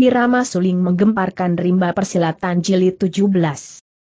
Irama suling menggemparkan rimba persilatan jilid 17.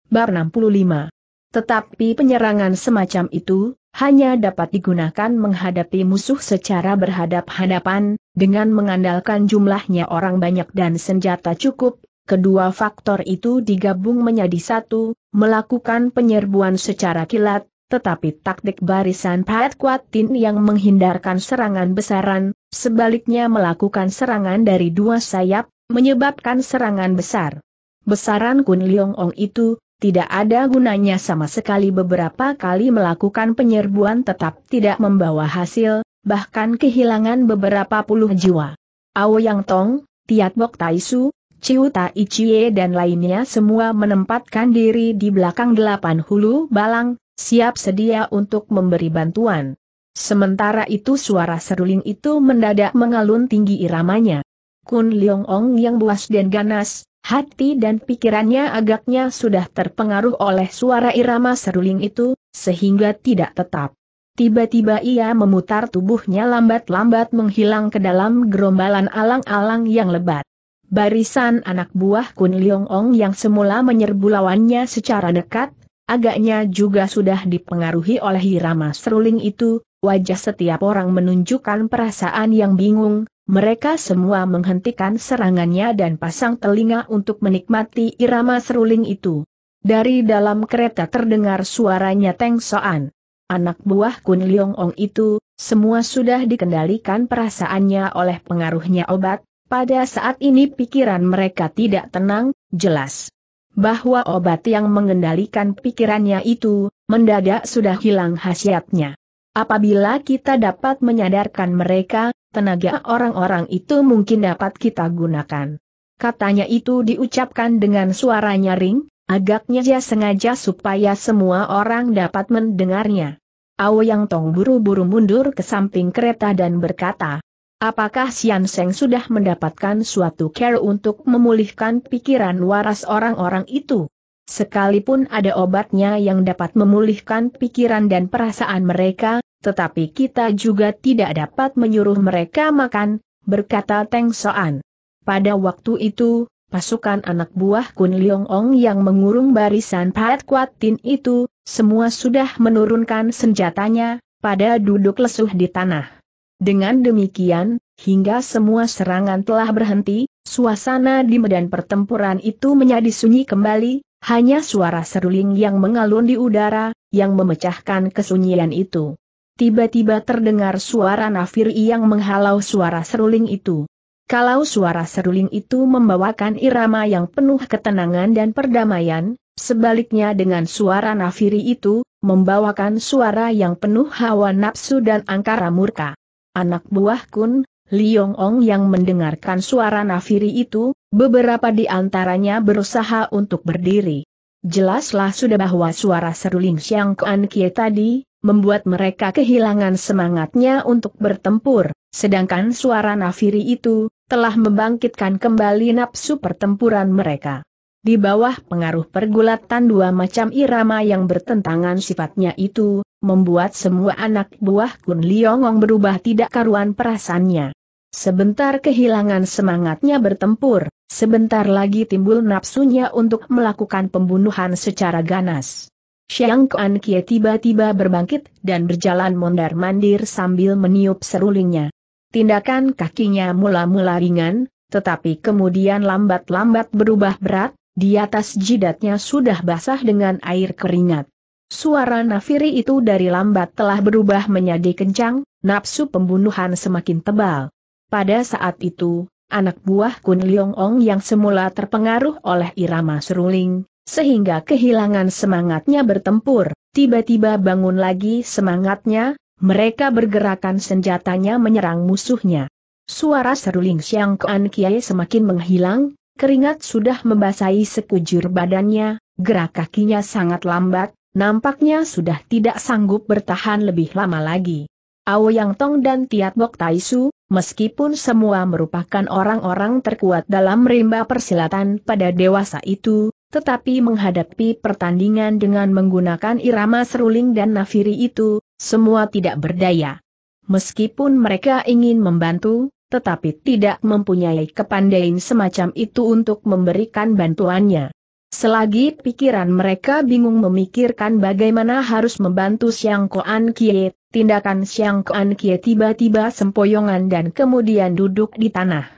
Bab 65. Tetapi penyerangan semacam itu, hanya dapat digunakan menghadapi musuh secara berhadap-hadapan, dengan mengandalkan jumlahnya orang banyak dan senjata cukup, Kedua faktor itu digabung menjadi satu, melakukan penyerbuan secara kilat, tetapi taktik barisan Pat Kuatin yang menghindarkan serangan besaran, sebaliknya melakukan serangan dari dua sayap, menyebabkan serangan besar. Besaran Kun Liong Ong itu, tidak ada gunanya sama sekali beberapa kali melakukan penyerbuan tetap tidak membawa hasil, bahkan kehilangan beberapa puluh jiwa. Ao Yang Tong, Tiat Bok Taisu, Chiu Tai Chie dan lainnya semua menempatkan diri di belakang delapan hulu balang, siap sedia untuk memberi bantuan. Sementara itu suara seruling itu mendadak mengalun tinggi iramanya. Kun Leong Ong yang buas dan ganas, hati dan pikirannya agaknya sudah terpengaruh oleh suara irama seruling itu, sehingga tidak tetap. Tiba-tiba ia memutar tubuhnya lambat-lambat menghilang ke dalam gerombolan alang-alang yang lebat. Barisan anak buah Kun Leong Ong yang semula menyerbu lawannya secara dekat, agaknya juga sudah dipengaruhi oleh irama seruling itu, wajah setiap orang menunjukkan perasaan yang bingung, mereka semua menghentikan serangannya dan pasang telinga untuk menikmati irama seruling itu. Dari dalam kereta terdengar suaranya Teng Soan. Anak buah Kun Leong Ong itu, semua sudah dikendalikan perasaannya oleh pengaruhnya obat, pada saat ini pikiran mereka tidak tenang, jelas. Bahwa obat yang mengendalikan pikirannya itu, mendadak sudah hilang khasiatnya. Apabila kita dapat menyadarkan mereka, tenaga orang-orang itu mungkin dapat kita gunakan. Katanya itu diucapkan dengan suara nyaring, agaknya dia sengaja supaya semua orang dapat mendengarnya. Ao Yang Tong buru-buru mundur ke samping kereta dan berkata, Apakah Sian Seng sudah mendapatkan suatu care untuk memulihkan pikiran waras orang-orang itu? Sekalipun ada obatnya yang dapat memulihkan pikiran dan perasaan mereka, tetapi kita juga tidak dapat menyuruh mereka makan, berkata Teng Soan. Pada waktu itu, pasukan anak buah Kun Leong Ong yang mengurung barisan Pat Kuat Tin itu, semua sudah menurunkan senjatanya, pada duduk lesuh di tanah. Dengan demikian, hingga semua serangan telah berhenti, suasana di medan pertempuran itu menjadi sunyi kembali, hanya suara seruling yang mengalun di udara, yang memecahkan kesunyian itu tiba-tiba terdengar suara nafir yang menghalau suara seruling itu. Kalau suara seruling itu membawakan irama yang penuh ketenangan dan perdamaian, sebaliknya dengan suara nafiri itu, membawakan suara yang penuh hawa nafsu dan angkara murka. Anak buah kun, Liong Ong yang mendengarkan suara nafiri itu, beberapa di antaranya berusaha untuk berdiri. Jelaslah sudah bahwa suara seruling Xiang Kuan Kie tadi, membuat mereka kehilangan semangatnya untuk bertempur, sedangkan suara nafiri itu, telah membangkitkan kembali nafsu pertempuran mereka. Di bawah pengaruh pergulatan dua macam irama yang bertentangan sifatnya itu, membuat semua anak buah Kun Liongong berubah tidak karuan perasaannya. Sebentar kehilangan semangatnya bertempur, sebentar lagi timbul nafsunya untuk melakukan pembunuhan secara ganas. Xiang Kuan Kie tiba-tiba berbangkit dan berjalan mondar-mandir sambil meniup serulingnya. Tindakan kakinya mula-mula ringan, tetapi kemudian lambat-lambat berubah berat, di atas jidatnya sudah basah dengan air keringat. Suara nafiri itu dari lambat telah berubah menjadi kencang, nafsu pembunuhan semakin tebal. Pada saat itu, anak buah Kun Leong Ong yang semula terpengaruh oleh irama seruling, sehingga kehilangan semangatnya bertempur, tiba-tiba bangun lagi semangatnya, mereka bergerakan senjatanya menyerang musuhnya. Suara seruling Siang Xiang Kuan Kiai semakin menghilang, keringat sudah membasahi sekujur badannya, gerak kakinya sangat lambat, nampaknya sudah tidak sanggup bertahan lebih lama lagi. Ao Yang Tong dan Tiat Bok Taisu, meskipun semua merupakan orang-orang terkuat dalam rimba persilatan pada dewasa itu, tetapi menghadapi pertandingan dengan menggunakan irama seruling dan nafiri itu, semua tidak berdaya. Meskipun mereka ingin membantu, tetapi tidak mempunyai kepandaian semacam itu untuk memberikan bantuannya. Selagi pikiran mereka bingung memikirkan bagaimana harus membantu Siang Koan Kie, tindakan Siang Koan Kie tiba-tiba sempoyongan dan kemudian duduk di tanah.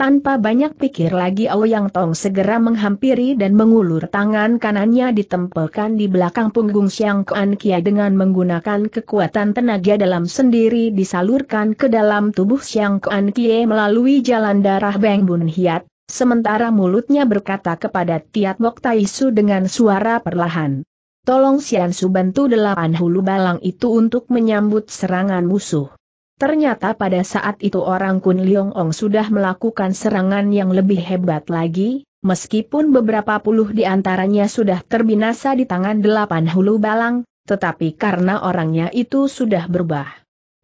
Tanpa banyak pikir lagi Yang Tong segera menghampiri dan mengulur tangan kanannya ditempelkan di belakang punggung Xiang Kuan Kia dengan menggunakan kekuatan tenaga dalam sendiri disalurkan ke dalam tubuh Xiang Kuan Kia melalui jalan darah Beng Bun Hiat, sementara mulutnya berkata kepada Tiat Mok Tai Su dengan suara perlahan. Tolong Xian Su bantu delapan hulu balang itu untuk menyambut serangan musuh. Ternyata pada saat itu orang Kun Liong Ong sudah melakukan serangan yang lebih hebat lagi, meskipun beberapa puluh di antaranya sudah terbinasa di tangan delapan hulu balang, tetapi karena orangnya itu sudah berubah.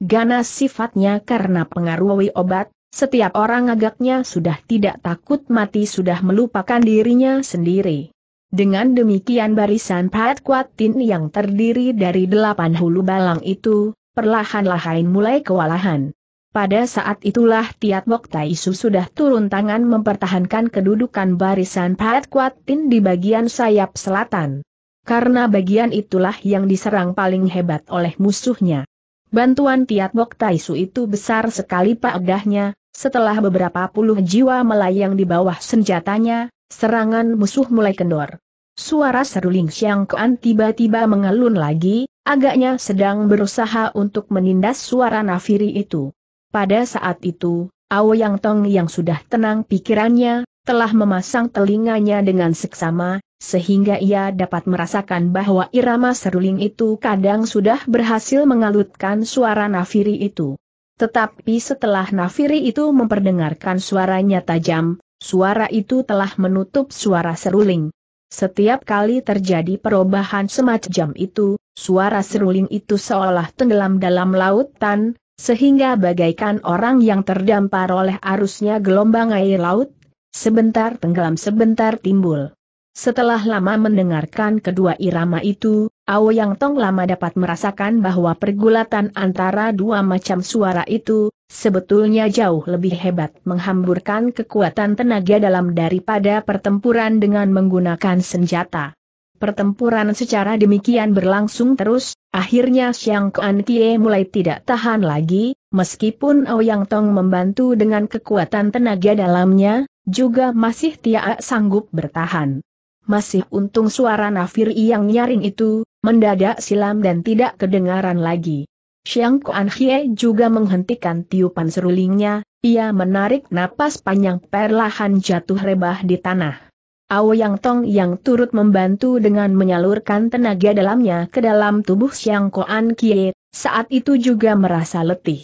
Ganas sifatnya karena pengaruhi obat, setiap orang agaknya sudah tidak takut mati sudah melupakan dirinya sendiri. Dengan demikian barisan Pat Tin yang terdiri dari delapan hulu balang itu, perlahan-lahan mulai kewalahan. Pada saat itulah Tiat Tai Taisu sudah turun tangan mempertahankan kedudukan barisan Pat Kuat Tin di bagian sayap selatan. Karena bagian itulah yang diserang paling hebat oleh musuhnya. Bantuan Tiat Tai Taisu itu besar sekali paedahnya, setelah beberapa puluh jiwa melayang di bawah senjatanya, serangan musuh mulai kendor. Suara seruling Xiang Kuan tiba-tiba mengelun lagi, agaknya sedang berusaha untuk menindas suara nafiri itu. Pada saat itu, Ao Yang Tong yang sudah tenang pikirannya, telah memasang telinganya dengan seksama, sehingga ia dapat merasakan bahwa irama seruling itu kadang sudah berhasil mengalutkan suara nafiri itu. Tetapi setelah nafiri itu memperdengarkan suaranya tajam, suara itu telah menutup suara seruling. Setiap kali terjadi perubahan semacam itu, suara seruling itu seolah tenggelam dalam lautan, sehingga bagaikan orang yang terdampar oleh arusnya gelombang air laut, sebentar tenggelam sebentar timbul. Setelah lama mendengarkan kedua irama itu, Ao Yang Tong lama dapat merasakan bahwa pergulatan antara dua macam suara itu, sebetulnya jauh lebih hebat menghamburkan kekuatan tenaga dalam daripada pertempuran dengan menggunakan senjata. Pertempuran secara demikian berlangsung terus, akhirnya Xiang Kuan Kie mulai tidak tahan lagi, meskipun Ao Yang Tong membantu dengan kekuatan tenaga dalamnya, juga masih tidak sanggup bertahan. Masih untung suara nafir yang nyaring itu, mendadak silam dan tidak kedengaran lagi. Xiang Kuan Hie juga menghentikan tiupan serulingnya, ia menarik napas panjang perlahan jatuh rebah di tanah. Yang Tong yang turut membantu dengan menyalurkan tenaga dalamnya ke dalam tubuh Xiang Kuan Kie, saat itu juga merasa letih.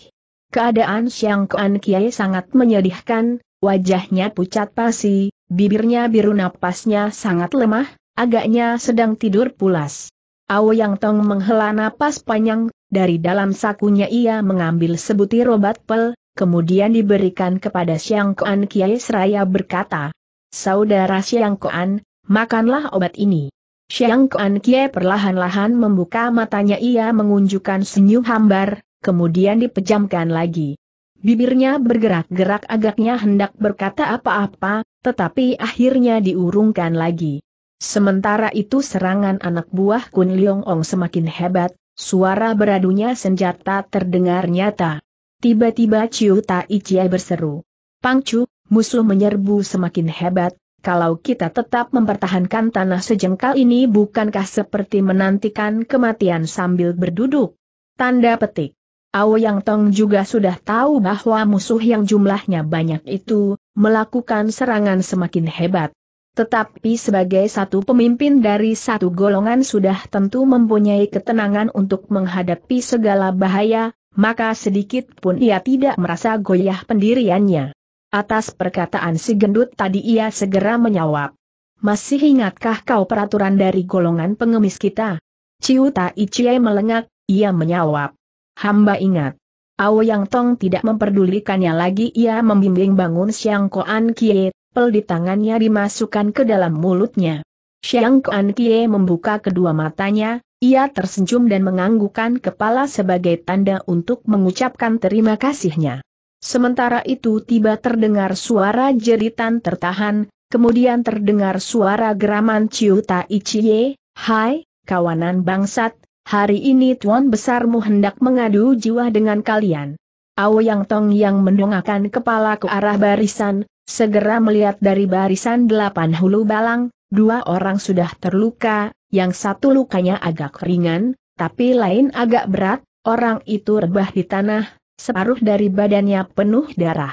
Keadaan Xiang Kuan Kie sangat menyedihkan, wajahnya pucat pasi, bibirnya biru napasnya sangat lemah, agaknya sedang tidur pulas. Yang Tong menghela napas panjang, dari dalam sakunya ia mengambil sebutir obat pel, kemudian diberikan kepada Siang Koan Kiai Seraya berkata, Saudara Siang Koan, makanlah obat ini. Siang Koan Kiai perlahan-lahan membuka matanya ia mengunjukkan senyum hambar, kemudian dipejamkan lagi. Bibirnya bergerak-gerak agaknya hendak berkata apa-apa, tetapi akhirnya diurungkan lagi. Sementara itu serangan anak buah Kun Leong Ong semakin hebat, suara beradunya senjata terdengar nyata. Tiba-tiba Ciu Tai Chie berseru. Pangcu, musuh menyerbu semakin hebat, kalau kita tetap mempertahankan tanah sejengkal ini bukankah seperti menantikan kematian sambil berduduk? Tanda petik. Ao Yang Tong juga sudah tahu bahwa musuh yang jumlahnya banyak itu, melakukan serangan semakin hebat. Tetapi sebagai satu pemimpin dari satu golongan sudah tentu mempunyai ketenangan untuk menghadapi segala bahaya, maka sedikit pun ia tidak merasa goyah pendiriannya. Atas perkataan si gendut tadi ia segera menjawab. Masih ingatkah kau peraturan dari golongan pengemis kita? Ciuta Ichie melengak, ia menjawab. Hamba ingat. Ao Yang Tong tidak memperdulikannya lagi ia membimbing bangun Siang Koan Kie, apel di tangannya dimasukkan ke dalam mulutnya. Xiang Kuan Kie membuka kedua matanya, ia tersenyum dan menganggukkan kepala sebagai tanda untuk mengucapkan terima kasihnya. Sementara itu tiba terdengar suara jeritan tertahan, kemudian terdengar suara geraman Ciu Tai Chie, Hai, kawanan bangsat, hari ini tuan besarmu hendak mengadu jiwa dengan kalian. Ao Yang Tong yang mendongakkan kepala ke arah barisan, Segera melihat dari barisan delapan hulu balang, dua orang sudah terluka, yang satu lukanya agak ringan, tapi lain agak berat, orang itu rebah di tanah, separuh dari badannya penuh darah.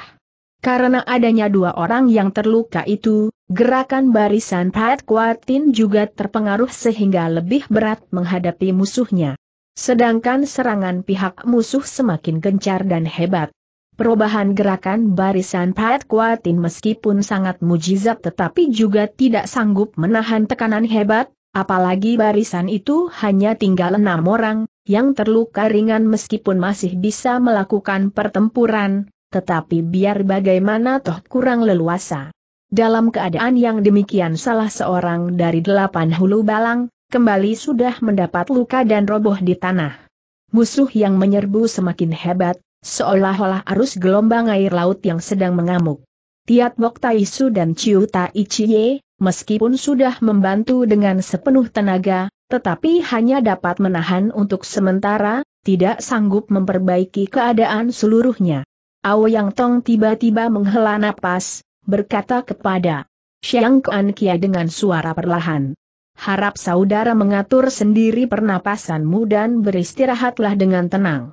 Karena adanya dua orang yang terluka itu, gerakan barisan Pat Kuatin juga terpengaruh sehingga lebih berat menghadapi musuhnya. Sedangkan serangan pihak musuh semakin gencar dan hebat. Perubahan gerakan barisan Pat Kuatin meskipun sangat mujizat tetapi juga tidak sanggup menahan tekanan hebat, apalagi barisan itu hanya tinggal enam orang, yang terluka ringan meskipun masih bisa melakukan pertempuran, tetapi biar bagaimana toh kurang leluasa. Dalam keadaan yang demikian salah seorang dari delapan hulu balang, kembali sudah mendapat luka dan roboh di tanah. Musuh yang menyerbu semakin hebat, Seolah-olah arus gelombang air laut yang sedang mengamuk. Tiat Bok Su dan Chiu Tai Chie, meskipun sudah membantu dengan sepenuh tenaga, tetapi hanya dapat menahan untuk sementara, tidak sanggup memperbaiki keadaan seluruhnya. Ao Yang Tong tiba-tiba menghela napas, berkata kepada Xiang Kuan Kia dengan suara perlahan. Harap saudara mengatur sendiri pernapasanmu dan beristirahatlah dengan tenang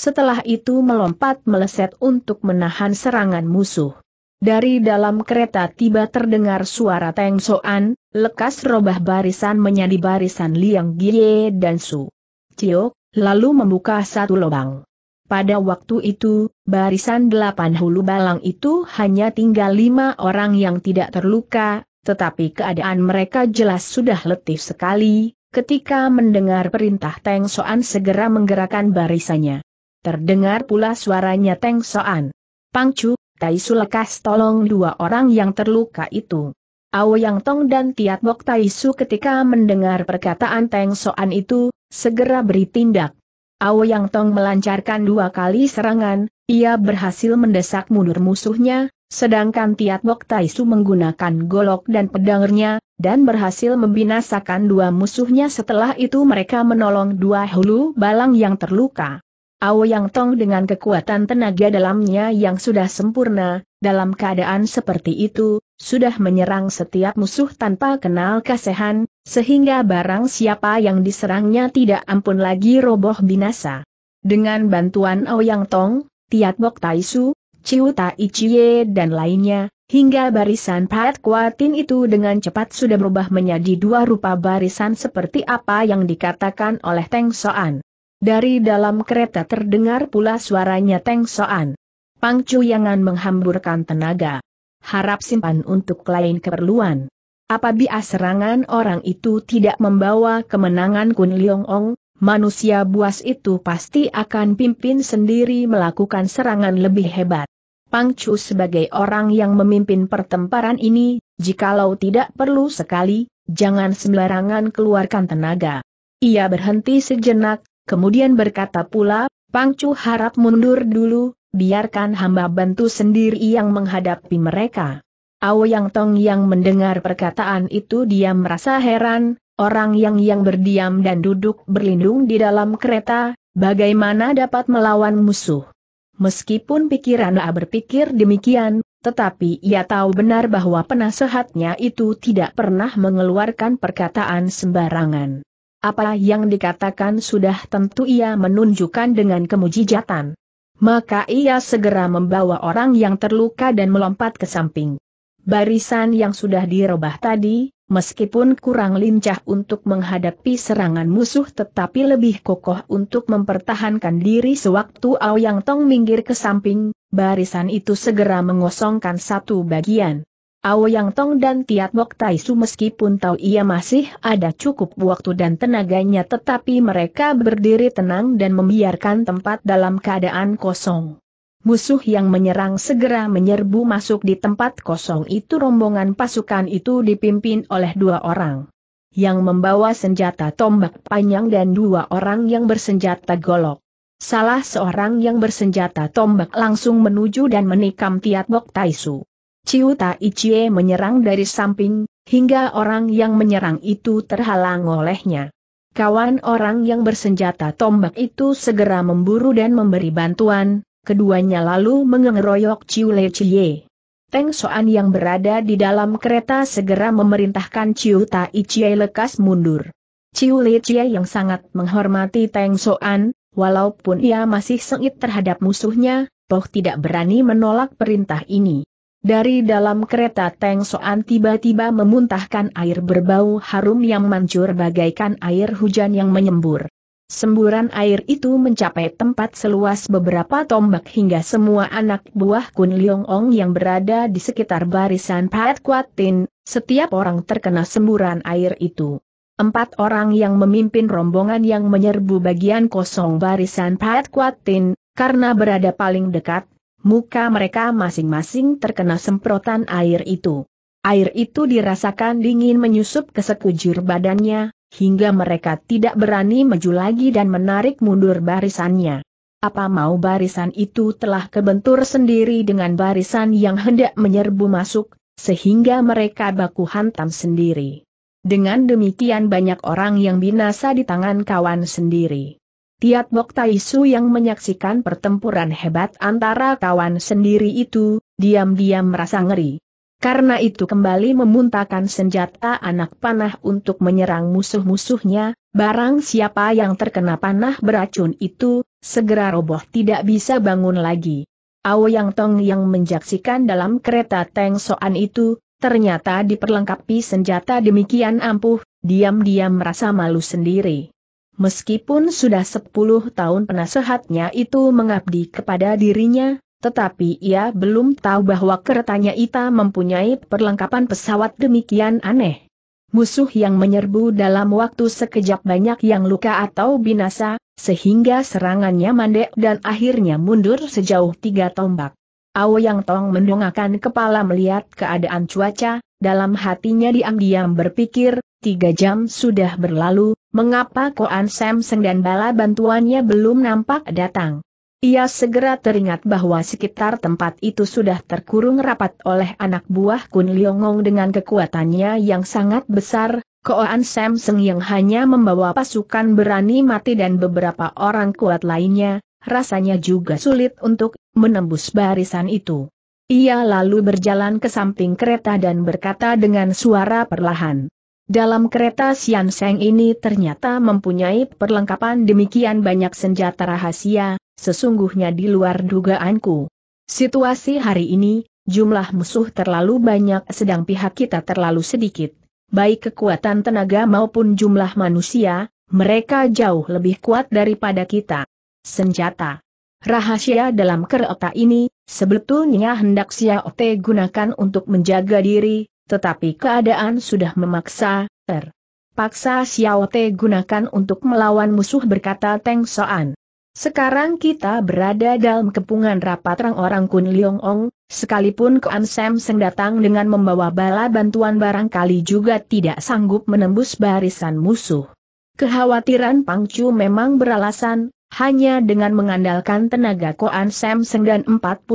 setelah itu melompat meleset untuk menahan serangan musuh. Dari dalam kereta tiba terdengar suara Teng Soan, lekas robah barisan menyadi barisan Liang Gie dan Su. Ciok, lalu membuka satu lubang. Pada waktu itu, barisan delapan hulu balang itu hanya tinggal lima orang yang tidak terluka, tetapi keadaan mereka jelas sudah letih sekali, ketika mendengar perintah Teng Soan segera menggerakkan barisannya. Terdengar pula suaranya Teng Soan. Pangcu, Tai Su lekas tolong dua orang yang terluka itu. Ao Yang Tong dan Tiat Bok Tai Su ketika mendengar perkataan Teng Soan itu, segera beri tindak. Ao Yang Tong melancarkan dua kali serangan, ia berhasil mendesak mundur musuhnya, sedangkan Tiat Bok Tai Su menggunakan golok dan pedangernya, dan berhasil membinasakan dua musuhnya setelah itu mereka menolong dua hulu balang yang terluka. Ao Yang Tong dengan kekuatan tenaga dalamnya yang sudah sempurna, dalam keadaan seperti itu, sudah menyerang setiap musuh tanpa kenal kasehan, sehingga barang siapa yang diserangnya tidak ampun lagi roboh binasa. Dengan bantuan Ao Yang Tong, Tiat Bok Tai Su, Ciu Tai Chie dan lainnya, hingga barisan Pat Kuatin itu dengan cepat sudah berubah menjadi dua rupa barisan seperti apa yang dikatakan oleh Teng Soan. Dari dalam kereta terdengar pula suaranya Teng Soan. Pang Cuyangan menghamburkan tenaga. Harap simpan untuk lain keperluan. Apabila serangan orang itu tidak membawa kemenangan Kun Leong Ong, manusia buas itu pasti akan pimpin sendiri melakukan serangan lebih hebat. Pang Chu sebagai orang yang memimpin pertemparan ini, jikalau tidak perlu sekali, jangan sembarangan keluarkan tenaga. Ia berhenti sejenak, Kemudian berkata pula, Pangcu harap mundur dulu, biarkan hamba bantu sendiri yang menghadapi mereka. Yang Tong yang mendengar perkataan itu dia merasa heran, orang yang yang berdiam dan duduk berlindung di dalam kereta, bagaimana dapat melawan musuh. Meskipun pikiran A berpikir demikian, tetapi ia tahu benar bahwa penasehatnya itu tidak pernah mengeluarkan perkataan sembarangan. Apa yang dikatakan sudah tentu ia menunjukkan dengan kemujijatan. Maka ia segera membawa orang yang terluka dan melompat ke samping. Barisan yang sudah dirubah tadi, meskipun kurang lincah untuk menghadapi serangan musuh tetapi lebih kokoh untuk mempertahankan diri sewaktu Ao Yang Tong minggir ke samping, barisan itu segera mengosongkan satu bagian. Yang Tong dan Tiat Bok Tai Su meskipun tahu ia masih ada cukup waktu dan tenaganya tetapi mereka berdiri tenang dan membiarkan tempat dalam keadaan kosong. Musuh yang menyerang segera menyerbu masuk di tempat kosong itu rombongan pasukan itu dipimpin oleh dua orang. Yang membawa senjata tombak panjang dan dua orang yang bersenjata golok. Salah seorang yang bersenjata tombak langsung menuju dan menikam Tiat Bok Tai Su. Ciuta Ichie menyerang dari samping, hingga orang yang menyerang itu terhalang olehnya. Kawan orang yang bersenjata tombak itu segera memburu dan memberi bantuan, keduanya lalu mengeroyok Ciu Le Chie. Teng Soan yang berada di dalam kereta segera memerintahkan Ciu Tai lekas mundur. Ciu Le Chie yang sangat menghormati Teng Soan, walaupun ia masih sengit terhadap musuhnya, toh tidak berani menolak perintah ini. Dari dalam kereta Teng Soan tiba-tiba memuntahkan air berbau harum yang mancur bagaikan air hujan yang menyembur. Semburan air itu mencapai tempat seluas beberapa tombak hingga semua anak buah Kun Leong Ong yang berada di sekitar barisan Pat kuatin, setiap orang terkena semburan air itu. Empat orang yang memimpin rombongan yang menyerbu bagian kosong barisan Pat kuatin, karena berada paling dekat, muka mereka masing-masing terkena semprotan air itu. Air itu dirasakan dingin menyusup ke sekujur badannya, hingga mereka tidak berani maju lagi dan menarik mundur barisannya. Apa mau barisan itu telah kebentur sendiri dengan barisan yang hendak menyerbu masuk, sehingga mereka baku hantam sendiri. Dengan demikian banyak orang yang binasa di tangan kawan sendiri. Tiat Bok Su yang menyaksikan pertempuran hebat antara kawan sendiri itu, diam-diam merasa ngeri. Karena itu kembali memuntahkan senjata anak panah untuk menyerang musuh-musuhnya, barang siapa yang terkena panah beracun itu, segera roboh tidak bisa bangun lagi. Yang Tong yang menjaksikan dalam kereta Teng Soan itu, ternyata diperlengkapi senjata demikian ampuh, diam-diam merasa malu sendiri. Meskipun sudah sepuluh tahun penasehatnya itu mengabdi kepada dirinya, tetapi ia belum tahu bahwa keretanya Ita mempunyai perlengkapan pesawat demikian aneh. Musuh yang menyerbu dalam waktu sekejap banyak yang luka atau binasa, sehingga serangannya mandek dan akhirnya mundur sejauh tiga tombak. Ao Yang Tong mendongakkan kepala melihat keadaan cuaca, dalam hatinya diam-diam berpikir, tiga jam sudah berlalu, Mengapa Koan Samseng dan bala bantuannya belum nampak datang? Ia segera teringat bahwa sekitar tempat itu sudah terkurung rapat oleh anak buah Kun Liongong dengan kekuatannya yang sangat besar, Koan Samseng yang hanya membawa pasukan berani mati dan beberapa orang kuat lainnya, rasanya juga sulit untuk menembus barisan itu. Ia lalu berjalan ke samping kereta dan berkata dengan suara perlahan, dalam kereta Sian Seng ini ternyata mempunyai perlengkapan demikian banyak senjata rahasia, sesungguhnya di luar dugaanku. Situasi hari ini, jumlah musuh terlalu banyak sedang pihak kita terlalu sedikit. Baik kekuatan tenaga maupun jumlah manusia, mereka jauh lebih kuat daripada kita. Senjata Rahasia dalam kereta ini, sebetulnya hendak Xiao Te gunakan untuk menjaga diri, tetapi keadaan sudah memaksa, er. Paksa Xiao Te gunakan untuk melawan musuh berkata Teng Soan. Sekarang kita berada dalam kepungan rapat orang-orang Kun Leong Ong, sekalipun Koan Sam Seng datang dengan membawa bala bantuan barangkali juga tidak sanggup menembus barisan musuh. Kekhawatiran Pang Chu memang beralasan, hanya dengan mengandalkan tenaga Koan Sam Seng dan 48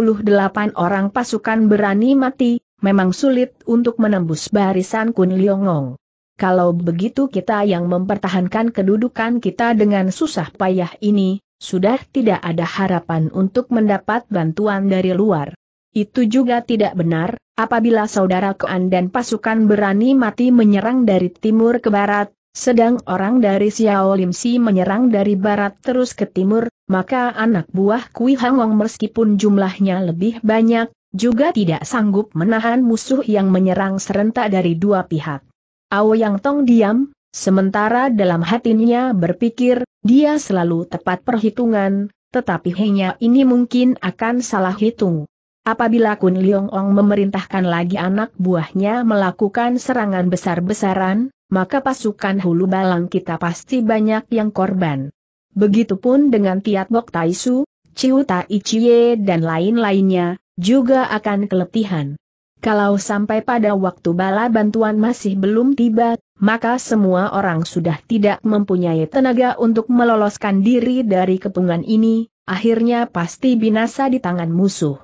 orang pasukan berani mati, memang sulit untuk menembus barisan Kun Liongong. Kalau begitu kita yang mempertahankan kedudukan kita dengan susah payah ini, sudah tidak ada harapan untuk mendapat bantuan dari luar. Itu juga tidak benar, apabila saudara Koan dan pasukan berani mati menyerang dari timur ke barat, sedang orang dari Xiao Lim Si menyerang dari barat terus ke timur, maka anak buah Kui Hangong meskipun jumlahnya lebih banyak, juga tidak sanggup menahan musuh yang menyerang serentak dari dua pihak. Ao Yang Tong diam, sementara dalam hatinya berpikir, dia selalu tepat perhitungan, tetapi hanya ini mungkin akan salah hitung. Apabila Kun Leong Ong memerintahkan lagi anak buahnya melakukan serangan besar-besaran, maka pasukan hulu balang kita pasti banyak yang korban. Begitupun dengan Tiat Bok Taisu, Ciu Tai Chie dan lain-lainnya, juga akan keletihan. Kalau sampai pada waktu bala bantuan masih belum tiba, maka semua orang sudah tidak mempunyai tenaga untuk meloloskan diri dari kepungan ini, akhirnya pasti binasa di tangan musuh.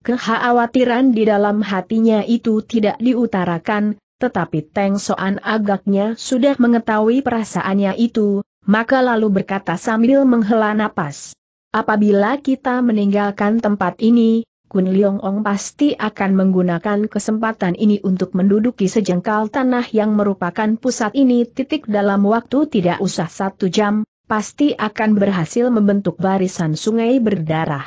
Kekhawatiran di dalam hatinya itu tidak diutarakan, tetapi Teng Soan agaknya sudah mengetahui perasaannya itu, maka lalu berkata sambil menghela napas. Apabila kita meninggalkan tempat ini, Kun Leong Ong pasti akan menggunakan kesempatan ini untuk menduduki sejengkal tanah yang merupakan pusat ini titik dalam waktu tidak usah satu jam, pasti akan berhasil membentuk barisan sungai berdarah.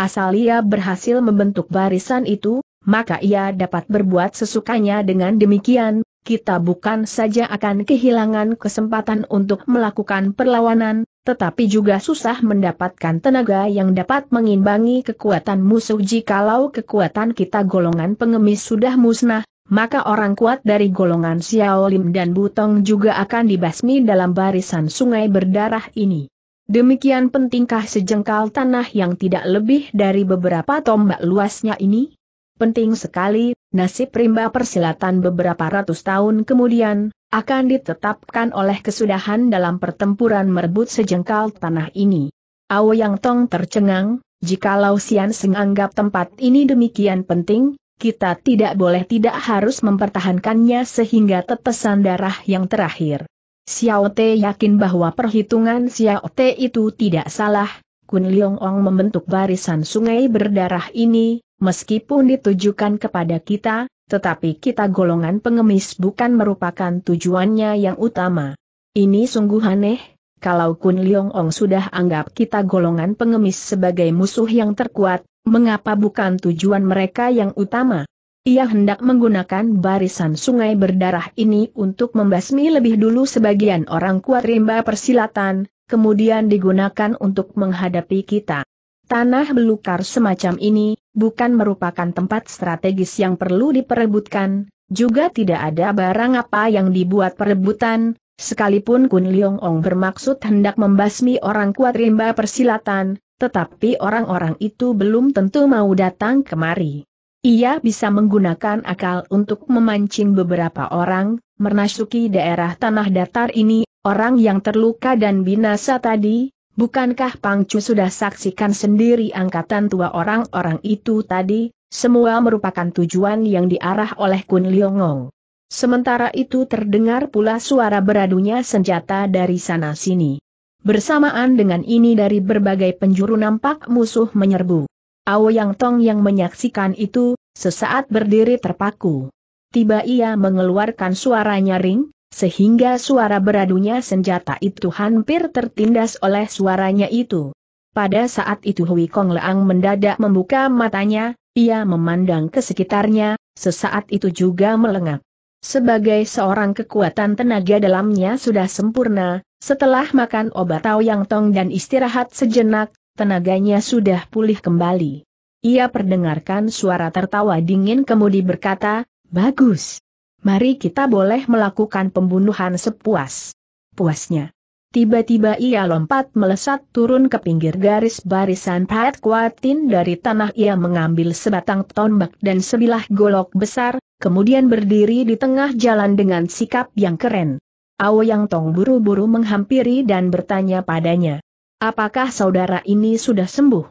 Asal ia berhasil membentuk barisan itu, maka ia dapat berbuat sesukanya dengan demikian, kita bukan saja akan kehilangan kesempatan untuk melakukan perlawanan, tetapi juga susah mendapatkan tenaga yang dapat mengimbangi kekuatan musuh jikalau kekuatan kita golongan pengemis sudah musnah, maka orang kuat dari golongan Xiaolim dan Butong juga akan dibasmi dalam barisan sungai berdarah ini. Demikian pentingkah sejengkal tanah yang tidak lebih dari beberapa tombak luasnya ini? Penting sekali, nasib rimba persilatan beberapa ratus tahun kemudian, akan ditetapkan oleh kesudahan dalam pertempuran merebut sejengkal tanah ini. Ao Yang Tong tercengang, jikalau Sian Seng anggap tempat ini demikian penting, kita tidak boleh tidak harus mempertahankannya sehingga tetesan darah yang terakhir. Xiao Te yakin bahwa perhitungan Xiao Te itu tidak salah, Kun Leong Ong membentuk barisan sungai berdarah ini, meskipun ditujukan kepada kita, tetapi kita golongan pengemis bukan merupakan tujuannya yang utama. Ini sungguh aneh, kalau Kun Leong Ong sudah anggap kita golongan pengemis sebagai musuh yang terkuat, mengapa bukan tujuan mereka yang utama? Ia hendak menggunakan barisan sungai berdarah ini untuk membasmi lebih dulu sebagian orang kuat rimba persilatan, kemudian digunakan untuk menghadapi kita. Tanah belukar semacam ini, bukan merupakan tempat strategis yang perlu diperebutkan, juga tidak ada barang apa yang dibuat perebutan, sekalipun Kun Leong Ong bermaksud hendak membasmi orang kuat rimba persilatan, tetapi orang-orang itu belum tentu mau datang kemari. Ia bisa menggunakan akal untuk memancing beberapa orang, menasuki daerah tanah datar ini orang yang terluka dan binasa tadi, bukankah Pangcu sudah saksikan sendiri angkatan tua orang-orang itu tadi, semua merupakan tujuan yang diarah oleh Kun Liongong. Sementara itu terdengar pula suara beradunya senjata dari sana-sini. Bersamaan dengan ini dari berbagai penjuru nampak musuh menyerbu. Ao Yang Tong yang menyaksikan itu, sesaat berdiri terpaku. Tiba ia mengeluarkan suara nyaring, sehingga suara beradunya senjata itu hampir tertindas oleh suaranya itu. Pada saat itu Hui Kong Leang mendadak membuka matanya, ia memandang ke sekitarnya, sesaat itu juga melengap. Sebagai seorang kekuatan tenaga dalamnya sudah sempurna, setelah makan obat Tao Yang Tong dan istirahat sejenak, tenaganya sudah pulih kembali. Ia perdengarkan suara tertawa dingin kemudi berkata, Bagus. Mari kita boleh melakukan pembunuhan sepuas. Puasnya. Tiba-tiba ia lompat melesat turun ke pinggir garis barisan Pat Kuatin dari tanah ia mengambil sebatang tombak dan sebilah golok besar, kemudian berdiri di tengah jalan dengan sikap yang keren. Ao Yang Tong buru-buru menghampiri dan bertanya padanya. Apakah saudara ini sudah sembuh?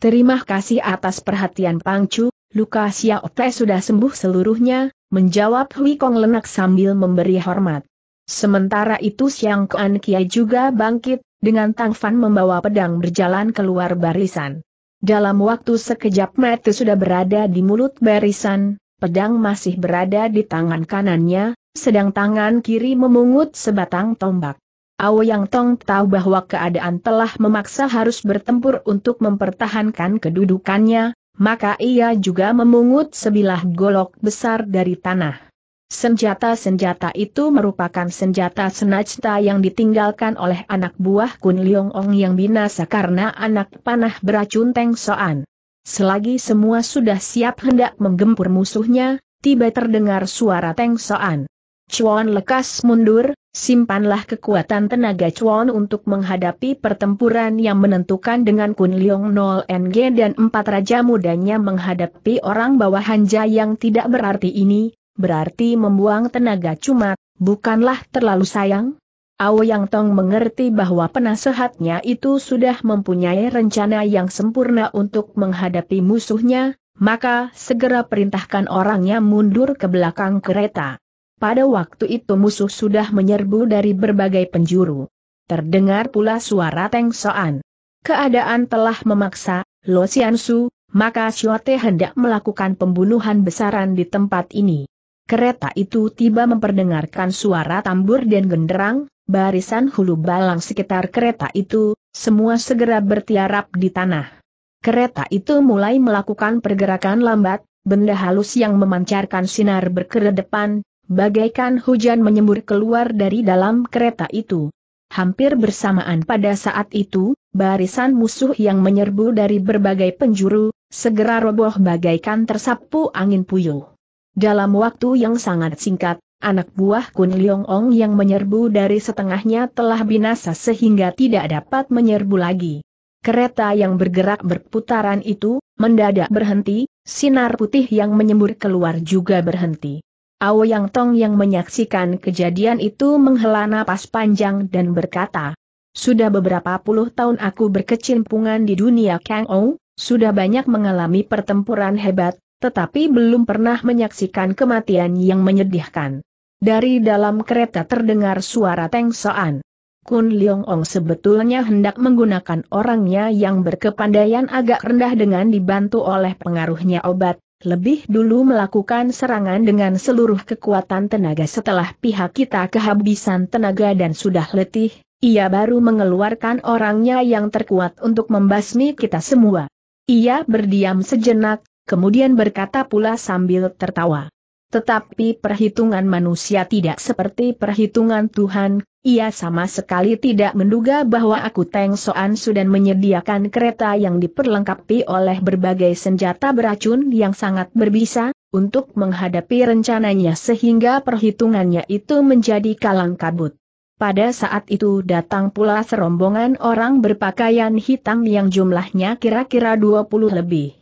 Terima kasih atas perhatian Pangcu, Luka Xiaote sudah sembuh seluruhnya, menjawab Hui Kong Lenak sambil memberi hormat. Sementara itu Siang Kuan Kiai juga bangkit, dengan Tang Fan membawa pedang berjalan keluar barisan. Dalam waktu sekejap mata sudah berada di mulut barisan, pedang masih berada di tangan kanannya, sedang tangan kiri memungut sebatang tombak. Yang Tong tahu bahwa keadaan telah memaksa harus bertempur untuk mempertahankan kedudukannya, maka ia juga memungut sebilah golok besar dari tanah. Senjata-senjata itu merupakan senjata senajta yang ditinggalkan oleh anak buah Kun Leong Ong yang binasa karena anak panah beracun Teng Soan. Selagi semua sudah siap hendak menggempur musuhnya, tiba terdengar suara Teng Soan. Chuan lekas mundur, Simpanlah kekuatan tenaga Chuan untuk menghadapi pertempuran yang menentukan dengan Kun Leong Nol NG dan empat raja mudanya menghadapi orang bawahan Jia yang tidak berarti ini, berarti membuang tenaga cuma, bukanlah terlalu sayang? Ao Yang Tong mengerti bahwa penasehatnya itu sudah mempunyai rencana yang sempurna untuk menghadapi musuhnya, maka segera perintahkan orangnya mundur ke belakang kereta. Pada waktu itu musuh sudah menyerbu dari berbagai penjuru. Terdengar pula suara Teng Soan. Keadaan telah memaksa, Lo Xiansu, maka Xiaote hendak melakukan pembunuhan besaran di tempat ini. Kereta itu tiba memperdengarkan suara tambur dan genderang, barisan hulu balang sekitar kereta itu, semua segera bertiarap di tanah. Kereta itu mulai melakukan pergerakan lambat, benda halus yang memancarkan sinar berkeredepan, bagaikan hujan menyembur keluar dari dalam kereta itu. Hampir bersamaan pada saat itu, barisan musuh yang menyerbu dari berbagai penjuru, segera roboh bagaikan tersapu angin puyuh. Dalam waktu yang sangat singkat, anak buah Kun Leong Ong yang menyerbu dari setengahnya telah binasa sehingga tidak dapat menyerbu lagi. Kereta yang bergerak berputaran itu, mendadak berhenti, sinar putih yang menyembur keluar juga berhenti. Ao Yang Tong yang menyaksikan kejadian itu menghela napas panjang dan berkata, Sudah beberapa puluh tahun aku berkecimpungan di dunia Kang Ou, sudah banyak mengalami pertempuran hebat, tetapi belum pernah menyaksikan kematian yang menyedihkan. Dari dalam kereta terdengar suara Teng Soan. Kun Leong Ong sebetulnya hendak menggunakan orangnya yang berkepandaian agak rendah dengan dibantu oleh pengaruhnya obat, lebih dulu melakukan serangan dengan seluruh kekuatan tenaga setelah pihak kita kehabisan tenaga dan sudah letih, ia baru mengeluarkan orangnya yang terkuat untuk membasmi kita semua. Ia berdiam sejenak, kemudian berkata pula sambil tertawa. Tetapi perhitungan manusia tidak seperti perhitungan Tuhan, ia sama sekali tidak menduga bahwa aku Teng Soan Sudan menyediakan kereta yang diperlengkapi oleh berbagai senjata beracun yang sangat berbisa, untuk menghadapi rencananya sehingga perhitungannya itu menjadi kalang kabut. Pada saat itu datang pula serombongan orang berpakaian hitam yang jumlahnya kira-kira 20 lebih.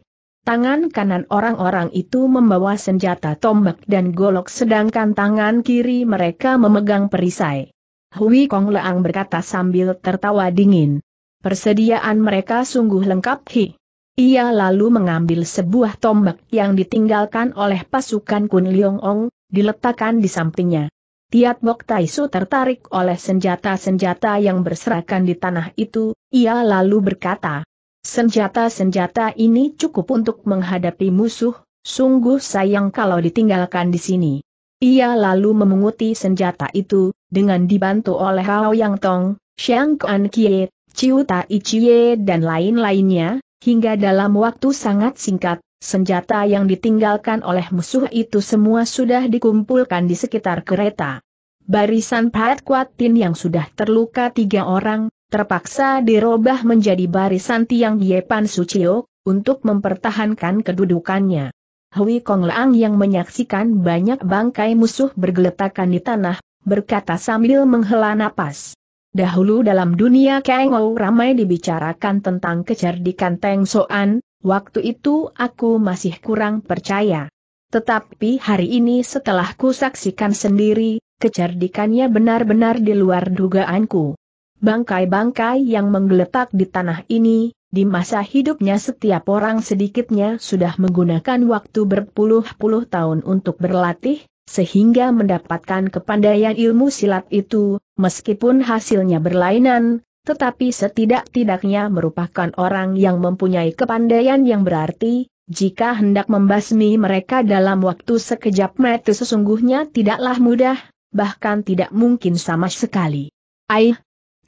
Tangan kanan orang-orang itu membawa senjata tombak dan golok sedangkan tangan kiri mereka memegang perisai. Hui Kong Leang berkata sambil tertawa dingin. Persediaan mereka sungguh lengkap hi. Ia lalu mengambil sebuah tombak yang ditinggalkan oleh pasukan Kun Leong Ong, diletakkan di sampingnya. Tiat Bok Taisu tertarik oleh senjata-senjata yang berserakan di tanah itu, ia lalu berkata, Senjata-senjata ini cukup untuk menghadapi musuh, sungguh sayang kalau ditinggalkan di sini. Ia lalu memunguti senjata itu, dengan dibantu oleh Hao Yang Tong, Xiang Kuan Kie, Chiu Tai Chie dan lain-lainnya, hingga dalam waktu sangat singkat, senjata yang ditinggalkan oleh musuh itu semua sudah dikumpulkan di sekitar kereta. Barisan Pat Kuatin yang sudah terluka tiga orang, terpaksa dirubah menjadi barisan tiang Yepan Sucio, untuk mempertahankan kedudukannya. Hui Kong Lang yang menyaksikan banyak bangkai musuh bergeletakan di tanah, berkata sambil menghela napas. Dahulu dalam dunia Kengou ramai dibicarakan tentang kecerdikan Teng Soan, waktu itu aku masih kurang percaya. Tetapi hari ini setelah ku saksikan sendiri, kecerdikannya benar-benar di luar dugaanku. Bangkai-bangkai yang menggeletak di tanah ini, di masa hidupnya setiap orang sedikitnya sudah menggunakan waktu berpuluh-puluh tahun untuk berlatih, sehingga mendapatkan kepandaian ilmu silat itu, meskipun hasilnya berlainan, tetapi setidak-tidaknya merupakan orang yang mempunyai kepandaian yang berarti, jika hendak membasmi mereka dalam waktu sekejap mata sesungguhnya tidaklah mudah, bahkan tidak mungkin sama sekali. Aih,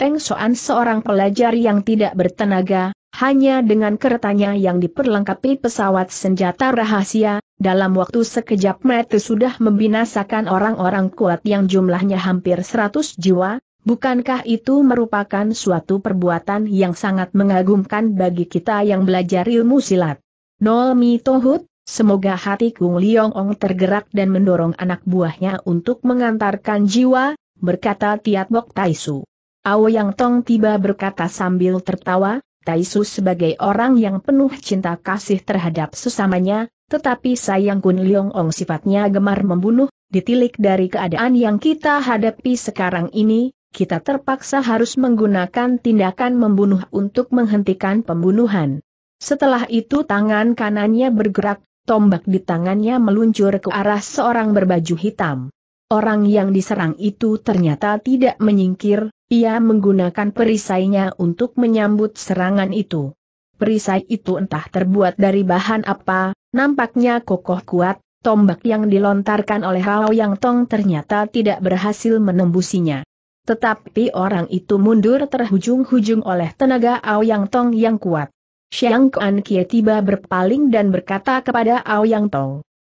Peng Soan seorang pelajar yang tidak bertenaga, hanya dengan keretanya yang diperlengkapi pesawat senjata rahasia, dalam waktu sekejap mata sudah membinasakan orang-orang kuat yang jumlahnya hampir 100 jiwa, bukankah itu merupakan suatu perbuatan yang sangat mengagumkan bagi kita yang belajar ilmu silat? Nolmi Tohut, semoga hati Kung Liong Ong tergerak dan mendorong anak buahnya untuk mengantarkan jiwa, berkata Tiat Bok Taisu. Yang Tong tiba berkata sambil tertawa, Taisu sebagai orang yang penuh cinta kasih terhadap sesamanya, tetapi sayang Kun Leong Ong sifatnya gemar membunuh, ditilik dari keadaan yang kita hadapi sekarang ini, kita terpaksa harus menggunakan tindakan membunuh untuk menghentikan pembunuhan. Setelah itu tangan kanannya bergerak, tombak di tangannya meluncur ke arah seorang berbaju hitam. Orang yang diserang itu ternyata tidak menyingkir, ia menggunakan perisainya untuk menyambut serangan itu. Perisai itu entah terbuat dari bahan apa, nampaknya kokoh kuat, tombak yang dilontarkan oleh Hao Yang Tong ternyata tidak berhasil menembusinya. Tetapi orang itu mundur terhujung-hujung oleh tenaga Ao Yang Tong yang kuat. Xiang Kuan Kie tiba berpaling dan berkata kepada Ao Yang Tong.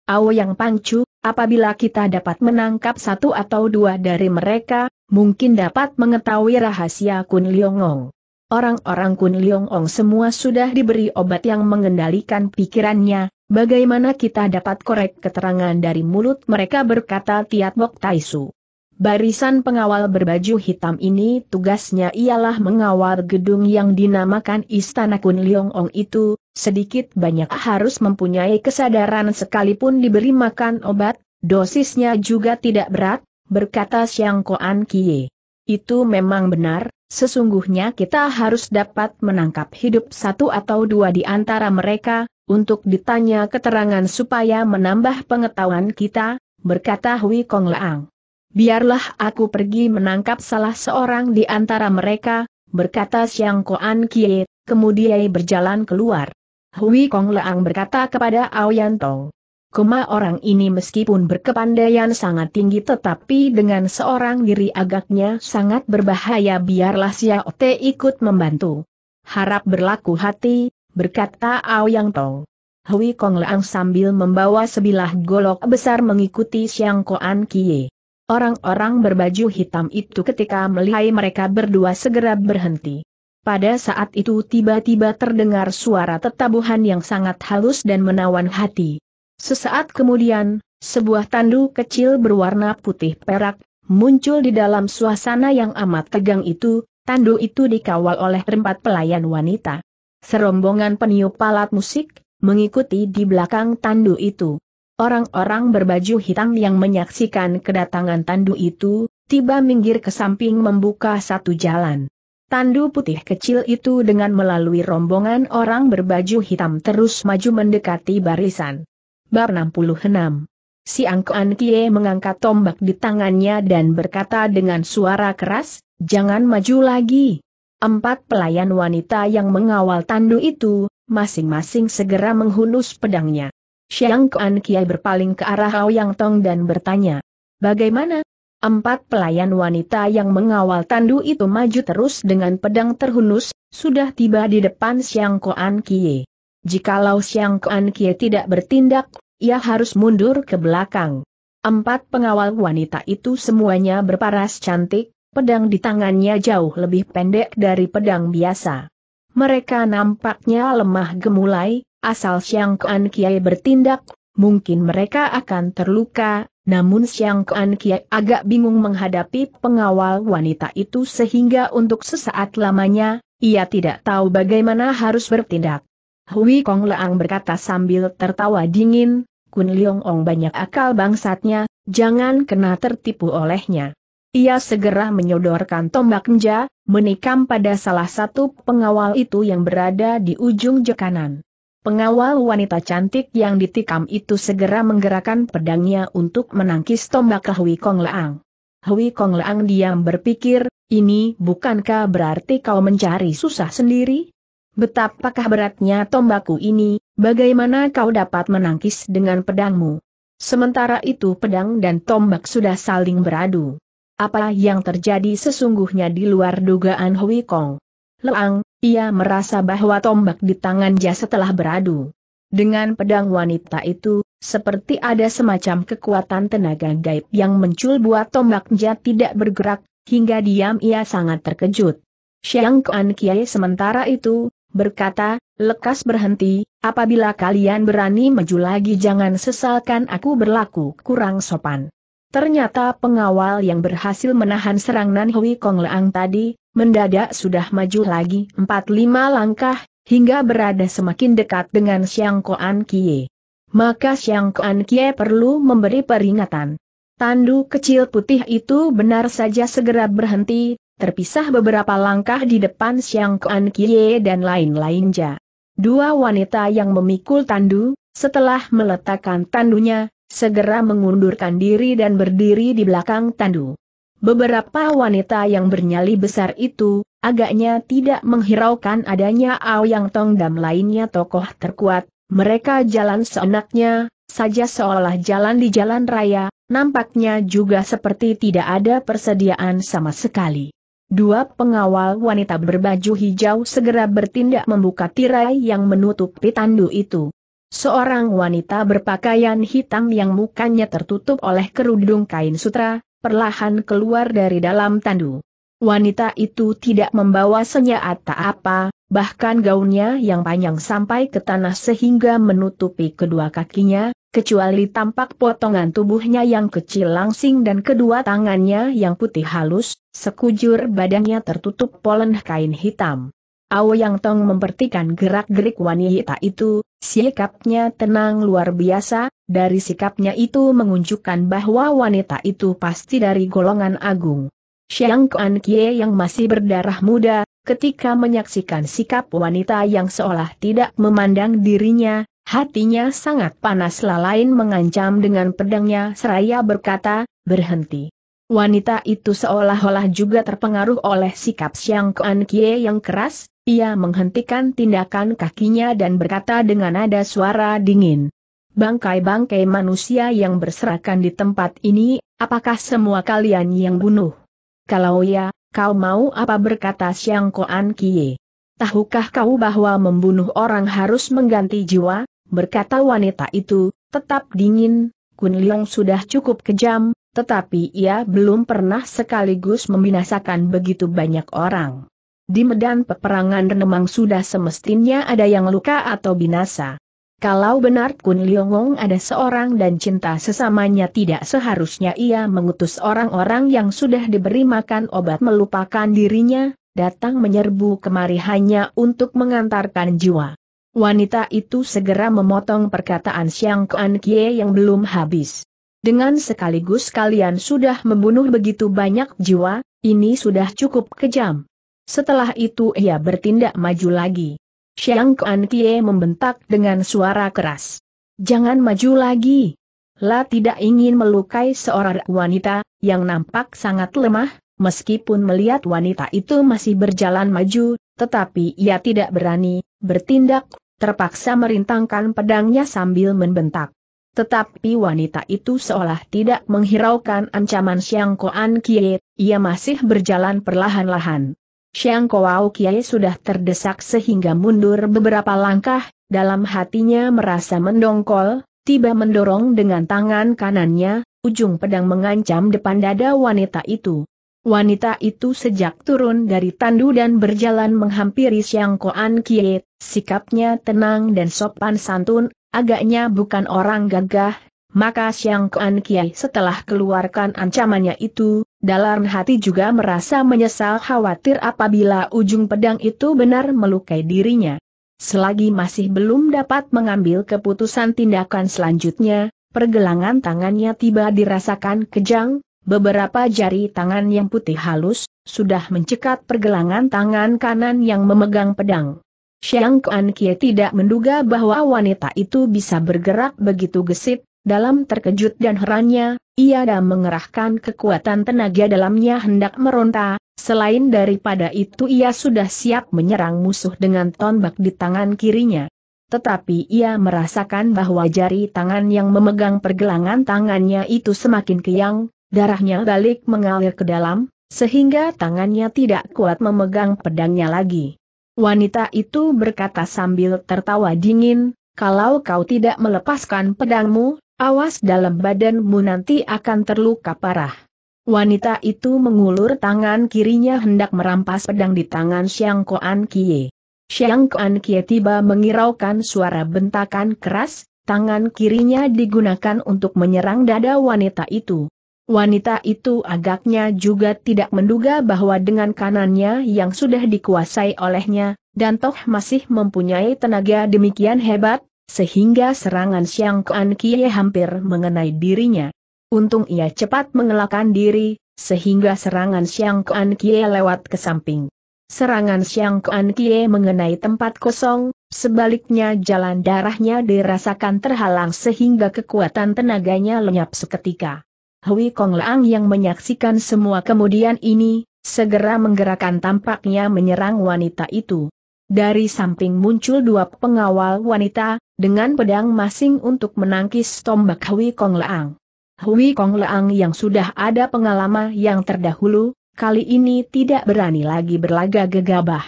Ao Yang Pangcu, Apabila kita dapat menangkap satu atau dua dari mereka, mungkin dapat mengetahui rahasia Kun Liongong. Orang-orang Kun Liongong semua sudah diberi obat yang mengendalikan pikirannya, bagaimana kita dapat korek keterangan dari mulut mereka berkata Tiat Bok Taisu. Barisan pengawal berbaju hitam ini tugasnya ialah mengawal gedung yang dinamakan Istana Kun Liongong itu, sedikit banyak harus mempunyai kesadaran sekalipun diberi makan obat, dosisnya juga tidak berat, berkata Siang Koan Kie. Itu memang benar, sesungguhnya kita harus dapat menangkap hidup satu atau dua di antara mereka, untuk ditanya keterangan supaya menambah pengetahuan kita, berkata Hui Kong Laang. Biarlah aku pergi menangkap salah seorang di antara mereka, berkata Siang Koan Kie, kemudian berjalan keluar. Hui Kong Leang berkata kepada Aoyan Tong. Koma orang ini meskipun berkepandaian sangat tinggi tetapi dengan seorang diri agaknya sangat berbahaya biarlah Xiao Te ikut membantu. Harap berlaku hati, berkata Aoyang Tong. Hui Kong Leang sambil membawa sebilah golok besar mengikuti Xiang Koan Kie. Orang-orang berbaju hitam itu ketika melihat mereka berdua segera berhenti. Pada saat itu tiba-tiba terdengar suara tetabuhan yang sangat halus dan menawan hati. Sesaat kemudian, sebuah tandu kecil berwarna putih perak, muncul di dalam suasana yang amat tegang itu, tandu itu dikawal oleh empat pelayan wanita. Serombongan peniup palat musik, mengikuti di belakang tandu itu. Orang-orang berbaju hitam yang menyaksikan kedatangan tandu itu, tiba minggir ke samping membuka satu jalan. Tandu putih kecil itu dengan melalui rombongan orang berbaju hitam terus maju mendekati barisan. Bab 66 Si Angkoan Kie mengangkat tombak di tangannya dan berkata dengan suara keras, jangan maju lagi. Empat pelayan wanita yang mengawal tandu itu, masing-masing segera menghunus pedangnya. Siang Koan Kie berpaling ke arah Ao Yang Tong dan bertanya, Bagaimana, Empat pelayan wanita yang mengawal tandu itu maju terus dengan pedang terhunus, sudah tiba di depan Siang Koan Kie. Jikalau Siang Koan Kie tidak bertindak, ia harus mundur ke belakang. Empat pengawal wanita itu semuanya berparas cantik, pedang di tangannya jauh lebih pendek dari pedang biasa. Mereka nampaknya lemah gemulai, asal Siang Koan Kie bertindak, mungkin mereka akan terluka, namun Siang Kean Kiai agak bingung menghadapi pengawal wanita itu sehingga untuk sesaat lamanya, ia tidak tahu bagaimana harus bertindak. Hui Kong Leang berkata sambil tertawa dingin, Kun Leong Ong banyak akal bangsatnya, jangan kena tertipu olehnya. Ia segera menyodorkan tombak nja, menikam pada salah satu pengawal itu yang berada di ujung jekanan. Pengawal wanita cantik yang ditikam itu segera menggerakkan pedangnya untuk menangkis tombak Hui Kong Leang. Hui Kong Leang diam berpikir, ini bukankah berarti kau mencari susah sendiri? Betapakah beratnya tombakku ini, bagaimana kau dapat menangkis dengan pedangmu? Sementara itu pedang dan tombak sudah saling beradu. Apa yang terjadi sesungguhnya di luar dugaan Hui Kong. Leang, ia merasa bahwa tombak di tangan tangannya setelah beradu. Dengan pedang wanita itu, seperti ada semacam kekuatan tenaga gaib yang muncul buat tombak tombaknya tidak bergerak, hingga diam ia sangat terkejut. Xiang Kuan Kiai sementara itu, berkata, lekas berhenti, apabila kalian berani maju lagi jangan sesalkan aku berlaku kurang sopan. Ternyata pengawal yang berhasil menahan serangan Hui Kong Leang tadi, mendadak sudah maju lagi 4-5 langkah, hingga berada semakin dekat dengan Siang Koan Kie. Maka Siang Koan Kie perlu memberi peringatan. Tandu kecil putih itu benar saja segera berhenti, terpisah beberapa langkah di depan Siang Koan Kie dan lain-lainnya. Dua wanita yang memikul tandu, setelah meletakkan tandunya, segera mengundurkan diri dan berdiri di belakang tandu. Beberapa wanita yang bernyali besar itu, agaknya tidak menghiraukan adanya Yang Tong dan lainnya tokoh terkuat, mereka jalan seenaknya, saja seolah jalan di jalan raya, nampaknya juga seperti tidak ada persediaan sama sekali. Dua pengawal wanita berbaju hijau segera bertindak membuka tirai yang menutupi tandu itu. Seorang wanita berpakaian hitam yang mukanya tertutup oleh kerudung kain sutra, perlahan keluar dari dalam tandu. Wanita itu tidak membawa senjata apa, bahkan gaunnya yang panjang sampai ke tanah sehingga menutupi kedua kakinya, kecuali tampak potongan tubuhnya yang kecil langsing dan kedua tangannya yang putih halus, sekujur badannya tertutup polen kain hitam. Yang Tong mempertikan gerak-gerik wanita itu, sikapnya tenang luar biasa, dari sikapnya itu menunjukkan bahwa wanita itu pasti dari golongan agung. Xiang Kuan Kie yang masih berdarah muda, ketika menyaksikan sikap wanita yang seolah tidak memandang dirinya, hatinya sangat panas lain mengancam dengan pedangnya seraya berkata, berhenti. Wanita itu seolah-olah juga terpengaruh oleh sikap Xiang Kuan Kie yang keras, ia menghentikan tindakan kakinya dan berkata dengan nada suara dingin. Bangkai-bangkai manusia yang berserakan di tempat ini, apakah semua kalian yang bunuh? Kalau ya, kau mau apa berkata Siang Koan Kie? Tahukah kau bahwa membunuh orang harus mengganti jiwa? Berkata wanita itu, tetap dingin, Kun Leong sudah cukup kejam, tetapi ia belum pernah sekaligus membinasakan begitu banyak orang. Di medan peperangan memang sudah semestinya ada yang luka atau binasa. Kalau benar Kun Liongong ada seorang dan cinta sesamanya tidak seharusnya ia mengutus orang-orang yang sudah diberi makan obat melupakan dirinya, datang menyerbu kemari hanya untuk mengantarkan jiwa. Wanita itu segera memotong perkataan Siang Kuan Kie yang belum habis. Dengan sekaligus kalian sudah membunuh begitu banyak jiwa, ini sudah cukup kejam. Setelah itu ia bertindak maju lagi. Xiang Kuan Kie membentak dengan suara keras. Jangan maju lagi. La tidak ingin melukai seorang wanita, yang nampak sangat lemah, meskipun melihat wanita itu masih berjalan maju, tetapi ia tidak berani, bertindak, terpaksa merintangkan pedangnya sambil membentak. Tetapi wanita itu seolah tidak menghiraukan ancaman Xiang Kuan Kie, ia masih berjalan perlahan-lahan. Xiang Kowau Kiai sudah terdesak sehingga mundur beberapa langkah, dalam hatinya merasa mendongkol, tiba mendorong dengan tangan kanannya, ujung pedang mengancam depan dada wanita itu. Wanita itu sejak turun dari tandu dan berjalan menghampiri Xiang Koan Kiai, sikapnya tenang dan sopan santun, agaknya bukan orang gagah, maka Xiang Koan Kiai setelah keluarkan ancamannya itu, dalam hati juga merasa menyesal khawatir apabila ujung pedang itu benar melukai dirinya. Selagi masih belum dapat mengambil keputusan tindakan selanjutnya, pergelangan tangannya tiba dirasakan kejang, beberapa jari tangan yang putih halus, sudah mencekat pergelangan tangan kanan yang memegang pedang. Xiang Kuan Kie tidak menduga bahwa wanita itu bisa bergerak begitu gesit, dalam terkejut dan herannya, ia dah mengerahkan kekuatan tenaga dalamnya hendak meronta, selain daripada itu ia sudah siap menyerang musuh dengan tombak di tangan kirinya. Tetapi ia merasakan bahwa jari tangan yang memegang pergelangan tangannya itu semakin keyang, darahnya balik mengalir ke dalam, sehingga tangannya tidak kuat memegang pedangnya lagi. Wanita itu berkata sambil tertawa dingin, kalau kau tidak melepaskan pedangmu, Awas dalam badanmu nanti akan terluka parah. Wanita itu mengulur tangan kirinya hendak merampas pedang di tangan Xiang Koan Kie. Xiang Koan Kie tiba mengiraukan suara bentakan keras, tangan kirinya digunakan untuk menyerang dada wanita itu. Wanita itu agaknya juga tidak menduga bahwa dengan kanannya yang sudah dikuasai olehnya, dan toh masih mempunyai tenaga demikian hebat, sehingga serangan Xiang Kuan Kie hampir mengenai dirinya. Untung ia cepat mengelakkan diri, sehingga serangan Xiang Kuan Kie lewat ke samping. Serangan Xiang Kuan Kie mengenai tempat kosong, sebaliknya jalan darahnya dirasakan terhalang sehingga kekuatan tenaganya lenyap seketika. Hui Kong Lang yang menyaksikan semua kemudian ini, segera menggerakkan tampaknya menyerang wanita itu. Dari samping muncul dua pengawal wanita, dengan pedang masing untuk menangkis tombak Hui Kong Leang. Hui Kong Leang yang sudah ada pengalaman yang terdahulu, kali ini tidak berani lagi berlaga gegabah.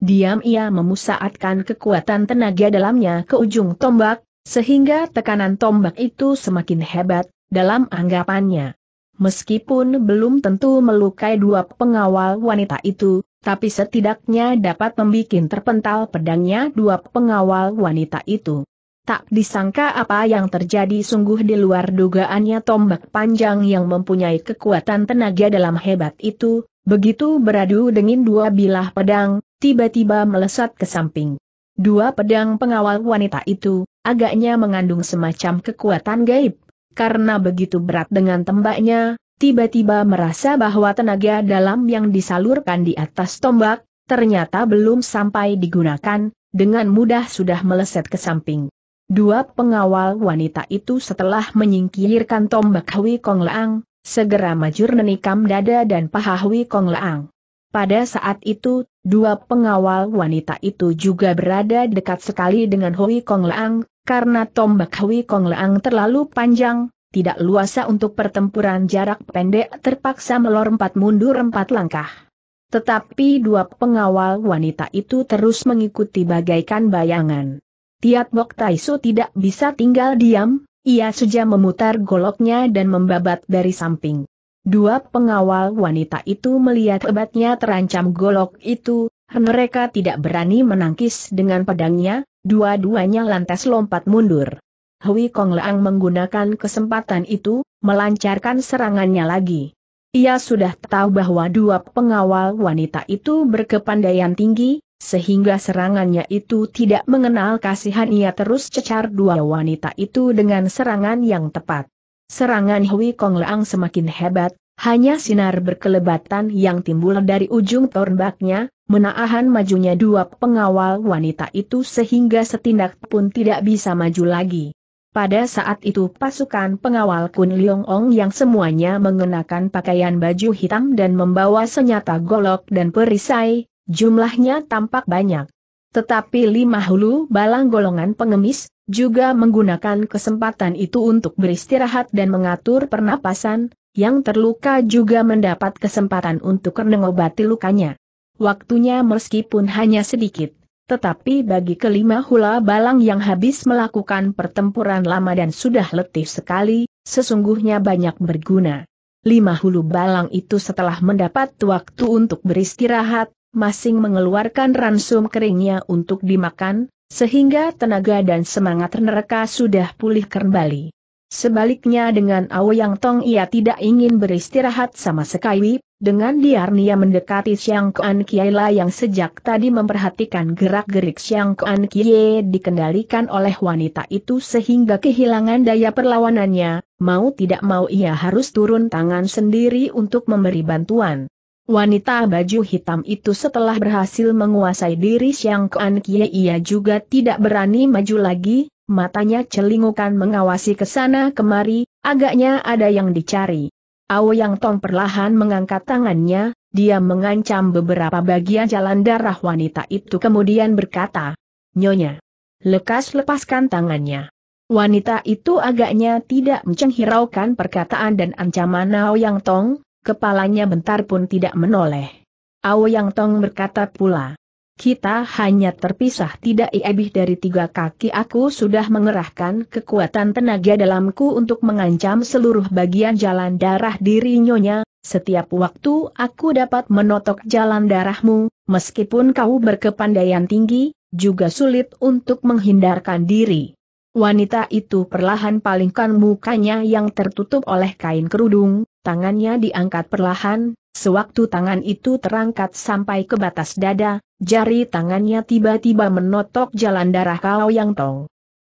Diam ia memusatkan kekuatan tenaga dalamnya ke ujung tombak, sehingga tekanan tombak itu semakin hebat, dalam anggapannya. Meskipun belum tentu melukai dua pengawal wanita itu, tapi setidaknya dapat membuat terpental pedangnya dua pengawal wanita itu. Tak disangka apa yang terjadi sungguh di luar dugaannya tombak panjang yang mempunyai kekuatan tenaga dalam hebat itu, begitu beradu dengan dua bilah pedang, tiba-tiba melesat ke samping. Dua pedang pengawal wanita itu, agaknya mengandung semacam kekuatan gaib, karena begitu berat dengan tembaknya, tiba-tiba merasa bahwa tenaga dalam yang disalurkan di atas tombak, ternyata belum sampai digunakan, dengan mudah sudah meleset ke samping. Dua pengawal wanita itu setelah menyingkirkan tombak Hui Kong Leang, segera majur menikam dada dan paha Hui Kong Leang. Pada saat itu, dua pengawal wanita itu juga berada dekat sekali dengan Hui Kong Leang, karena tombak Hui Kong Leang terlalu panjang, tidak luasa untuk pertempuran jarak pendek terpaksa melor empat mundur empat langkah. Tetapi dua pengawal wanita itu terus mengikuti bagaikan bayangan. Tiat Bok Taisu tidak bisa tinggal diam, ia suja memutar goloknya dan membabat dari samping. Dua pengawal wanita itu melihat hebatnya terancam golok itu, mereka tidak berani menangkis dengan pedangnya, dua-duanya lantas lompat mundur. Hui Kong Leang menggunakan kesempatan itu, melancarkan serangannya lagi. Ia sudah tahu bahwa dua pengawal wanita itu berkepandaian tinggi, sehingga serangannya itu tidak mengenal kasihan ia terus cecar dua wanita itu dengan serangan yang tepat. Serangan Hui Kong Leang semakin hebat, hanya sinar berkelebatan yang timbul dari ujung tombaknya menahan majunya dua pengawal wanita itu sehingga setindak pun tidak bisa maju lagi. Pada saat itu pasukan pengawal Kun Leong Ong yang semuanya mengenakan pakaian baju hitam dan membawa senjata golok dan perisai, jumlahnya tampak banyak. Tetapi lima hulu balang golongan pengemis, juga menggunakan kesempatan itu untuk beristirahat dan mengatur pernapasan, yang terluka juga mendapat kesempatan untuk mengobati lukanya. Waktunya meskipun hanya sedikit, tetapi bagi kelima hula balang yang habis melakukan pertempuran lama dan sudah letih sekali, sesungguhnya banyak berguna. Lima hulu balang itu setelah mendapat waktu untuk beristirahat, masing mengeluarkan ransum keringnya untuk dimakan, sehingga tenaga dan semangat mereka sudah pulih kembali. Sebaliknya dengan Ao Yang Tong ia tidak ingin beristirahat sama sekali, dengan diarnia mendekati Siang Kuan Kie La yang sejak tadi memperhatikan gerak-gerik Siang Kuan Kie dikendalikan oleh wanita itu sehingga kehilangan daya perlawanannya, mau tidak mau ia harus turun tangan sendiri untuk memberi bantuan. Wanita baju hitam itu setelah berhasil menguasai diri Siang Kuan Kie ia juga tidak berani maju lagi, matanya celingukan mengawasi ke sana kemari, agaknya ada yang dicari. Yang Tong perlahan mengangkat tangannya, dia mengancam beberapa bagian jalan darah wanita itu kemudian berkata, Nyonya, lekas lepaskan tangannya. Wanita itu agaknya tidak mencenghiraukan perkataan dan ancaman Yang Tong, kepalanya bentar pun tidak menoleh. Yang Tong berkata pula, kita hanya terpisah tidak lebih dari tiga kaki aku sudah mengerahkan kekuatan tenaga dalamku untuk mengancam seluruh bagian jalan darah diri nyonya, setiap waktu aku dapat menotok jalan darahmu, meskipun kau berkepandaian tinggi, juga sulit untuk menghindarkan diri. Wanita itu perlahan palingkan mukanya yang tertutup oleh kain kerudung, tangannya diangkat perlahan, sewaktu tangan itu terangkat sampai ke batas dada, Jari tangannya tiba-tiba menotok jalan darah Kao Yang Tong.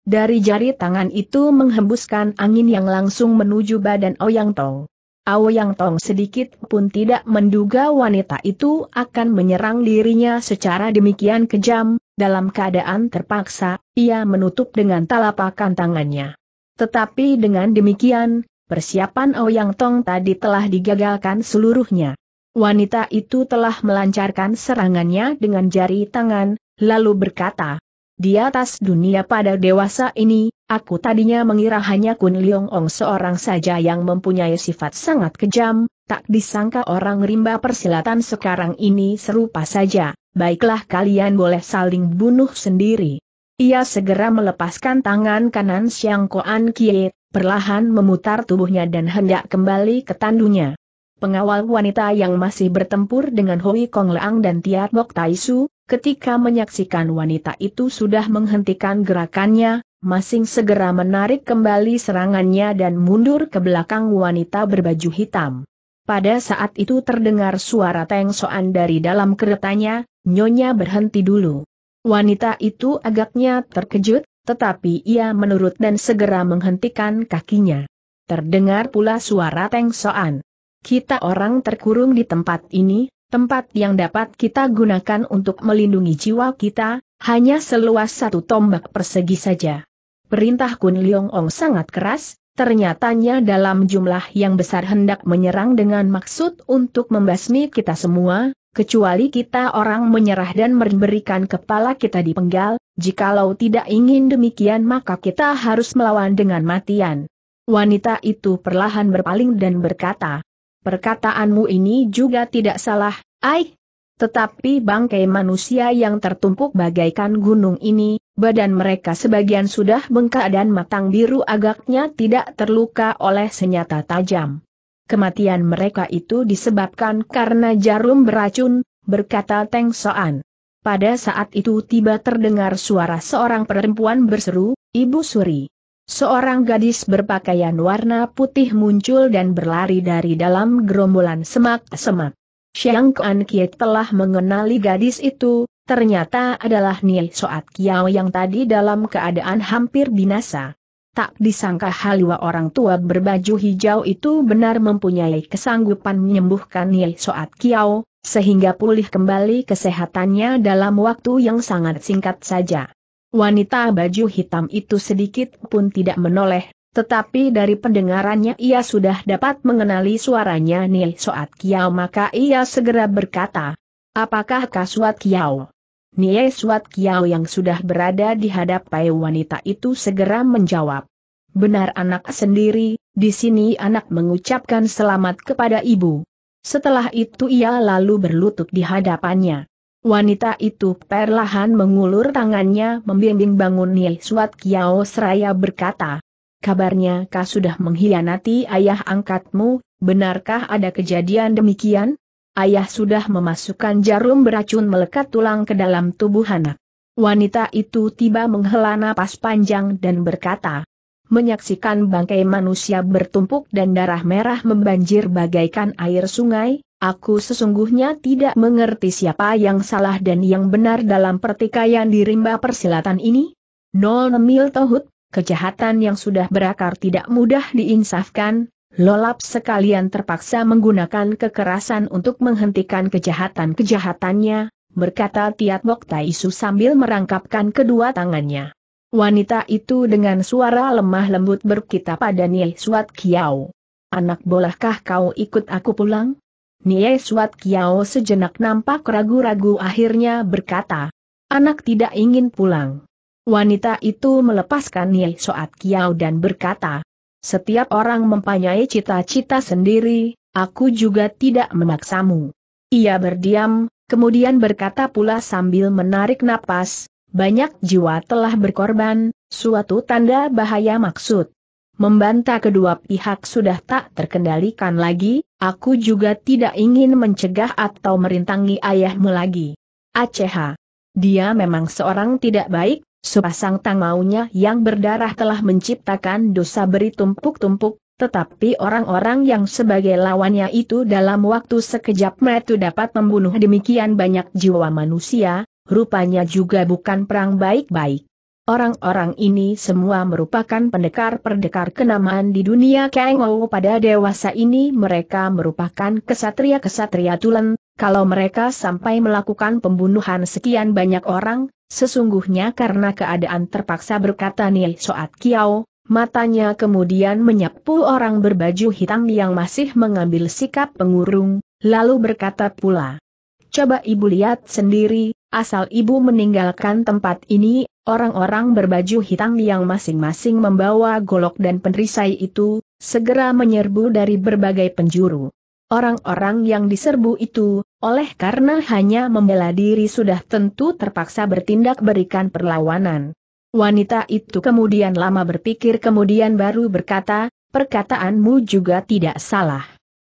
Dari jari tangan itu menghembuskan angin yang langsung menuju badan Ouyang Tong. Ouyang Tong sedikit pun tidak menduga wanita itu akan menyerang dirinya secara demikian kejam, dalam keadaan terpaksa, ia menutup dengan telapak tangannya. Tetapi dengan demikian, persiapan Ouyang Tong tadi telah digagalkan seluruhnya. Wanita itu telah melancarkan serangannya dengan jari tangan, lalu berkata, di atas dunia pada dewasa ini, aku tadinya mengira hanya Kun Leong Ong seorang saja yang mempunyai sifat sangat kejam, tak disangka orang rimba persilatan sekarang ini serupa saja, baiklah kalian boleh saling bunuh sendiri. Ia segera melepaskan tangan kanan Siang Koan Kie, perlahan memutar tubuhnya dan hendak kembali ke tandunya pengawal wanita yang masih bertempur dengan Hui Kong Leang dan Tiat Bok Taisu, ketika menyaksikan wanita itu sudah menghentikan gerakannya, masing segera menarik kembali serangannya dan mundur ke belakang wanita berbaju hitam. Pada saat itu terdengar suara Teng Soan dari dalam keretanya, Nyonya berhenti dulu. Wanita itu agaknya terkejut, tetapi ia menurut dan segera menghentikan kakinya. Terdengar pula suara Teng Soan. Kita orang terkurung di tempat ini, tempat yang dapat kita gunakan untuk melindungi jiwa kita, hanya seluas satu tombak persegi saja. Perintah Kun Leong Ong sangat keras, ternyatanya dalam jumlah yang besar hendak menyerang dengan maksud untuk membasmi kita semua, kecuali kita orang menyerah dan memberikan kepala kita dipenggal, jikalau tidak ingin demikian maka kita harus melawan dengan matian. Wanita itu perlahan berpaling dan berkata, Perkataanmu ini juga tidak salah, Ai. Tetapi bangkai manusia yang tertumpuk bagaikan gunung ini, badan mereka sebagian sudah bengkak dan matang biru agaknya tidak terluka oleh senjata tajam. Kematian mereka itu disebabkan karena jarum beracun, berkata Teng Soan. Pada saat itu tiba terdengar suara seorang perempuan berseru, Ibu Suri. Seorang gadis berpakaian warna putih muncul dan berlari dari dalam gerombolan semak-semak. Xiang Kuan Kiet telah mengenali gadis itu, ternyata adalah Nie Soat Kiao yang tadi dalam keadaan hampir binasa. Tak disangka halwa orang tua berbaju hijau itu benar mempunyai kesanggupan menyembuhkan Nie Soat Kiao, sehingga pulih kembali kesehatannya dalam waktu yang sangat singkat saja. Wanita baju hitam itu sedikit pun tidak menoleh, tetapi dari pendengarannya ia sudah dapat mengenali suaranya Nil Soat Kiao maka ia segera berkata, Apakah Kasuat Kiao? Nye Suat Kiao yang sudah berada di hadapan wanita itu segera menjawab. Benar anak sendiri, di sini anak mengucapkan selamat kepada ibu. Setelah itu ia lalu berlutut di hadapannya. Wanita itu perlahan mengulur tangannya membimbing bangun Nil Suat Kiao Seraya berkata, Kabarnya kau sudah mengkhianati ayah angkatmu, benarkah ada kejadian demikian? Ayah sudah memasukkan jarum beracun melekat tulang ke dalam tubuh anak. Wanita itu tiba menghela napas panjang dan berkata, menyaksikan bangkai manusia bertumpuk dan darah merah membanjir bagaikan air sungai, Aku sesungguhnya tidak mengerti siapa yang salah dan yang benar dalam pertikaian di rimba persilatan ini. Nol mil tohut, kejahatan yang sudah berakar tidak mudah diinsafkan, lolap sekalian terpaksa menggunakan kekerasan untuk menghentikan kejahatan-kejahatannya, berkata Tiat Bok Isu sambil merangkapkan kedua tangannya. Wanita itu dengan suara lemah lembut berkita pada Niel Suat Kiau. Anak bolehkah kau ikut aku pulang? Nie Suat Kiao sejenak nampak ragu-ragu akhirnya berkata, anak tidak ingin pulang. Wanita itu melepaskan Nie Suat Kiao dan berkata, setiap orang mempunyai cita-cita sendiri, aku juga tidak memaksamu. Ia berdiam, kemudian berkata pula sambil menarik napas, banyak jiwa telah berkorban, suatu tanda bahaya maksud. Membantah kedua pihak sudah tak terkendalikan lagi, aku juga tidak ingin mencegah atau merintangi ayahmu lagi. Aceh. Dia memang seorang tidak baik, sepasang tang maunya yang berdarah telah menciptakan dosa beri tumpuk-tumpuk, tetapi orang-orang yang sebagai lawannya itu dalam waktu sekejap metu dapat membunuh demikian banyak jiwa manusia, rupanya juga bukan perang baik-baik. Orang-orang ini semua merupakan pendekar-pendekar kenamaan di dunia Kengo pada dewasa ini mereka merupakan kesatria-kesatria tulen, kalau mereka sampai melakukan pembunuhan sekian banyak orang, sesungguhnya karena keadaan terpaksa berkata Niai Soat Kiao, matanya kemudian menyapu orang berbaju hitam yang masih mengambil sikap pengurung, lalu berkata pula. Coba ibu lihat sendiri, Asal ibu meninggalkan tempat ini, orang-orang berbaju hitam yang masing-masing membawa golok dan penerisai itu, segera menyerbu dari berbagai penjuru. Orang-orang yang diserbu itu, oleh karena hanya membela diri sudah tentu terpaksa bertindak berikan perlawanan. Wanita itu kemudian lama berpikir kemudian baru berkata, perkataanmu juga tidak salah.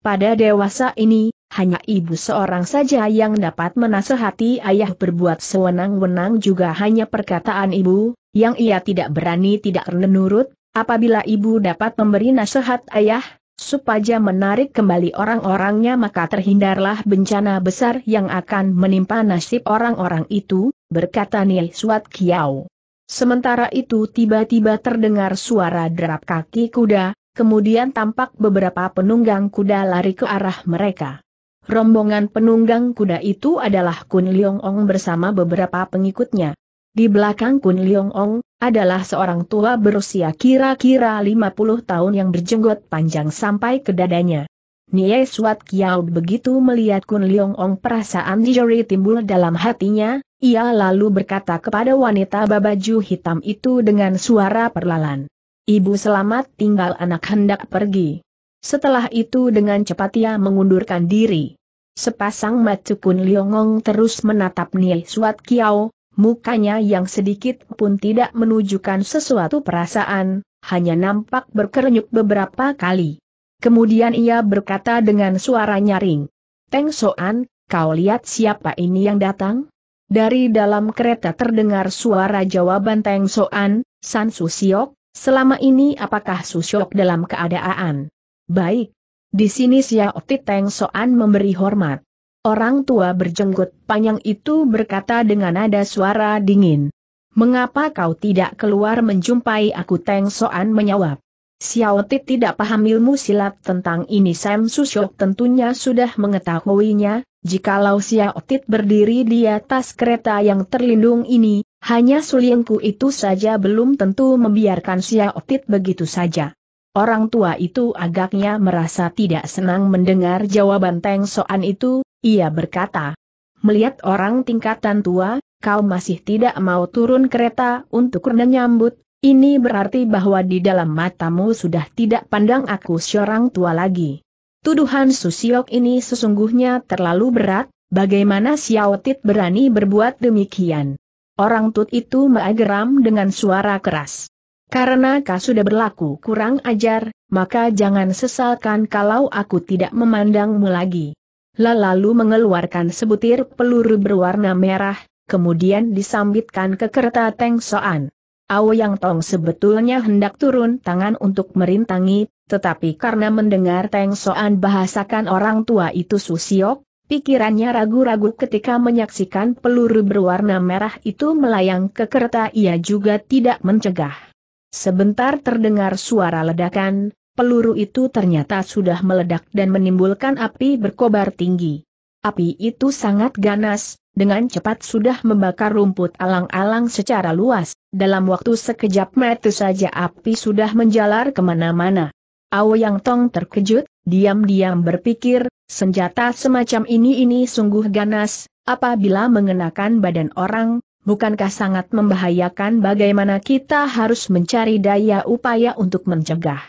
Pada dewasa ini, hanya ibu seorang saja yang dapat menasehati ayah berbuat sewenang-wenang juga hanya perkataan ibu, yang ia tidak berani tidak menurut, apabila ibu dapat memberi nasihat ayah, supaya menarik kembali orang-orangnya maka terhindarlah bencana besar yang akan menimpa nasib orang-orang itu, berkata Nil Suat Kiao. Sementara itu tiba-tiba terdengar suara derap kaki kuda, kemudian tampak beberapa penunggang kuda lari ke arah mereka. Rombongan penunggang kuda itu adalah Kun Leong Ong bersama beberapa pengikutnya. Di belakang Kun Leong Ong, adalah seorang tua berusia kira-kira 50 tahun yang berjenggot panjang sampai ke dadanya. Nie Suat Kiao begitu melihat Kun Leong Ong perasaan Jori timbul dalam hatinya, ia lalu berkata kepada wanita babaju hitam itu dengan suara perlahan. Ibu selamat tinggal anak hendak pergi. Setelah itu dengan cepat ia mengundurkan diri. Sepasang Macu Kun Liongong terus menatap Nie Suat Kiao, mukanya yang sedikit pun tidak menunjukkan sesuatu perasaan, hanya nampak berkerenyuk beberapa kali. Kemudian ia berkata dengan suara nyaring, Teng Soan, kau lihat siapa ini yang datang? Dari dalam kereta terdengar suara jawaban Teng Soan, San Susiok, Selama ini apakah Susyok dalam keadaan baik? Di sini Xiao Titeng Soan memberi hormat. Orang tua berjenggot panjang itu berkata dengan nada suara dingin. Mengapa kau tidak keluar menjumpai aku Teng Soan menjawab. Xiao Tit tidak paham ilmu silat tentang ini Sam Susyok tentunya sudah mengetahuinya, jikalau Xiao Tit berdiri di atas kereta yang terlindung ini, hanya sulingku itu saja belum tentu membiarkan Xiaotit begitu saja. Orang tua itu agaknya merasa tidak senang mendengar jawaban Teng Soan itu, ia berkata. Melihat orang tingkatan tua, kau masih tidak mau turun kereta untuk menyambut, ini berarti bahwa di dalam matamu sudah tidak pandang aku seorang tua lagi. Tuduhan Susiok ini sesungguhnya terlalu berat, bagaimana Xiaotit berani berbuat demikian. Orang Tut itu meageram dengan suara keras. Karena kau sudah berlaku kurang ajar, maka jangan sesalkan kalau aku tidak memandangmu lagi. Lalu mengeluarkan sebutir peluru berwarna merah, kemudian disambitkan ke kereta Teng Soan. Yang Tong sebetulnya hendak turun tangan untuk merintangi, tetapi karena mendengar Teng Soan bahasakan orang tua itu susiok, Pikirannya ragu-ragu ketika menyaksikan peluru berwarna merah itu melayang ke kereta ia juga tidak mencegah. Sebentar terdengar suara ledakan, peluru itu ternyata sudah meledak dan menimbulkan api berkobar tinggi. Api itu sangat ganas, dengan cepat sudah membakar rumput alang-alang secara luas, dalam waktu sekejap mata saja api sudah menjalar kemana-mana. Ao Yang Tong terkejut, diam-diam berpikir, senjata semacam ini ini sungguh ganas, apabila mengenakan badan orang, bukankah sangat membahayakan bagaimana kita harus mencari daya upaya untuk mencegah.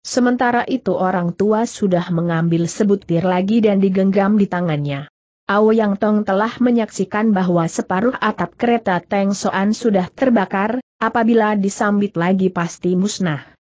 Sementara itu orang tua sudah mengambil sebutir lagi dan digenggam di tangannya. Ao Yang Tong telah menyaksikan bahwa separuh atap kereta Teng Soan sudah terbakar, apabila disambit lagi pasti musnah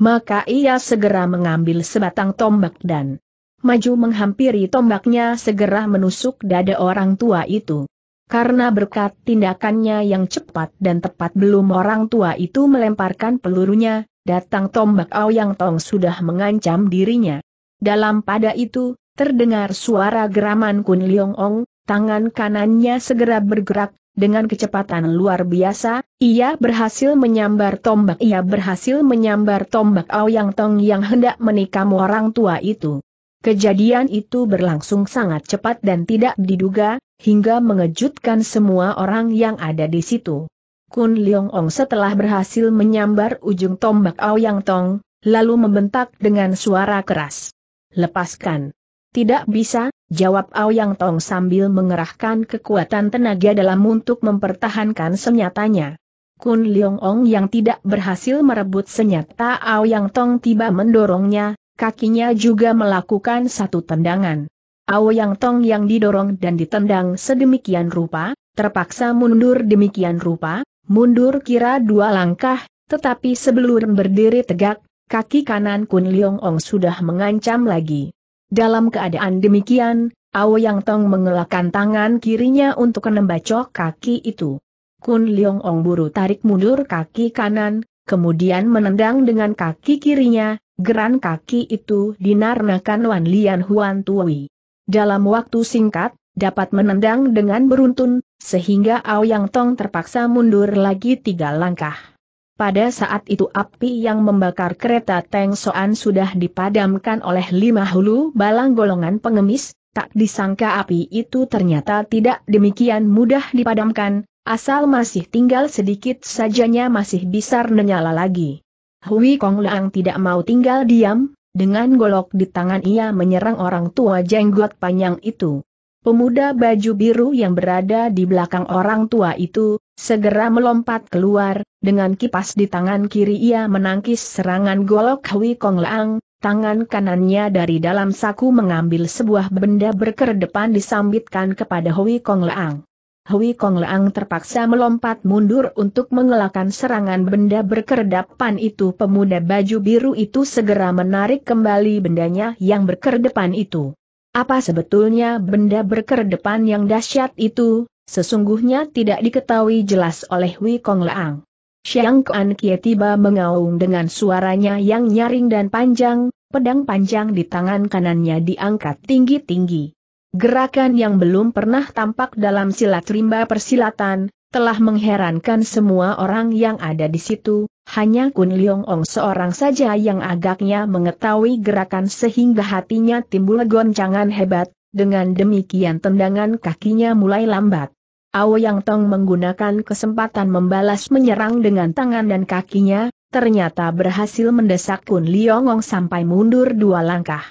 maka ia segera mengambil sebatang tombak dan maju menghampiri tombaknya segera menusuk dada orang tua itu. Karena berkat tindakannya yang cepat dan tepat belum orang tua itu melemparkan pelurunya, datang tombak Aoyang Tong sudah mengancam dirinya. Dalam pada itu, terdengar suara geraman Kun Liong Ong, tangan kanannya segera bergerak, dengan kecepatan luar biasa, ia berhasil menyambar tombak ia berhasil menyambar tombak Ao Yang Tong yang hendak menikam orang tua itu. Kejadian itu berlangsung sangat cepat dan tidak diduga, hingga mengejutkan semua orang yang ada di situ. Kun Leong Ong setelah berhasil menyambar ujung tombak Ao Yang Tong, lalu membentak dengan suara keras. Lepaskan. Tidak bisa, Jawab Ao Yang Tong sambil mengerahkan kekuatan tenaga dalam untuk mempertahankan senyatanya. Kun Leong Ong yang tidak berhasil merebut senyata Yang Tong tiba mendorongnya, kakinya juga melakukan satu tendangan. Ao Yang Tong yang didorong dan ditendang sedemikian rupa, terpaksa mundur demikian rupa, mundur kira dua langkah, tetapi sebelum berdiri tegak, kaki kanan Kun Leong Ong sudah mengancam lagi. Dalam keadaan demikian, Ao Yang Tong mengelakkan tangan kirinya untuk menembacok kaki itu. Kun Leong Ong buru tarik mundur kaki kanan, kemudian menendang dengan kaki kirinya, geran kaki itu dinarnakan Wan Lian Huan Tui. Dalam waktu singkat, dapat menendang dengan beruntun, sehingga Ao Yang Tong terpaksa mundur lagi tiga langkah. Pada saat itu api yang membakar kereta Teng Soan sudah dipadamkan oleh lima hulu balang golongan pengemis, tak disangka api itu ternyata tidak demikian mudah dipadamkan, asal masih tinggal sedikit sajanya masih bisa menyala lagi. Hui Kong Leang tidak mau tinggal diam, dengan golok di tangan ia menyerang orang tua jenggot panjang itu. Pemuda baju biru yang berada di belakang orang tua itu, segera melompat keluar, dengan kipas di tangan kiri ia menangkis serangan golok Hui Kong Leang, tangan kanannya dari dalam saku mengambil sebuah benda berkerdepan disambitkan kepada Hui Kong Leang. Hui Kong Leang terpaksa melompat mundur untuk mengelakkan serangan benda berkerdepan itu pemuda baju biru itu segera menarik kembali bendanya yang berkerdepan itu. Apa sebetulnya benda berkedepan yang dahsyat itu, sesungguhnya tidak diketahui jelas oleh Wei Kong Leang. Xiang Kuan Kie tiba mengaung dengan suaranya yang nyaring dan panjang, pedang panjang di tangan kanannya diangkat tinggi-tinggi. Gerakan yang belum pernah tampak dalam silat rimba persilatan, telah mengherankan semua orang yang ada di situ, hanya Kun Leong Ong seorang saja yang agaknya mengetahui gerakan sehingga hatinya timbul goncangan hebat, dengan demikian tendangan kakinya mulai lambat. Ao Yang Tong menggunakan kesempatan membalas menyerang dengan tangan dan kakinya, ternyata berhasil mendesak Kun Leong Ong sampai mundur dua langkah.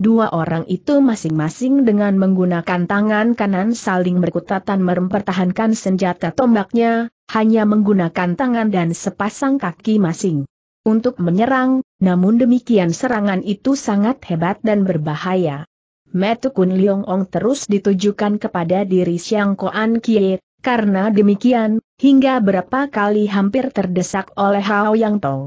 Dua orang itu masing-masing dengan menggunakan tangan kanan saling berkutatan mempertahankan senjata tombaknya, hanya menggunakan tangan dan sepasang kaki masing. Untuk menyerang, namun demikian serangan itu sangat hebat dan berbahaya. Metukun Liong Ong terus ditujukan kepada diri Siang Koan Kie, karena demikian, hingga berapa kali hampir terdesak oleh Hao Yang Tong.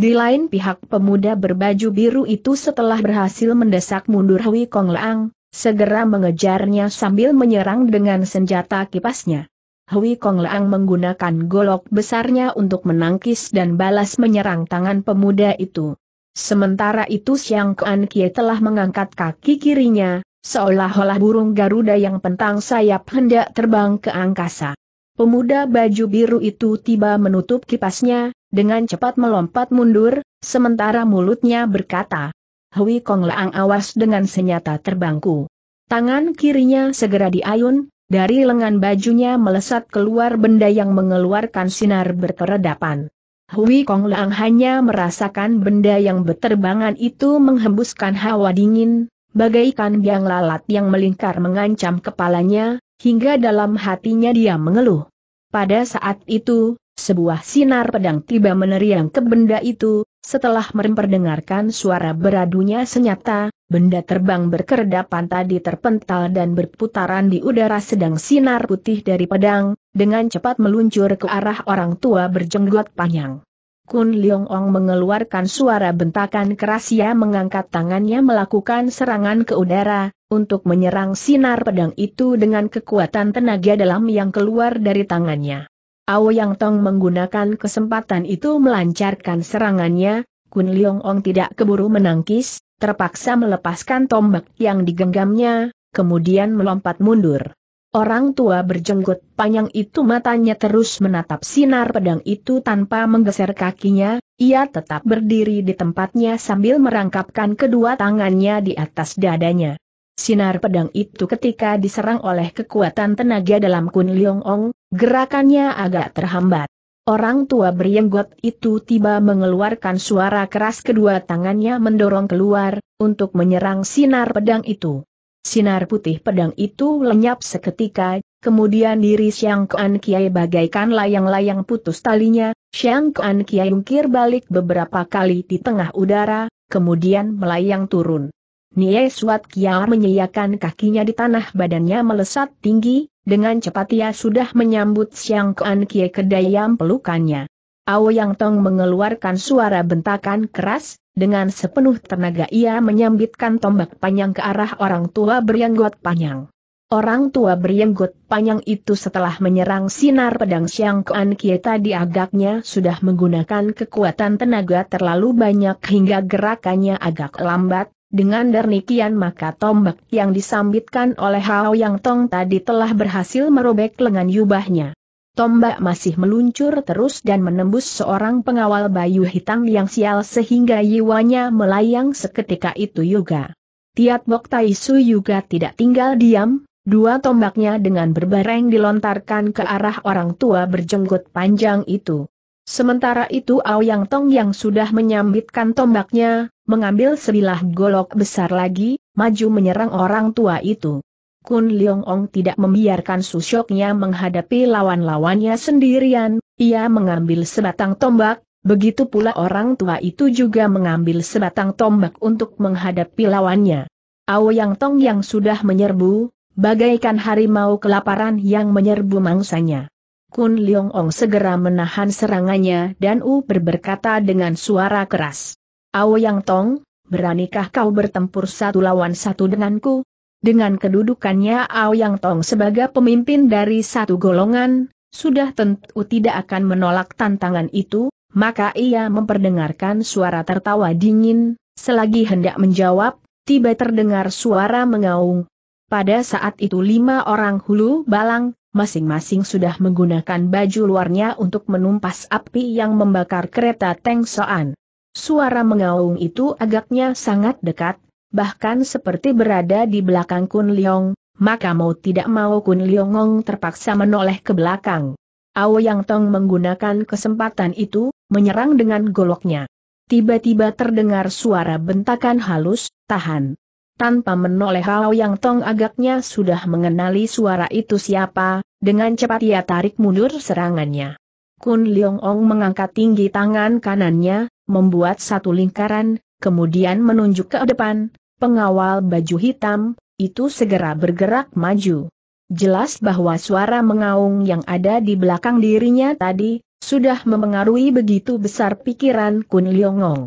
Di lain pihak pemuda berbaju biru itu setelah berhasil mendesak mundur Hui Kong Leang, segera mengejarnya sambil menyerang dengan senjata kipasnya. Hui Kong Leang menggunakan golok besarnya untuk menangkis dan balas menyerang tangan pemuda itu. Sementara itu Siang Kuan Kie telah mengangkat kaki kirinya, seolah-olah burung Garuda yang pentang sayap hendak terbang ke angkasa. Pemuda baju biru itu tiba menutup kipasnya, dengan cepat melompat mundur, sementara mulutnya berkata, Hui Kong Leang awas dengan senyata terbangku. Tangan kirinya segera diayun, dari lengan bajunya melesat keluar benda yang mengeluarkan sinar berkeredapan. Hui Kong Leang hanya merasakan benda yang berterbangan itu menghembuskan hawa dingin, bagaikan biang lalat yang melingkar mengancam kepalanya, hingga dalam hatinya dia mengeluh. Pada saat itu, sebuah sinar pedang tiba meneriang ke benda itu, setelah memperdengarkan suara beradunya senyata, benda terbang berkerdapan tadi terpental dan berputaran di udara sedang sinar putih dari pedang, dengan cepat meluncur ke arah orang tua berjenggot panjang. Kun Leong Ong mengeluarkan suara bentakan keras ia mengangkat tangannya melakukan serangan ke udara, untuk menyerang sinar pedang itu dengan kekuatan tenaga dalam yang keluar dari tangannya. Ao Yang Tong menggunakan kesempatan itu melancarkan serangannya, Kun Leong Ong tidak keburu menangkis, terpaksa melepaskan tombak yang digenggamnya, kemudian melompat mundur. Orang tua berjenggot panjang itu matanya terus menatap sinar pedang itu tanpa menggeser kakinya, ia tetap berdiri di tempatnya sambil merangkapkan kedua tangannya di atas dadanya. Sinar pedang itu ketika diserang oleh kekuatan tenaga dalam Kun Leong Ong, gerakannya agak terhambat. Orang tua berjenggot itu tiba mengeluarkan suara keras kedua tangannya mendorong keluar, untuk menyerang sinar pedang itu. Sinar putih pedang itu lenyap seketika, kemudian diri Xiang Kuan Kiai bagaikan layang-layang putus talinya, Xiang Kuan Kiai ungkir balik beberapa kali di tengah udara, kemudian melayang turun. Nie Suat Kia menyiakan kakinya di tanah badannya melesat tinggi, dengan cepat ia sudah menyambut Siang Kuan Kie dayam pelukannya. Ao Yang Tong mengeluarkan suara bentakan keras, dengan sepenuh tenaga ia menyambitkan tombak panjang ke arah orang tua berianggot panjang. Orang tua berianggot panjang itu setelah menyerang sinar pedang Siang Kuan Kie tadi agaknya sudah menggunakan kekuatan tenaga terlalu banyak hingga gerakannya agak lambat, dengan demikian maka tombak yang disambitkan oleh Hao Yang Tong tadi telah berhasil merobek lengan yubahnya. Tombak masih meluncur terus dan menembus seorang pengawal bayu hitam yang sial sehingga jiwanya melayang seketika itu juga. Tiat Bok Tai Su juga tidak tinggal diam, dua tombaknya dengan berbareng dilontarkan ke arah orang tua berjenggot panjang itu. Sementara itu Ao Yang Tong yang sudah menyambitkan tombaknya, mengambil sebilah golok besar lagi, maju menyerang orang tua itu. Kun Leong Ong tidak membiarkan susyoknya menghadapi lawan-lawannya sendirian, ia mengambil sebatang tombak, begitu pula orang tua itu juga mengambil sebatang tombak untuk menghadapi lawannya. Ao Yang Tong yang sudah menyerbu, bagaikan harimau kelaparan yang menyerbu mangsanya. Kun Leong Ong segera menahan serangannya dan U berkata dengan suara keras. Yang Tong, beranikah kau bertempur satu lawan satu denganku? Dengan kedudukannya Yang Tong sebagai pemimpin dari satu golongan, sudah tentu tidak akan menolak tantangan itu, maka ia memperdengarkan suara tertawa dingin, selagi hendak menjawab, tiba terdengar suara mengaung. Pada saat itu lima orang hulu balang masing-masing sudah menggunakan baju luarnya untuk menumpas api yang membakar kereta Teng Soan. Suara mengaung itu agaknya sangat dekat, bahkan seperti berada di belakang Kun Leong, maka mau tidak mau Kun Leongong terpaksa menoleh ke belakang. Yang Tong menggunakan kesempatan itu, menyerang dengan goloknya. Tiba-tiba terdengar suara bentakan halus, tahan. Tanpa menoleh Hao Yang Tong agaknya sudah mengenali suara itu siapa, dengan cepat ia tarik mundur serangannya. Kun Leong Ong mengangkat tinggi tangan kanannya, membuat satu lingkaran, kemudian menunjuk ke depan, pengawal baju hitam, itu segera bergerak maju. Jelas bahwa suara mengaung yang ada di belakang dirinya tadi, sudah memengaruhi begitu besar pikiran Kun Leong Ong.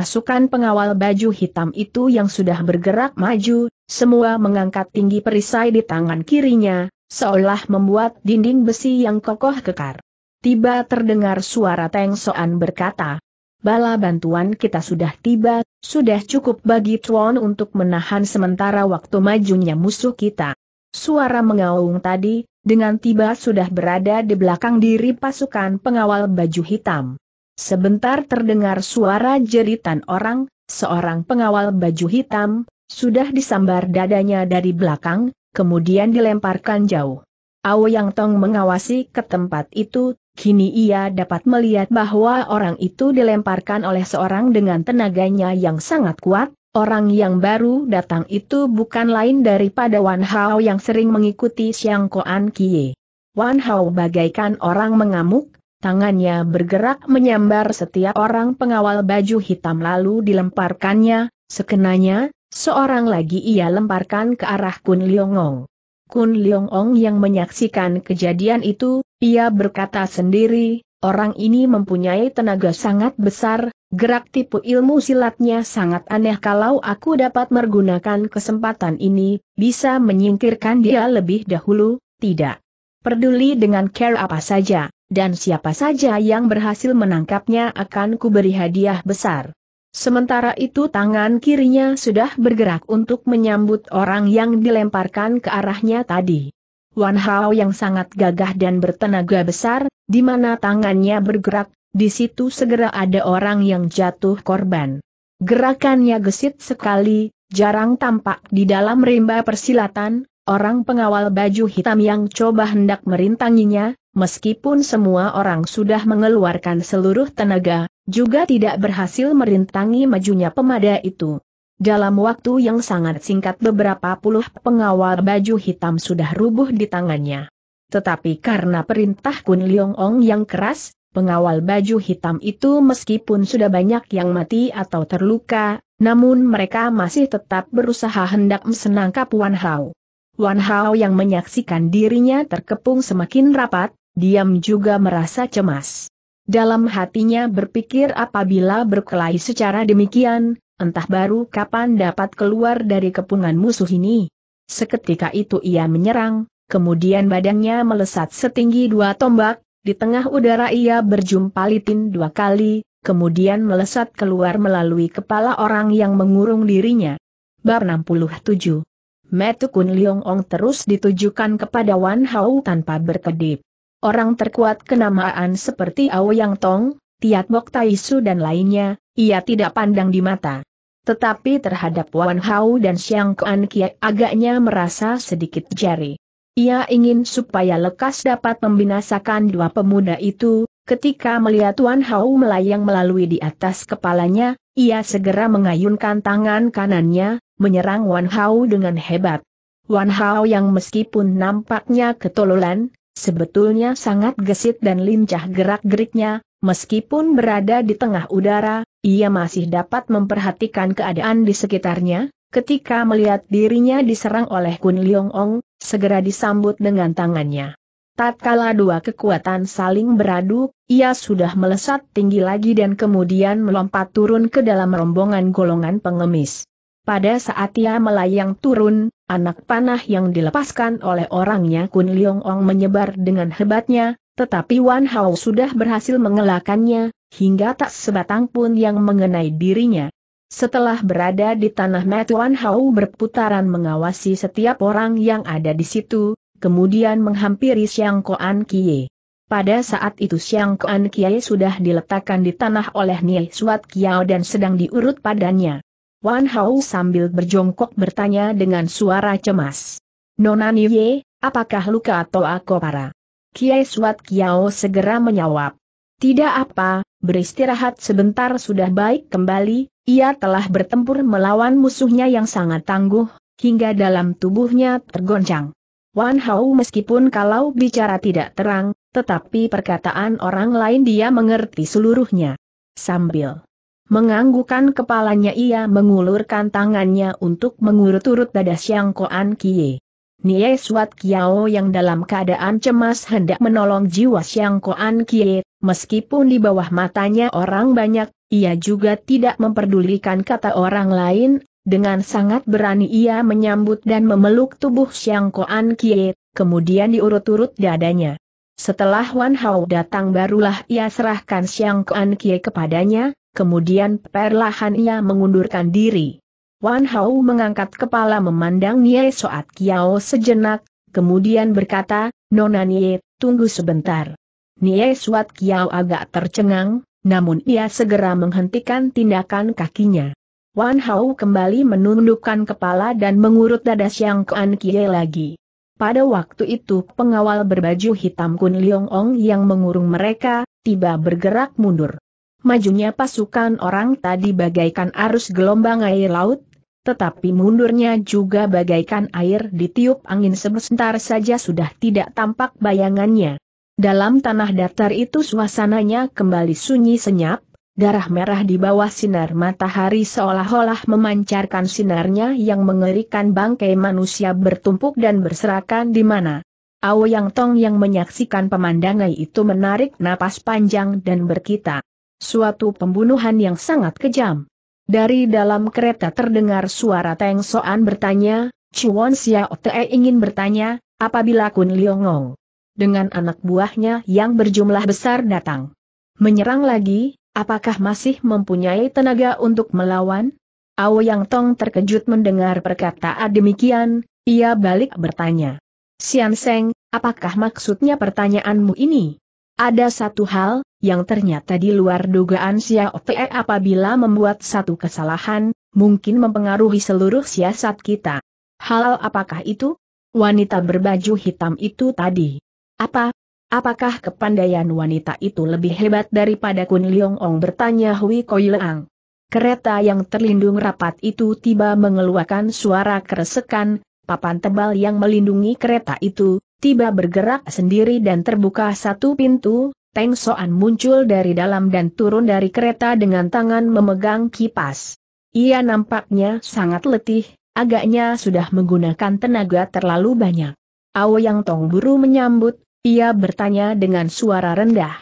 Pasukan pengawal baju hitam itu yang sudah bergerak maju, semua mengangkat tinggi perisai di tangan kirinya, seolah membuat dinding besi yang kokoh kekar. Tiba terdengar suara Teng Soan berkata, Bala bantuan kita sudah tiba, sudah cukup bagi Tuan untuk menahan sementara waktu majunya musuh kita. Suara mengaung tadi, dengan tiba sudah berada di belakang diri pasukan pengawal baju hitam. Sebentar terdengar suara jeritan orang, seorang pengawal baju hitam, sudah disambar dadanya dari belakang, kemudian dilemparkan jauh. Ao Yang Tong mengawasi ke tempat itu, kini ia dapat melihat bahwa orang itu dilemparkan oleh seorang dengan tenaganya yang sangat kuat, orang yang baru datang itu bukan lain daripada Wan Hao yang sering mengikuti Xiang Koan Kie. Wan Hao bagaikan orang mengamuk, Tangannya bergerak menyambar setiap orang pengawal baju hitam lalu dilemparkannya, sekenanya, seorang lagi ia lemparkan ke arah Kun Leongong. Kun Leongong yang menyaksikan kejadian itu, ia berkata sendiri, orang ini mempunyai tenaga sangat besar, gerak tipu ilmu silatnya sangat aneh kalau aku dapat menggunakan kesempatan ini, bisa menyingkirkan dia lebih dahulu, tidak. Peduli dengan care apa saja dan siapa saja yang berhasil menangkapnya akan kuberi hadiah besar. Sementara itu tangan kirinya sudah bergerak untuk menyambut orang yang dilemparkan ke arahnya tadi. Wan Hao yang sangat gagah dan bertenaga besar, di mana tangannya bergerak, di situ segera ada orang yang jatuh korban. Gerakannya gesit sekali, jarang tampak di dalam rimba persilatan, orang pengawal baju hitam yang coba hendak merintanginya, Meskipun semua orang sudah mengeluarkan seluruh tenaga, juga tidak berhasil merintangi majunya pemada itu. Dalam waktu yang sangat singkat beberapa puluh pengawal baju hitam sudah rubuh di tangannya. Tetapi karena perintah Kun Leong Ong yang keras, pengawal baju hitam itu meskipun sudah banyak yang mati atau terluka, namun mereka masih tetap berusaha hendak menangkap Wan Hao. Wan Hao yang menyaksikan dirinya terkepung semakin rapat, diam juga merasa cemas. Dalam hatinya berpikir apabila berkelahi secara demikian, entah baru kapan dapat keluar dari kepungan musuh ini. Seketika itu ia menyerang, kemudian badannya melesat setinggi dua tombak, di tengah udara ia berjumpa Litin dua kali, kemudian melesat keluar melalui kepala orang yang mengurung dirinya. Bar 67 Metu Kun Ong terus ditujukan kepada Wan Hao tanpa berkedip orang terkuat kenamaan seperti Yang Tong, Tiat Bok Taisu dan lainnya, ia tidak pandang di mata. Tetapi terhadap Wan Hao dan Xiang Kuan Kie agaknya merasa sedikit jari. Ia ingin supaya lekas dapat membinasakan dua pemuda itu, ketika melihat Wan Hao melayang melalui di atas kepalanya, ia segera mengayunkan tangan kanannya, menyerang Wan Hao dengan hebat. Wan Hao yang meskipun nampaknya ketololan, Sebetulnya sangat gesit dan lincah gerak-geriknya, meskipun berada di tengah udara, ia masih dapat memperhatikan keadaan di sekitarnya, ketika melihat dirinya diserang oleh Kun Leong Ong, segera disambut dengan tangannya. Tatkala dua kekuatan saling beradu, ia sudah melesat tinggi lagi dan kemudian melompat turun ke dalam rombongan golongan pengemis. Pada saat ia melayang turun, anak panah yang dilepaskan oleh orangnya Kun Leong Ong menyebar dengan hebatnya, tetapi Wan Hao sudah berhasil mengelakannya, hingga tak sebatang pun yang mengenai dirinya. Setelah berada di tanah Mat Wan Hao berputaran mengawasi setiap orang yang ada di situ, kemudian menghampiri Xiang Koan Kie. Pada saat itu Xiang Koan Kie sudah diletakkan di tanah oleh Nie Suat Kiao dan sedang diurut padanya. Wan Hao sambil berjongkok bertanya dengan suara cemas. Nona Niye, apakah luka atau aku parah? Kiai Suat Kiao segera menjawab. Tidak apa, beristirahat sebentar sudah baik kembali, ia telah bertempur melawan musuhnya yang sangat tangguh, hingga dalam tubuhnya tergoncang. Wan Hao meskipun kalau bicara tidak terang, tetapi perkataan orang lain dia mengerti seluruhnya. Sambil Menganggukan kepalanya ia mengulurkan tangannya untuk mengurut-urut dada Siang Koan Kie. Nie Suat Kiao yang dalam keadaan cemas hendak menolong jiwa Siang Koan Kie, meskipun di bawah matanya orang banyak, ia juga tidak memperdulikan kata orang lain, dengan sangat berani ia menyambut dan memeluk tubuh Siang Koan Kie, kemudian diurut-urut dadanya. Setelah Wan Hao datang barulah ia serahkan Siang Koan Kie kepadanya, kemudian perlahan ia mengundurkan diri. Wan Hao mengangkat kepala memandang Nie Soat Kiao sejenak, kemudian berkata, Nona Nie, tunggu sebentar. Nie Soat Kiao agak tercengang, namun ia segera menghentikan tindakan kakinya. Wan Hao kembali menundukkan kepala dan mengurut dada siang Kuan Kie lagi. Pada waktu itu pengawal berbaju hitam Kun Liong Ong yang mengurung mereka, tiba bergerak mundur majunya pasukan orang tadi bagaikan arus gelombang air laut, tetapi mundurnya juga bagaikan air ditiup angin sebentar saja sudah tidak tampak bayangannya. Dalam tanah datar itu suasananya kembali sunyi senyap, darah merah di bawah sinar matahari seolah-olah memancarkan sinarnya yang mengerikan bangkai manusia bertumpuk dan berserakan di mana. Ao Yang Tong yang menyaksikan pemandangan itu menarik napas panjang dan berkita. Suatu pembunuhan yang sangat kejam. Dari dalam kereta terdengar suara Teng Soan bertanya, Chuan Xiao Te ingin bertanya, apabila Kun Liongong dengan anak buahnya yang berjumlah besar datang. Menyerang lagi, apakah masih mempunyai tenaga untuk melawan? Ao Yang Tong terkejut mendengar perkataan demikian, ia balik bertanya. Sian Seng, apakah maksudnya pertanyaanmu ini? Ada satu hal, yang ternyata di luar dugaan Xiao Te apabila membuat satu kesalahan, mungkin mempengaruhi seluruh siasat kita. Hal apakah itu? Wanita berbaju hitam itu tadi. Apa? Apakah kepandaian wanita itu lebih hebat daripada Kun Liong Ong bertanya Hui Koi Leang. Kereta yang terlindung rapat itu tiba mengeluarkan suara keresekan, papan tebal yang melindungi kereta itu, tiba bergerak sendiri dan terbuka satu pintu, Teng Soan muncul dari dalam dan turun dari kereta dengan tangan memegang kipas. Ia nampaknya sangat letih, agaknya sudah menggunakan tenaga terlalu banyak. Ao Yang Tong Buru menyambut, ia bertanya dengan suara rendah.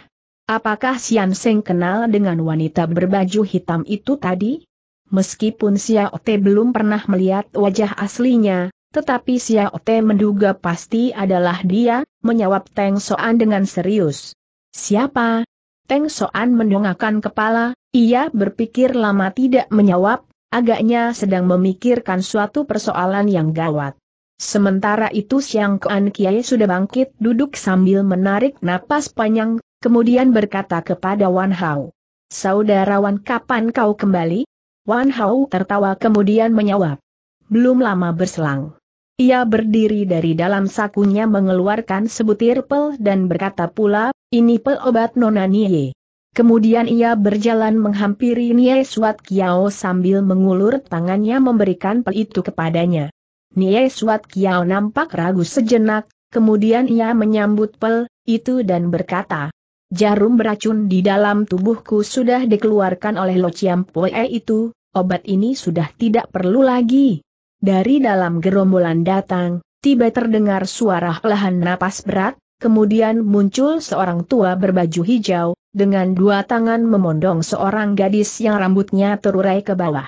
Apakah Sian Seng kenal dengan wanita berbaju hitam itu tadi? Meskipun Xiao Te belum pernah melihat wajah aslinya, tetapi Xiao Te menduga pasti adalah dia, menyawab Teng Soan dengan serius. Siapa? Teng Soan mendongakkan kepala, ia berpikir lama tidak menjawab, agaknya sedang memikirkan suatu persoalan yang gawat. Sementara itu Siang Kuan Kiai sudah bangkit duduk sambil menarik napas panjang, kemudian berkata kepada Wan Hao. Saudara Wan kapan kau kembali? Wan Hao tertawa kemudian menjawab. Belum lama berselang. Ia berdiri dari dalam sakunya mengeluarkan sebutir pel dan berkata pula, ini pel obat Nona Nie. Kemudian ia berjalan menghampiri Nie Suat Kiao sambil mengulur tangannya memberikan pel itu kepadanya. Nie Suat Kiao nampak ragu sejenak, kemudian ia menyambut pel itu dan berkata, Jarum beracun di dalam tubuhku sudah dikeluarkan oleh Lo Chiam Pue itu, obat ini sudah tidak perlu lagi. Dari dalam gerombolan datang, tiba terdengar suara lahan napas berat, kemudian muncul seorang tua berbaju hijau, dengan dua tangan memondong seorang gadis yang rambutnya terurai ke bawah.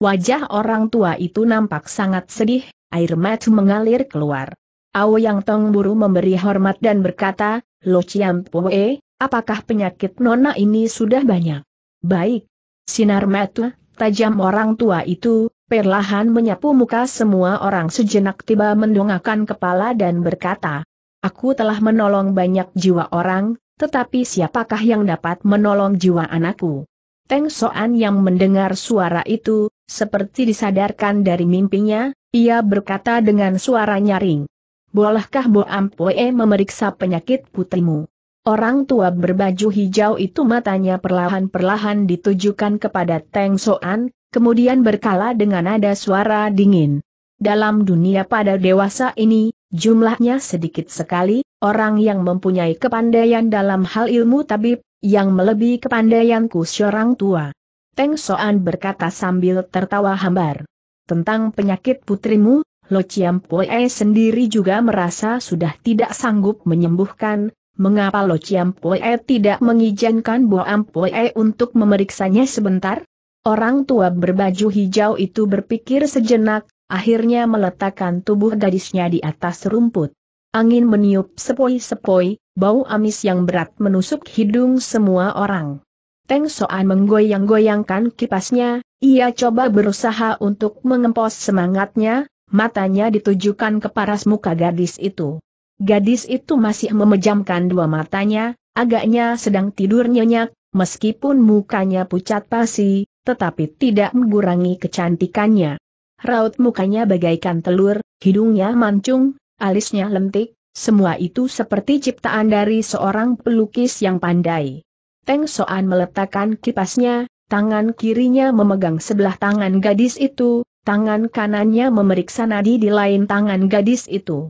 Wajah orang tua itu nampak sangat sedih, air mata mengalir keluar. Ao Yang Tong buru memberi hormat dan berkata, Lo Chiam Pue, apakah penyakit nona ini sudah banyak? Baik. Sinar mata, tajam orang tua itu, perlahan menyapu muka semua orang sejenak tiba mendongakkan kepala dan berkata, Aku telah menolong banyak jiwa orang, tetapi siapakah yang dapat menolong jiwa anakku? Teng Soan yang mendengar suara itu, seperti disadarkan dari mimpinya, ia berkata dengan suara nyaring. Bolehkah Bo Ampoe memeriksa penyakit putrimu? Orang tua berbaju hijau itu matanya perlahan-perlahan ditujukan kepada Teng Soan, kemudian berkala dengan nada suara dingin. Dalam dunia pada dewasa ini, jumlahnya sedikit sekali, orang yang mempunyai kepandaian dalam hal ilmu tabib, yang melebihi kepandaianku seorang tua. Teng Soan berkata sambil tertawa hambar. Tentang penyakit putrimu, Lo Chiam Poe sendiri juga merasa sudah tidak sanggup menyembuhkan, mengapa Lo Chiam Poe tidak mengizinkan Bo Am Poe untuk memeriksanya sebentar? Orang tua berbaju hijau itu berpikir sejenak, akhirnya meletakkan tubuh gadisnya di atas rumput. Angin meniup sepoi-sepoi, bau amis yang berat menusuk hidung semua orang. Teng Soan menggoyang-goyangkan kipasnya, ia coba berusaha untuk mengempos semangatnya, matanya ditujukan ke paras muka gadis itu. Gadis itu masih memejamkan dua matanya, agaknya sedang tidur nyenyak, meskipun mukanya pucat pasi, tetapi tidak mengurangi kecantikannya. Raut mukanya bagaikan telur, hidungnya mancung, alisnya lentik, semua itu seperti ciptaan dari seorang pelukis yang pandai. Teng Soan meletakkan kipasnya, tangan kirinya memegang sebelah tangan gadis itu, tangan kanannya memeriksa nadi di lain tangan gadis itu.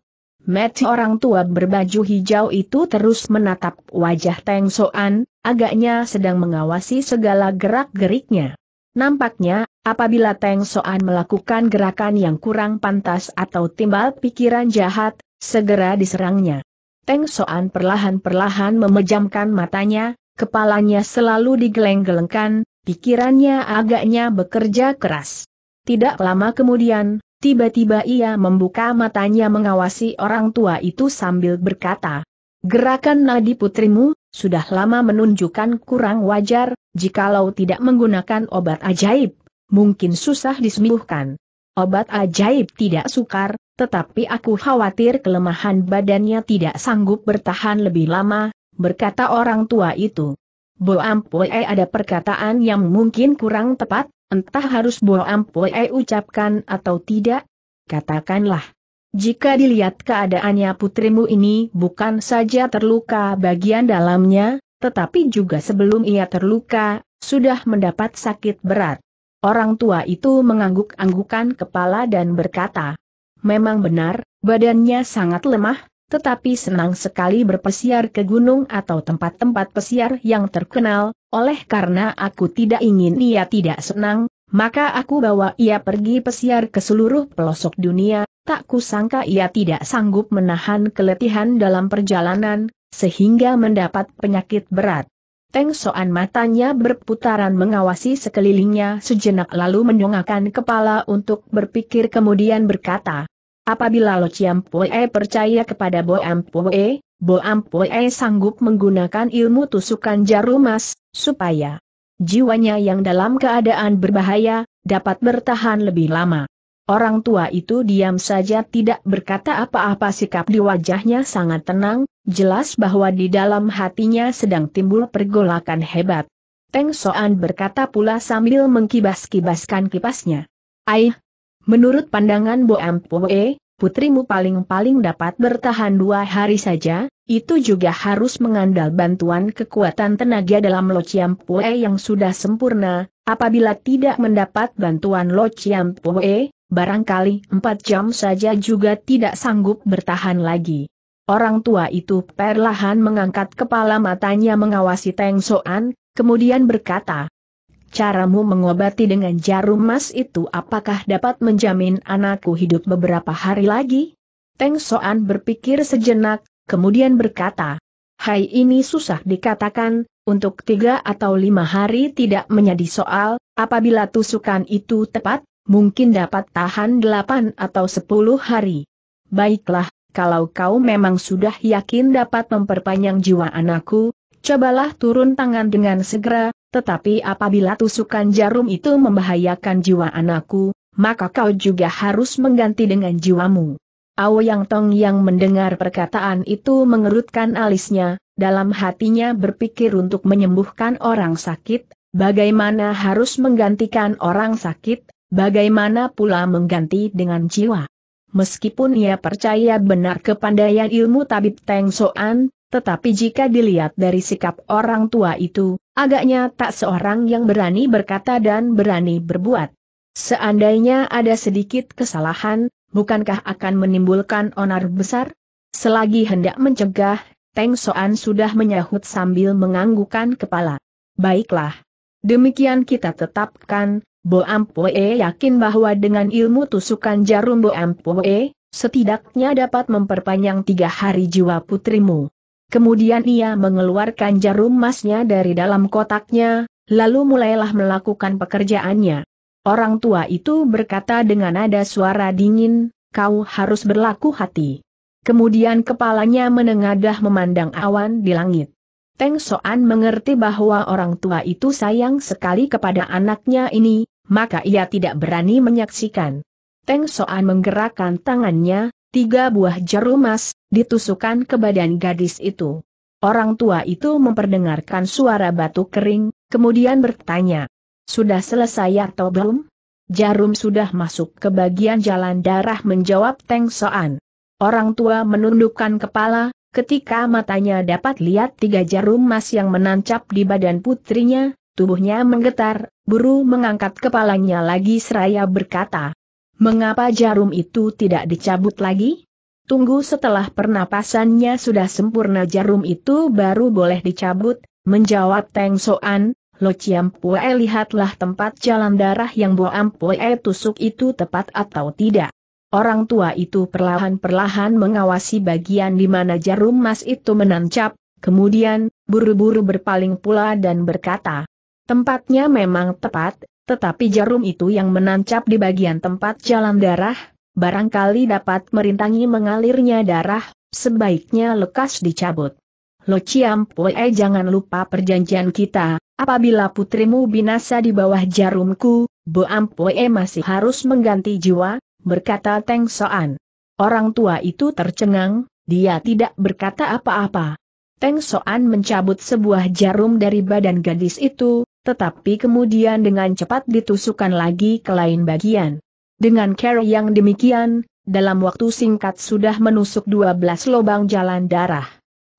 Mati orang tua berbaju hijau itu terus menatap wajah Teng Soan, agaknya sedang mengawasi segala gerak-geriknya. Nampaknya, apabila Teng Soan melakukan gerakan yang kurang pantas atau timbal pikiran jahat, segera diserangnya. Teng Soan perlahan-perlahan memejamkan matanya, kepalanya selalu digeleng-gelengkan, pikirannya agaknya bekerja keras. Tidak lama kemudian, tiba-tiba ia membuka matanya mengawasi orang tua itu sambil berkata, Gerakan nadi putrimu, sudah lama menunjukkan kurang wajar, jikalau tidak menggunakan obat ajaib, mungkin susah disembuhkan. Obat ajaib tidak sukar, tetapi aku khawatir kelemahan badannya tidak sanggup bertahan lebih lama, berkata orang tua itu. Bo Ampue ada perkataan yang mungkin kurang tepat, entah harus Bo Ampue ucapkan atau tidak. Katakanlah, jika dilihat keadaannya putrimu ini bukan saja terluka bagian dalamnya, tetapi juga sebelum ia terluka, sudah mendapat sakit berat. Orang tua itu mengangguk-anggukan kepala dan berkata, Memang benar, badannya sangat lemah, tetapi senang sekali berpesiar ke gunung atau tempat-tempat pesiar yang terkenal, oleh karena aku tidak ingin ia tidak senang, maka aku bawa ia pergi pesiar ke seluruh pelosok dunia, Tak kusangka ia tidak sanggup menahan keletihan dalam perjalanan, sehingga mendapat penyakit berat. Teng Soan matanya berputaran mengawasi sekelilingnya sejenak lalu menyongakkan kepala untuk berpikir kemudian berkata, Apabila Lo Chiam Pue percaya kepada Bo Am Pue, Bo Am Pue sanggup menggunakan ilmu tusukan jarum emas, supaya jiwanya yang dalam keadaan berbahaya, dapat bertahan lebih lama. Orang tua itu diam saja tidak berkata apa-apa sikap di wajahnya sangat tenang, jelas bahwa di dalam hatinya sedang timbul pergolakan hebat. Teng Soan berkata pula sambil mengkibas-kibaskan kipasnya. Aih, menurut pandangan Bo Ampoe, putrimu paling-paling dapat bertahan dua hari saja, itu juga harus mengandal bantuan kekuatan tenaga dalam Lo Chiampue yang sudah sempurna, apabila tidak mendapat bantuan Lo Chiampue, barangkali empat jam saja juga tidak sanggup bertahan lagi. Orang tua itu perlahan mengangkat kepala matanya mengawasi Teng Soan, kemudian berkata, Caramu mengobati dengan jarum emas itu apakah dapat menjamin anakku hidup beberapa hari lagi? Teng Soan berpikir sejenak, kemudian berkata, Hai ini susah dikatakan, untuk tiga atau lima hari tidak menjadi soal, apabila tusukan itu tepat, mungkin dapat tahan delapan atau sepuluh hari. Baiklah, kalau kau memang sudah yakin dapat memperpanjang jiwa anakku, cobalah turun tangan dengan segera, tetapi apabila tusukan jarum itu membahayakan jiwa anakku, maka kau juga harus mengganti dengan jiwamu. Ao Yang Tong yang mendengar perkataan itu mengerutkan alisnya, dalam hatinya berpikir untuk menyembuhkan orang sakit, bagaimana harus menggantikan orang sakit, Bagaimana pula mengganti dengan jiwa? Meskipun ia percaya benar kepandaian ilmu tabib Teng Soan, tetapi jika dilihat dari sikap orang tua itu, agaknya tak seorang yang berani berkata dan berani berbuat. Seandainya ada sedikit kesalahan, bukankah akan menimbulkan onar besar? Selagi hendak mencegah, Teng Soan sudah menyahut sambil menganggukan kepala. Baiklah. Demikian kita tetapkan, Boampoe yakin bahwa dengan ilmu tusukan jarum Boampoe, setidaknya dapat memperpanjang tiga hari jiwa putrimu. Kemudian ia mengeluarkan jarum emasnya dari dalam kotaknya, lalu mulailah melakukan pekerjaannya. Orang tua itu berkata dengan nada suara dingin, kau harus berlaku hati. Kemudian kepalanya menengadah memandang awan di langit. Teng Soan mengerti bahwa orang tua itu sayang sekali kepada anaknya ini, maka ia tidak berani menyaksikan. Teng Soan menggerakkan tangannya, tiga buah jarum emas, ditusukkan ke badan gadis itu. Orang tua itu memperdengarkan suara batu kering, kemudian bertanya, Sudah selesai atau belum? Jarum sudah masuk ke bagian jalan darah menjawab Teng Soan. Orang tua menundukkan kepala, ketika matanya dapat lihat tiga jarum emas yang menancap di badan putrinya, Tubuhnya menggetar, Buru mengangkat kepalanya lagi seraya berkata, Mengapa jarum itu tidak dicabut lagi? Tunggu setelah pernapasannya sudah sempurna jarum itu baru boleh dicabut, menjawab Teng Soan, Lo Chiam Pue lihatlah tempat jalan darah yang Bo Am Pue tusuk itu tepat atau tidak. Orang tua itu perlahan-perlahan mengawasi bagian di mana jarum emas itu menancap, kemudian, buru-buru berpaling pula dan berkata, Tempatnya memang tepat, tetapi jarum itu yang menancap di bagian tempat jalan darah, barangkali dapat merintangi mengalirnya darah, sebaiknya lekas dicabut. Lo Ciampue eh, jangan lupa perjanjian kita, apabila putrimu binasa di bawah jarumku, Bo Ampue eh, masih harus mengganti jiwa, berkata Teng Soan. Orang tua itu tercengang, dia tidak berkata apa-apa. Teng Soan mencabut sebuah jarum dari badan gadis itu, tetapi kemudian dengan cepat ditusukkan lagi ke lain bagian. Dengan cara yang demikian, dalam waktu singkat sudah menusuk 12 lubang jalan darah.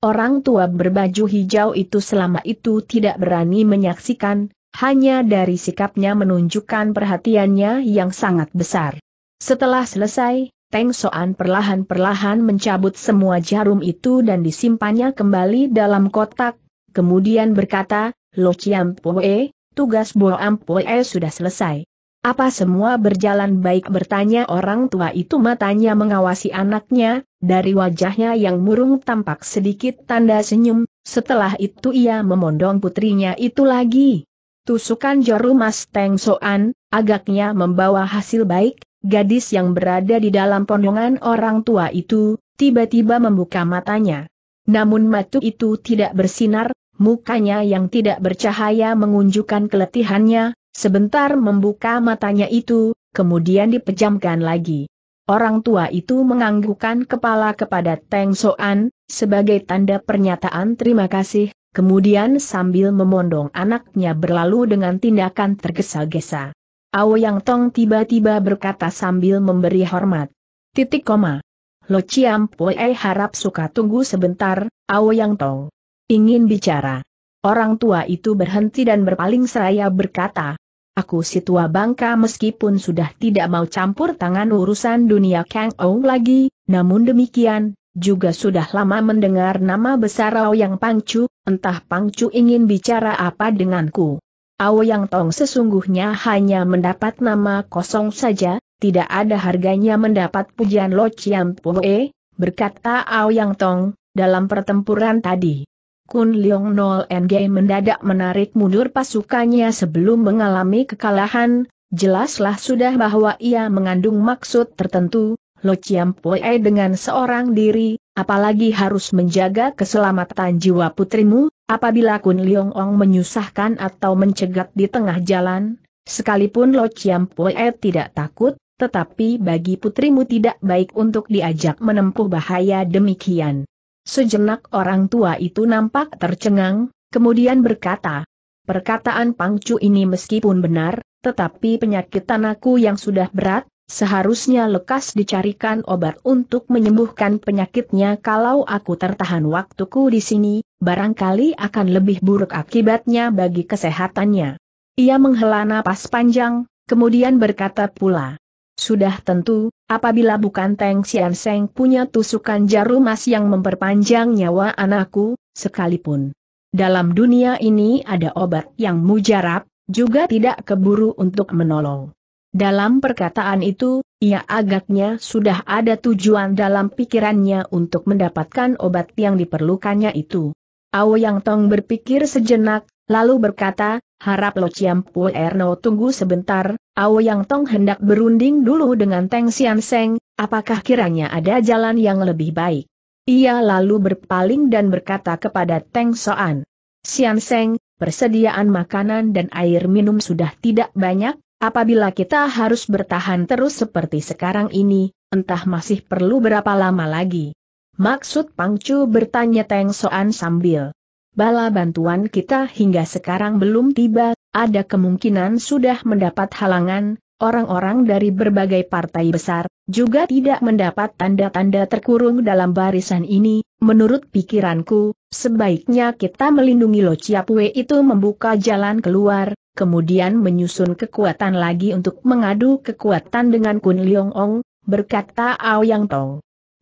Orang tua berbaju hijau itu selama itu tidak berani menyaksikan, hanya dari sikapnya menunjukkan perhatiannya yang sangat besar. Setelah selesai, Teng Soan perlahan-perlahan mencabut semua jarum itu dan disimpannya kembali dalam kotak, kemudian berkata, Lo Chiampoe, tugas Bo Ampoe sudah selesai. Apa semua berjalan baik bertanya orang tua itu matanya mengawasi anaknya, dari wajahnya yang murung tampak sedikit tanda senyum, setelah itu ia memondong putrinya itu lagi. Tusukan jarum mas Teng Soan, agaknya membawa hasil baik, gadis yang berada di dalam pondongan orang tua itu, tiba-tiba membuka matanya. Namun matu itu tidak bersinar, Mukanya yang tidak bercahaya mengunjukkan keletihannya, sebentar membuka matanya itu, kemudian dipejamkan lagi. Orang tua itu menganggukkan kepala kepada Teng Soan, sebagai tanda pernyataan terima kasih, kemudian sambil memondong anaknya berlalu dengan tindakan tergesa-gesa. Yang Tong tiba-tiba berkata sambil memberi hormat. Titik koma. Lo Chiam Pue harap suka tunggu sebentar, Yang Tong ingin bicara. Orang tua itu berhenti dan berpaling seraya berkata, Aku si tua bangka meskipun sudah tidak mau campur tangan urusan dunia Kang Ou lagi, namun demikian, juga sudah lama mendengar nama besar Yang Pangcu, entah Pangcu ingin bicara apa denganku. Yang Tong sesungguhnya hanya mendapat nama kosong saja, tidak ada harganya mendapat pujian Lo Chiam Poe, berkata Yang Tong, dalam pertempuran tadi. Kun Leong Nol NG mendadak menarik mundur pasukannya sebelum mengalami kekalahan, jelaslah sudah bahwa ia mengandung maksud tertentu, Lo Chiam Poe dengan seorang diri, apalagi harus menjaga keselamatan jiwa putrimu, apabila Kun Leong Ong menyusahkan atau mencegat di tengah jalan, sekalipun Lo Chiam Poe tidak takut, tetapi bagi putrimu tidak baik untuk diajak menempuh bahaya demikian. Sejenak orang tua itu nampak tercengang, kemudian berkata, Perkataan Pangcu ini meskipun benar, tetapi penyakit tanahku yang sudah berat, seharusnya lekas dicarikan obat untuk menyembuhkan penyakitnya kalau aku tertahan waktuku di sini, barangkali akan lebih buruk akibatnya bagi kesehatannya. Ia menghela napas panjang, kemudian berkata pula, sudah tentu, apabila bukan Teng Sian Seng punya tusukan jarum emas yang memperpanjang nyawa anakku, sekalipun. Dalam dunia ini ada obat yang mujarab, juga tidak keburu untuk menolong. Dalam perkataan itu, ia agaknya sudah ada tujuan dalam pikirannya untuk mendapatkan obat yang diperlukannya itu. Ao Yang Tong berpikir sejenak, lalu berkata, Harap Lo ciampu, Erno tunggu sebentar, Ao Yang Tong hendak berunding dulu dengan Teng Sian Seng, apakah kiranya ada jalan yang lebih baik? Ia lalu berpaling dan berkata kepada Teng Soan. Sian Seng, persediaan makanan dan air minum sudah tidak banyak, apabila kita harus bertahan terus seperti sekarang ini, entah masih perlu berapa lama lagi. Maksud Pangcu bertanya Teng Soan sambil bala bantuan kita hingga sekarang belum tiba, ada kemungkinan sudah mendapat halangan, orang-orang dari berbagai partai besar, juga tidak mendapat tanda-tanda terkurung dalam barisan ini, menurut pikiranku, sebaiknya kita melindungi Lo Chiapwe itu membuka jalan keluar, kemudian menyusun kekuatan lagi untuk mengadu kekuatan dengan Kun Leong Ong, berkata Ao Yang Tong.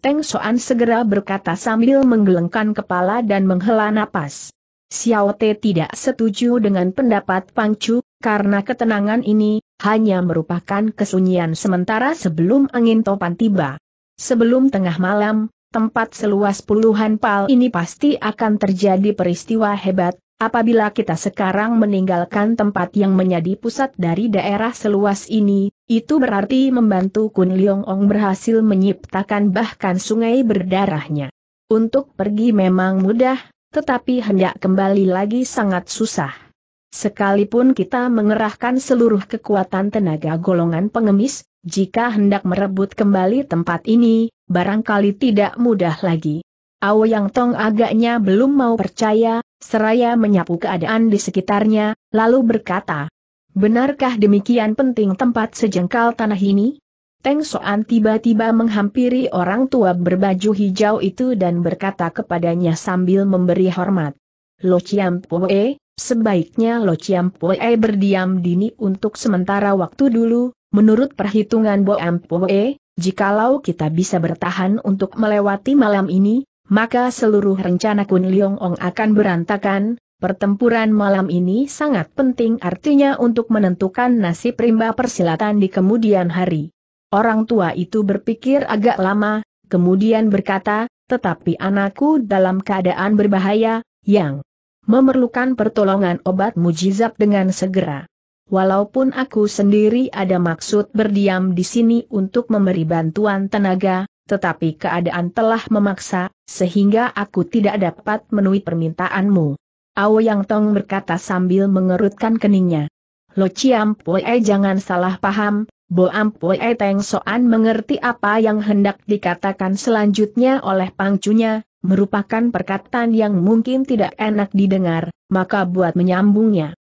Teng Soan segera berkata sambil menggelengkan kepala dan menghela napas. Xiao Te tidak setuju dengan pendapat Pang Chu, karena ketenangan ini hanya merupakan kesunyian sementara sebelum angin topan tiba. Sebelum tengah malam, tempat seluas puluhan pal ini pasti akan terjadi peristiwa hebat, Apabila kita sekarang meninggalkan tempat yang menjadi pusat dari daerah seluas ini, itu berarti membantu Kun Liong Ong berhasil menyiptakan bahkan sungai berdarahnya. Untuk pergi memang mudah, tetapi hendak kembali lagi sangat susah. Sekalipun kita mengerahkan seluruh kekuatan tenaga golongan pengemis, jika hendak merebut kembali tempat ini, barangkali tidak mudah lagi. Ao Yang Tong agaknya belum mau percaya, seraya menyapu keadaan di sekitarnya, lalu berkata, Benarkah demikian penting tempat sejengkal tanah ini? Teng Soan tiba-tiba menghampiri orang tua berbaju hijau itu dan berkata kepadanya sambil memberi hormat. Lo Chiam Poe, sebaiknya Lo Chiam Poe berdiam dini untuk sementara waktu dulu, menurut perhitungan Bo Am Poe, jikalau kita bisa bertahan untuk melewati malam ini, maka seluruh rencana Kun Liong Ong akan berantakan, Pertempuran malam ini sangat penting artinya untuk menentukan nasib rimba persilatan di kemudian hari. Orang tua itu berpikir agak lama, kemudian berkata, tetapi anakku dalam keadaan berbahaya, yang memerlukan pertolongan obat mujizat dengan segera. Walaupun aku sendiri ada maksud berdiam di sini untuk memberi bantuan tenaga, tetapi keadaan telah memaksa, sehingga aku tidak dapat menuhi permintaanmu. Ao Yang Tong berkata sambil mengerutkan keningnya. Lo Ciam Pue jangan salah paham, Bo Am Pue Teng Soan mengerti apa yang hendak dikatakan selanjutnya oleh pangcunya, merupakan perkataan yang mungkin tidak enak didengar, maka buat menyambungnya.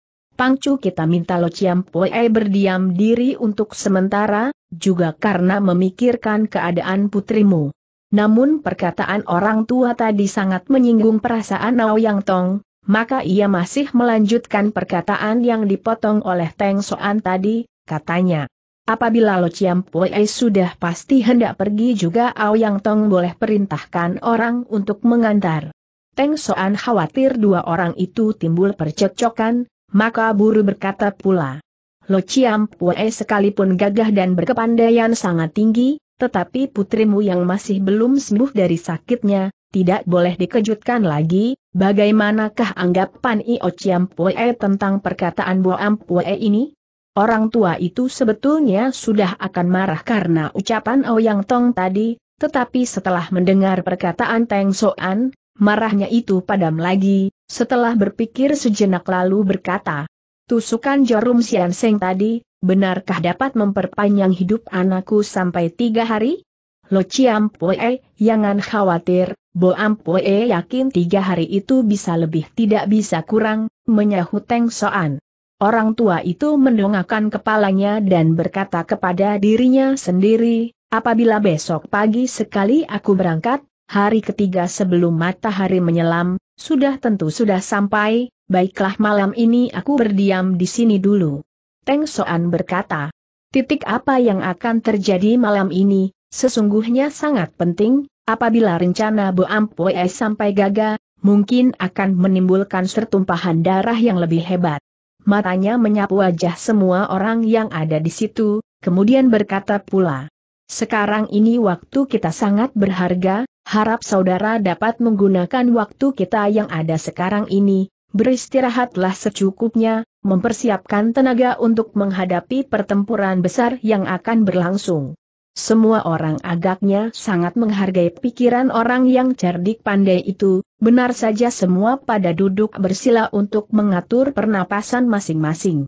Pangcu kita minta Lo Chiam Poe berdiam diri untuk sementara, juga karena memikirkan keadaan putrimu. Namun perkataan orang tua tadi sangat menyinggung perasaan Yang Tong, maka ia masih melanjutkan perkataan yang dipotong oleh Teng Soan tadi, katanya. Apabila Lo Chiam Poe sudah pasti hendak pergi juga Yang Tong boleh perintahkan orang untuk mengantar. Teng Soan khawatir dua orang itu timbul percekcokan, maka Buru berkata pula, Lo Ciam Pue sekalipun gagah dan berkepandaian sangat tinggi, tetapi putrimu yang masih belum sembuh dari sakitnya, tidak boleh dikejutkan lagi, bagaimanakah anggapan Io Ciam Pue tentang perkataan Bo Am Pue ini? Orang tua itu sebetulnya sudah akan marah karena ucapan Ouyang Tong tadi, tetapi setelah mendengar perkataan Teng Soan, marahnya itu padam lagi, setelah berpikir sejenak lalu berkata, Tusukan jarum Sian Seng tadi, benarkah dapat memperpanjang hidup anakku sampai tiga hari? Lo Chiam Pue, jangan khawatir, Bo Ampue yakin tiga hari itu bisa lebih tidak bisa kurang, menyahut Teng Soan. Orang tua itu mendongakkan kepalanya dan berkata kepada dirinya sendiri, apabila besok pagi sekali aku berangkat, hari ketiga sebelum matahari menyelam, sudah tentu sudah sampai, baiklah malam ini aku berdiam di sini dulu. Teng Soan berkata, titik apa yang akan terjadi malam ini, sesungguhnya sangat penting, apabila rencana Bu Ampue sampai gagal, mungkin akan menimbulkan sertumpahan darah yang lebih hebat. Matanya menyapu wajah semua orang yang ada di situ, kemudian berkata pula, sekarang ini waktu kita sangat berharga, Harap saudara dapat menggunakan waktu kita yang ada sekarang ini, beristirahatlah secukupnya, mempersiapkan tenaga untuk menghadapi pertempuran besar yang akan berlangsung. Semua orang agaknya sangat menghargai pikiran orang yang cerdik pandai itu, benar saja semua pada duduk bersila untuk mengatur pernapasan masing-masing.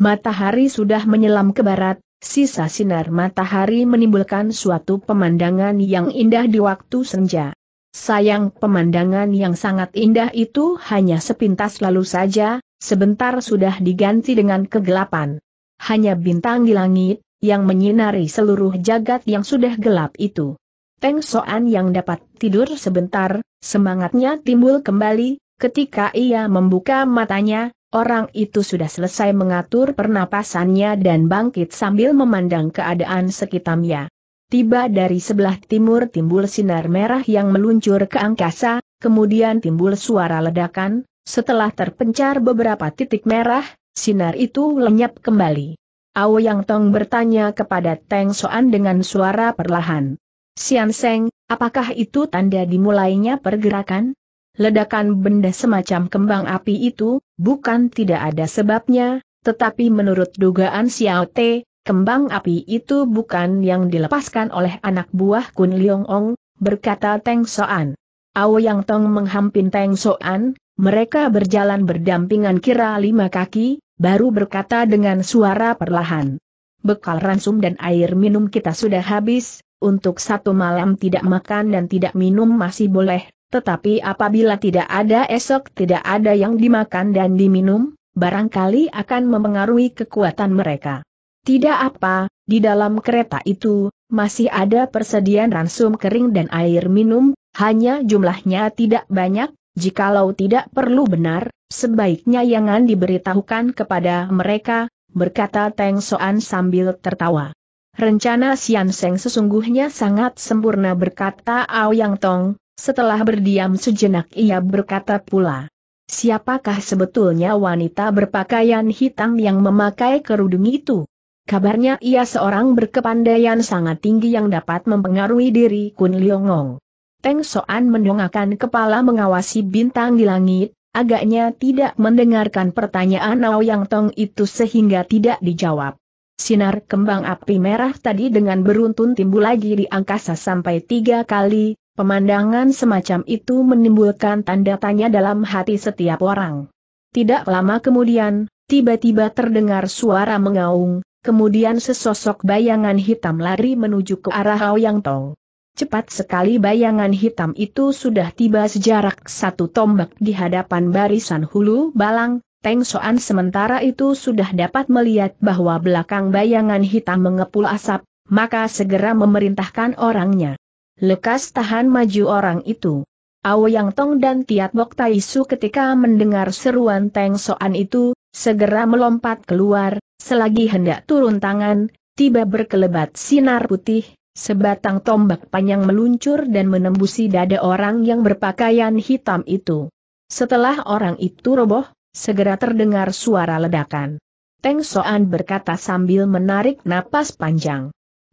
Matahari sudah menyelam ke barat, Sisa sinar matahari menimbulkan suatu pemandangan yang indah di waktu senja. Sayang pemandangan yang sangat indah itu hanya sepintas lalu saja, sebentar sudah diganti dengan kegelapan. Hanya bintang di langit, yang menyinari seluruh jagat yang sudah gelap itu. Teng Soan yang dapat tidur sebentar, semangatnya timbul kembali, ketika ia membuka matanya, Orang itu sudah selesai mengatur pernapasannya dan bangkit sambil memandang keadaan sekitarnya. Tiba dari sebelah timur timbul sinar merah yang meluncur ke angkasa, kemudian timbul suara ledakan, setelah terpencar beberapa titik merah, sinar itu lenyap kembali. Ao Yang Tong bertanya kepada Teng Soan dengan suara perlahan. Sian Seng, apakah itu tanda dimulainya pergerakan? Ledakan benda semacam kembang api itu, bukan tidak ada sebabnya, tetapi menurut dugaan Xiao Te, kembang api itu bukan yang dilepaskan oleh anak buah Kun Leong Ong, berkata Teng Soan. Ao Yang Tong menghampin Teng Soan, mereka berjalan berdampingan kira lima kaki, baru berkata dengan suara perlahan. Bekal ransum dan air minum kita sudah habis, untuk satu malam tidak makan dan tidak minum masih boleh, tetapi apabila tidak ada esok tidak ada yang dimakan dan diminum, barangkali akan mempengaruhi kekuatan mereka. Tidak apa, di dalam kereta itu, masih ada persediaan ransum kering dan air minum, hanya jumlahnya tidak banyak, jikalau tidak perlu benar, sebaiknya jangan diberitahukan kepada mereka, berkata Teng Soan sambil tertawa. Rencana Sian Seng sesungguhnya sangat sempurna berkata Ao Yang Tong, setelah berdiam sejenak ia berkata pula. Siapakah sebetulnya wanita berpakaian hitam yang memakai kerudung itu? Kabarnya ia seorang berkepandaian sangat tinggi yang dapat mempengaruhi diri Kun Liongong. Teng Soan mendongakkan kepala mengawasi bintang di langit, agaknya tidak mendengarkan pertanyaan Nao Yang Tong itu sehingga tidak dijawab. Sinar kembang api merah tadi dengan beruntun timbul lagi di angkasa sampai tiga kali, Pemandangan semacam itu menimbulkan tanda tanya dalam hati setiap orang. Tidak lama kemudian, tiba-tiba terdengar suara mengaung, kemudian sesosok bayangan hitam lari menuju ke arah Hao Yang Tong. Cepat sekali bayangan hitam itu sudah tiba sejarak satu tombak di hadapan barisan hulu balang, Teng Soan sementara itu sudah dapat melihat bahwa belakang bayangan hitam mengepul asap, maka segera memerintahkan orangnya. Lekas tahan maju orang itu. Yang Tong dan Tiat Bok Taisu ketika mendengar seruan Teng Soan itu, segera melompat keluar, selagi hendak turun tangan, tiba berkelebat sinar putih, sebatang tombak panjang meluncur dan menembusi dada orang yang berpakaian hitam itu. Setelah orang itu roboh, segera terdengar suara ledakan. Teng Soan berkata sambil menarik napas panjang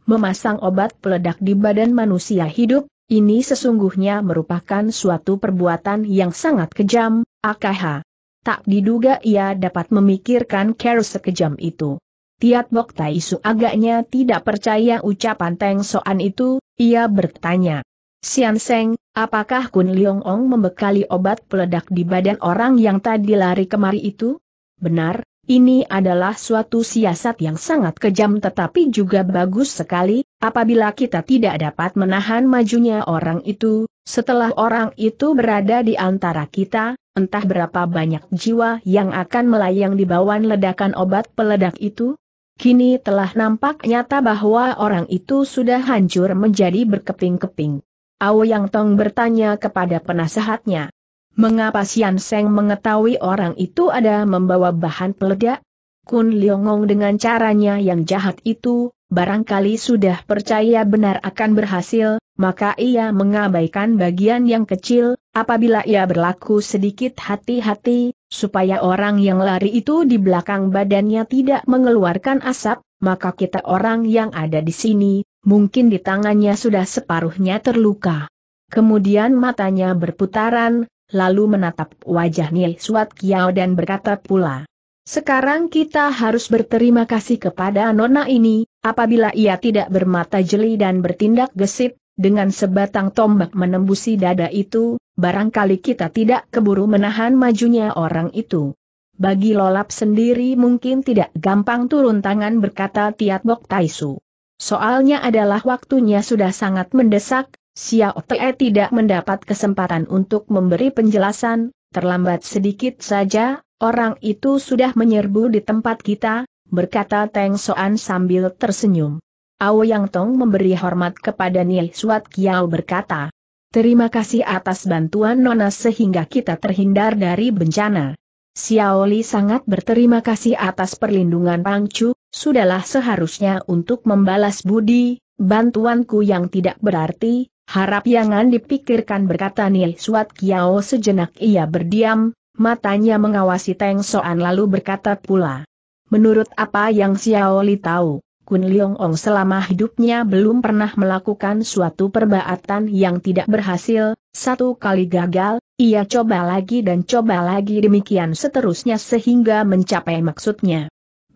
memasang obat peledak di badan manusia hidup, ini sesungguhnya merupakan suatu perbuatan yang sangat kejam, AKH. Tak diduga ia dapat memikirkan care sekejam itu. Tiat Bok Tai Su agaknya tidak percaya ucapan Teng Soan itu, ia bertanya. Sian Seng, apakah Kun Leong Ong membekali obat peledak di badan orang yang tadi lari kemari itu? Benar, ini adalah suatu siasat yang sangat kejam tetapi juga bagus sekali, apabila kita tidak dapat menahan majunya orang itu, setelah orang itu berada di antara kita, entah berapa banyak jiwa yang akan melayang di bawah ledakan obat peledak itu? Kini telah nampak nyata bahwa orang itu sudah hancur menjadi berkeping-keping. Ao Yang Tong bertanya kepada penasehatnya, Mengapa Sian Seng mengetahui orang itu ada membawa bahan peledak? Kun Liongong dengan caranya yang jahat itu, barangkali sudah percaya benar akan berhasil, maka ia mengabaikan bagian yang kecil, apabila ia berlaku sedikit hati-hati, supaya orang yang lari itu di belakang badannya tidak mengeluarkan asap, maka kita orang yang ada di sini, mungkin di tangannya sudah separuhnya terluka. Kemudian matanya berputaran, lalu menatap wajah Nil Suat Kiao dan berkata pula. Sekarang kita harus berterima kasih kepada Nona ini, apabila ia tidak bermata jeli dan bertindak gesit, dengan sebatang tombak menembusi dada itu, barangkali kita tidak keburu menahan majunya orang itu. Bagi lolap sendiri mungkin tidak gampang turun tangan berkata Tiat Bok Taisu. Soalnya adalah waktunya sudah sangat mendesak, Xiao Te tidak mendapat kesempatan untuk memberi penjelasan, terlambat sedikit saja, orang itu sudah menyerbu di tempat kita, berkata Teng Soan sambil tersenyum. Ao Yang Tong memberi hormat kepada Nie Suat Kiao berkata, Terima kasih atas bantuan Nona sehingga kita terhindar dari bencana. Xiao Li sangat berterima kasih atas perlindungan Pang Chu. sudahlah seharusnya untuk membalas budi, bantuanku yang tidak berarti, Harap jangan dipikirkan berkata Nil Suat Kiao sejenak ia berdiam, matanya mengawasi Teng Soan lalu berkata pula. Menurut apa yang Xiao Li tahu, Kun Leong Ong selama hidupnya belum pernah melakukan suatu perbaatan yang tidak berhasil, satu kali gagal, ia coba lagi dan coba lagi demikian seterusnya sehingga mencapai maksudnya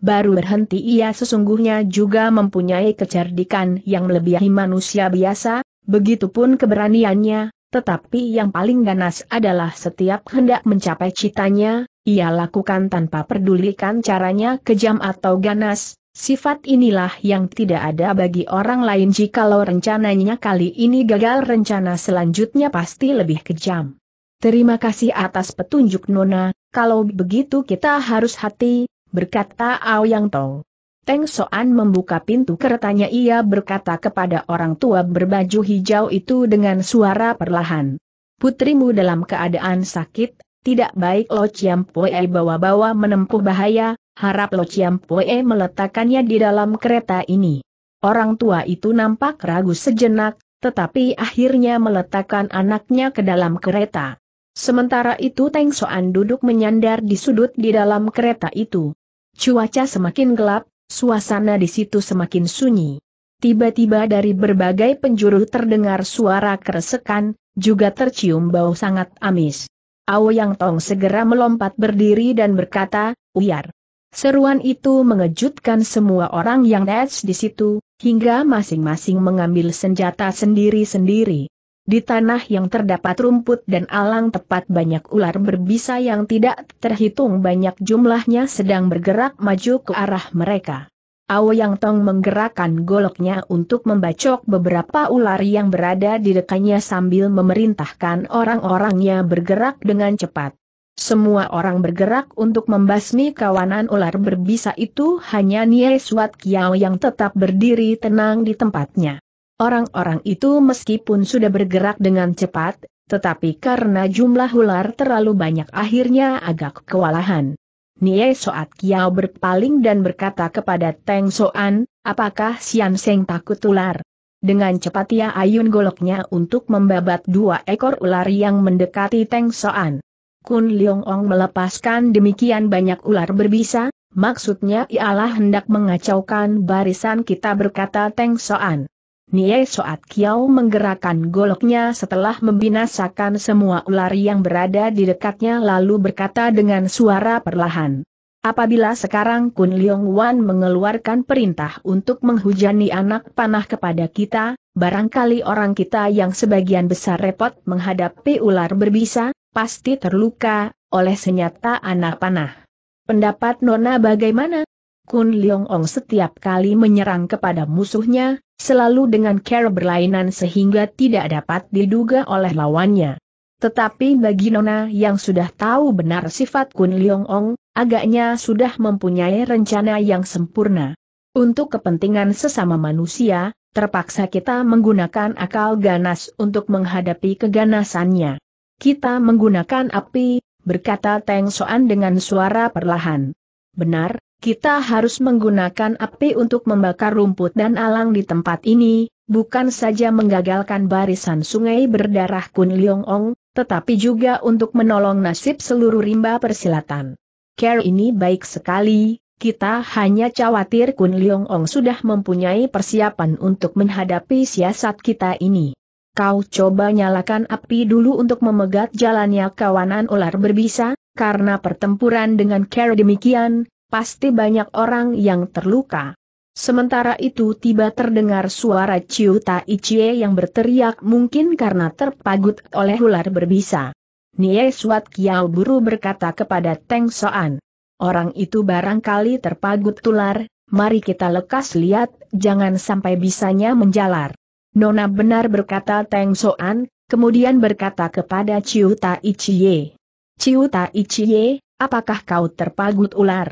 baru berhenti ia sesungguhnya juga mempunyai kecerdikan yang melebihi manusia biasa, Begitupun keberaniannya, tetapi yang paling ganas adalah setiap hendak mencapai citanya, ia lakukan tanpa pedulikan caranya kejam atau ganas, sifat inilah yang tidak ada bagi orang lain jikalau rencananya kali ini gagal rencana selanjutnya pasti lebih kejam. Terima kasih atas petunjuk Nona, kalau begitu kita harus hati, berkata Ao Yang Tong. Teng Soan membuka pintu keretanya ia berkata kepada orang tua berbaju hijau itu dengan suara perlahan. Putrimu dalam keadaan sakit, tidak baik Lo Chiam Poe bawa-bawa menempuh bahaya, harap Lo Chiam Poe meletakkannya di dalam kereta ini. Orang tua itu nampak ragu sejenak, tetapi akhirnya meletakkan anaknya ke dalam kereta. Sementara itu Teng Soan duduk menyandar di sudut di dalam kereta itu. Cuaca semakin gelap, Suasana di situ semakin sunyi. Tiba-tiba dari berbagai penjuru terdengar suara keresekan, juga tercium bau sangat amis. Ao Yang Tong segera melompat berdiri dan berkata, Uyar. Seruan itu mengejutkan semua orang yang ada di situ, hingga masing-masing mengambil senjata sendiri-sendiri. Di tanah yang terdapat rumput dan alang tepat banyak ular berbisa yang tidak terhitung banyak jumlahnya sedang bergerak maju ke arah mereka. Ao Yang Tong menggerakkan goloknya untuk membacok beberapa ular yang berada di dekatnya sambil memerintahkan orang-orangnya bergerak dengan cepat. Semua orang bergerak untuk membasmi kawanan ular berbisa itu hanya Nie Suat Kiao yang tetap berdiri tenang di tempatnya. Orang-orang itu meskipun sudah bergerak dengan cepat, tetapi karena jumlah ular terlalu banyak akhirnya agak kewalahan. Nie Soat Kiao berpaling dan berkata kepada Teng Soan, apakah Sian Seng takut ular? Dengan cepat ia ayun goloknya untuk membabat dua ekor ular yang mendekati Teng Soan. Kun Leong Ong melepaskan demikian banyak ular berbisa, maksudnya ialah hendak mengacaukan barisan kita berkata Teng Soan. Nie Soat Kiau menggerakkan goloknya setelah membinasakan semua ular yang berada di dekatnya lalu berkata dengan suara perlahan. Apabila sekarang Kun Leong Wan mengeluarkan perintah untuk menghujani anak panah kepada kita, barangkali orang kita yang sebagian besar repot menghadapi ular berbisa, pasti terluka, oleh senyata anak panah. Pendapat Nona bagaimana? Kun Leong Ong setiap kali menyerang kepada musuhnya, selalu dengan cara berlainan sehingga tidak dapat diduga oleh lawannya. Tetapi bagi Nona yang sudah tahu benar sifat Kun Leong Ong, agaknya sudah mempunyai rencana yang sempurna. Untuk kepentingan sesama manusia, terpaksa kita menggunakan akal ganas untuk menghadapi keganasannya. Kita menggunakan api, berkata Teng Soan dengan suara perlahan. Benar, kita harus menggunakan api untuk membakar rumput dan alang di tempat ini, bukan saja menggagalkan barisan sungai berdarah Kun Ong, tetapi juga untuk menolong nasib seluruh rimba persilatan. Care ini baik sekali, kita hanya khawatir Ong sudah mempunyai persiapan untuk menghadapi siasat kita ini. Kau coba nyalakan api dulu untuk memegat jalannya kawanan ular berbisa, karena pertempuran dengan Care demikian, pasti banyak orang yang terluka. Sementara itu tiba terdengar suara Ciu Tai Chie yang berteriak mungkin karena terpagut oleh ular berbisa. Nie Suat Kiao Buru berkata kepada Teng Soan. Orang itu barangkali terpagut ular, mari kita lekas lihat, jangan sampai bisanya menjalar. Nona benar berkata Teng Soan, kemudian berkata kepada Ciu Tai Chie. Ciu Tai Chie, apakah kau terpagut ular?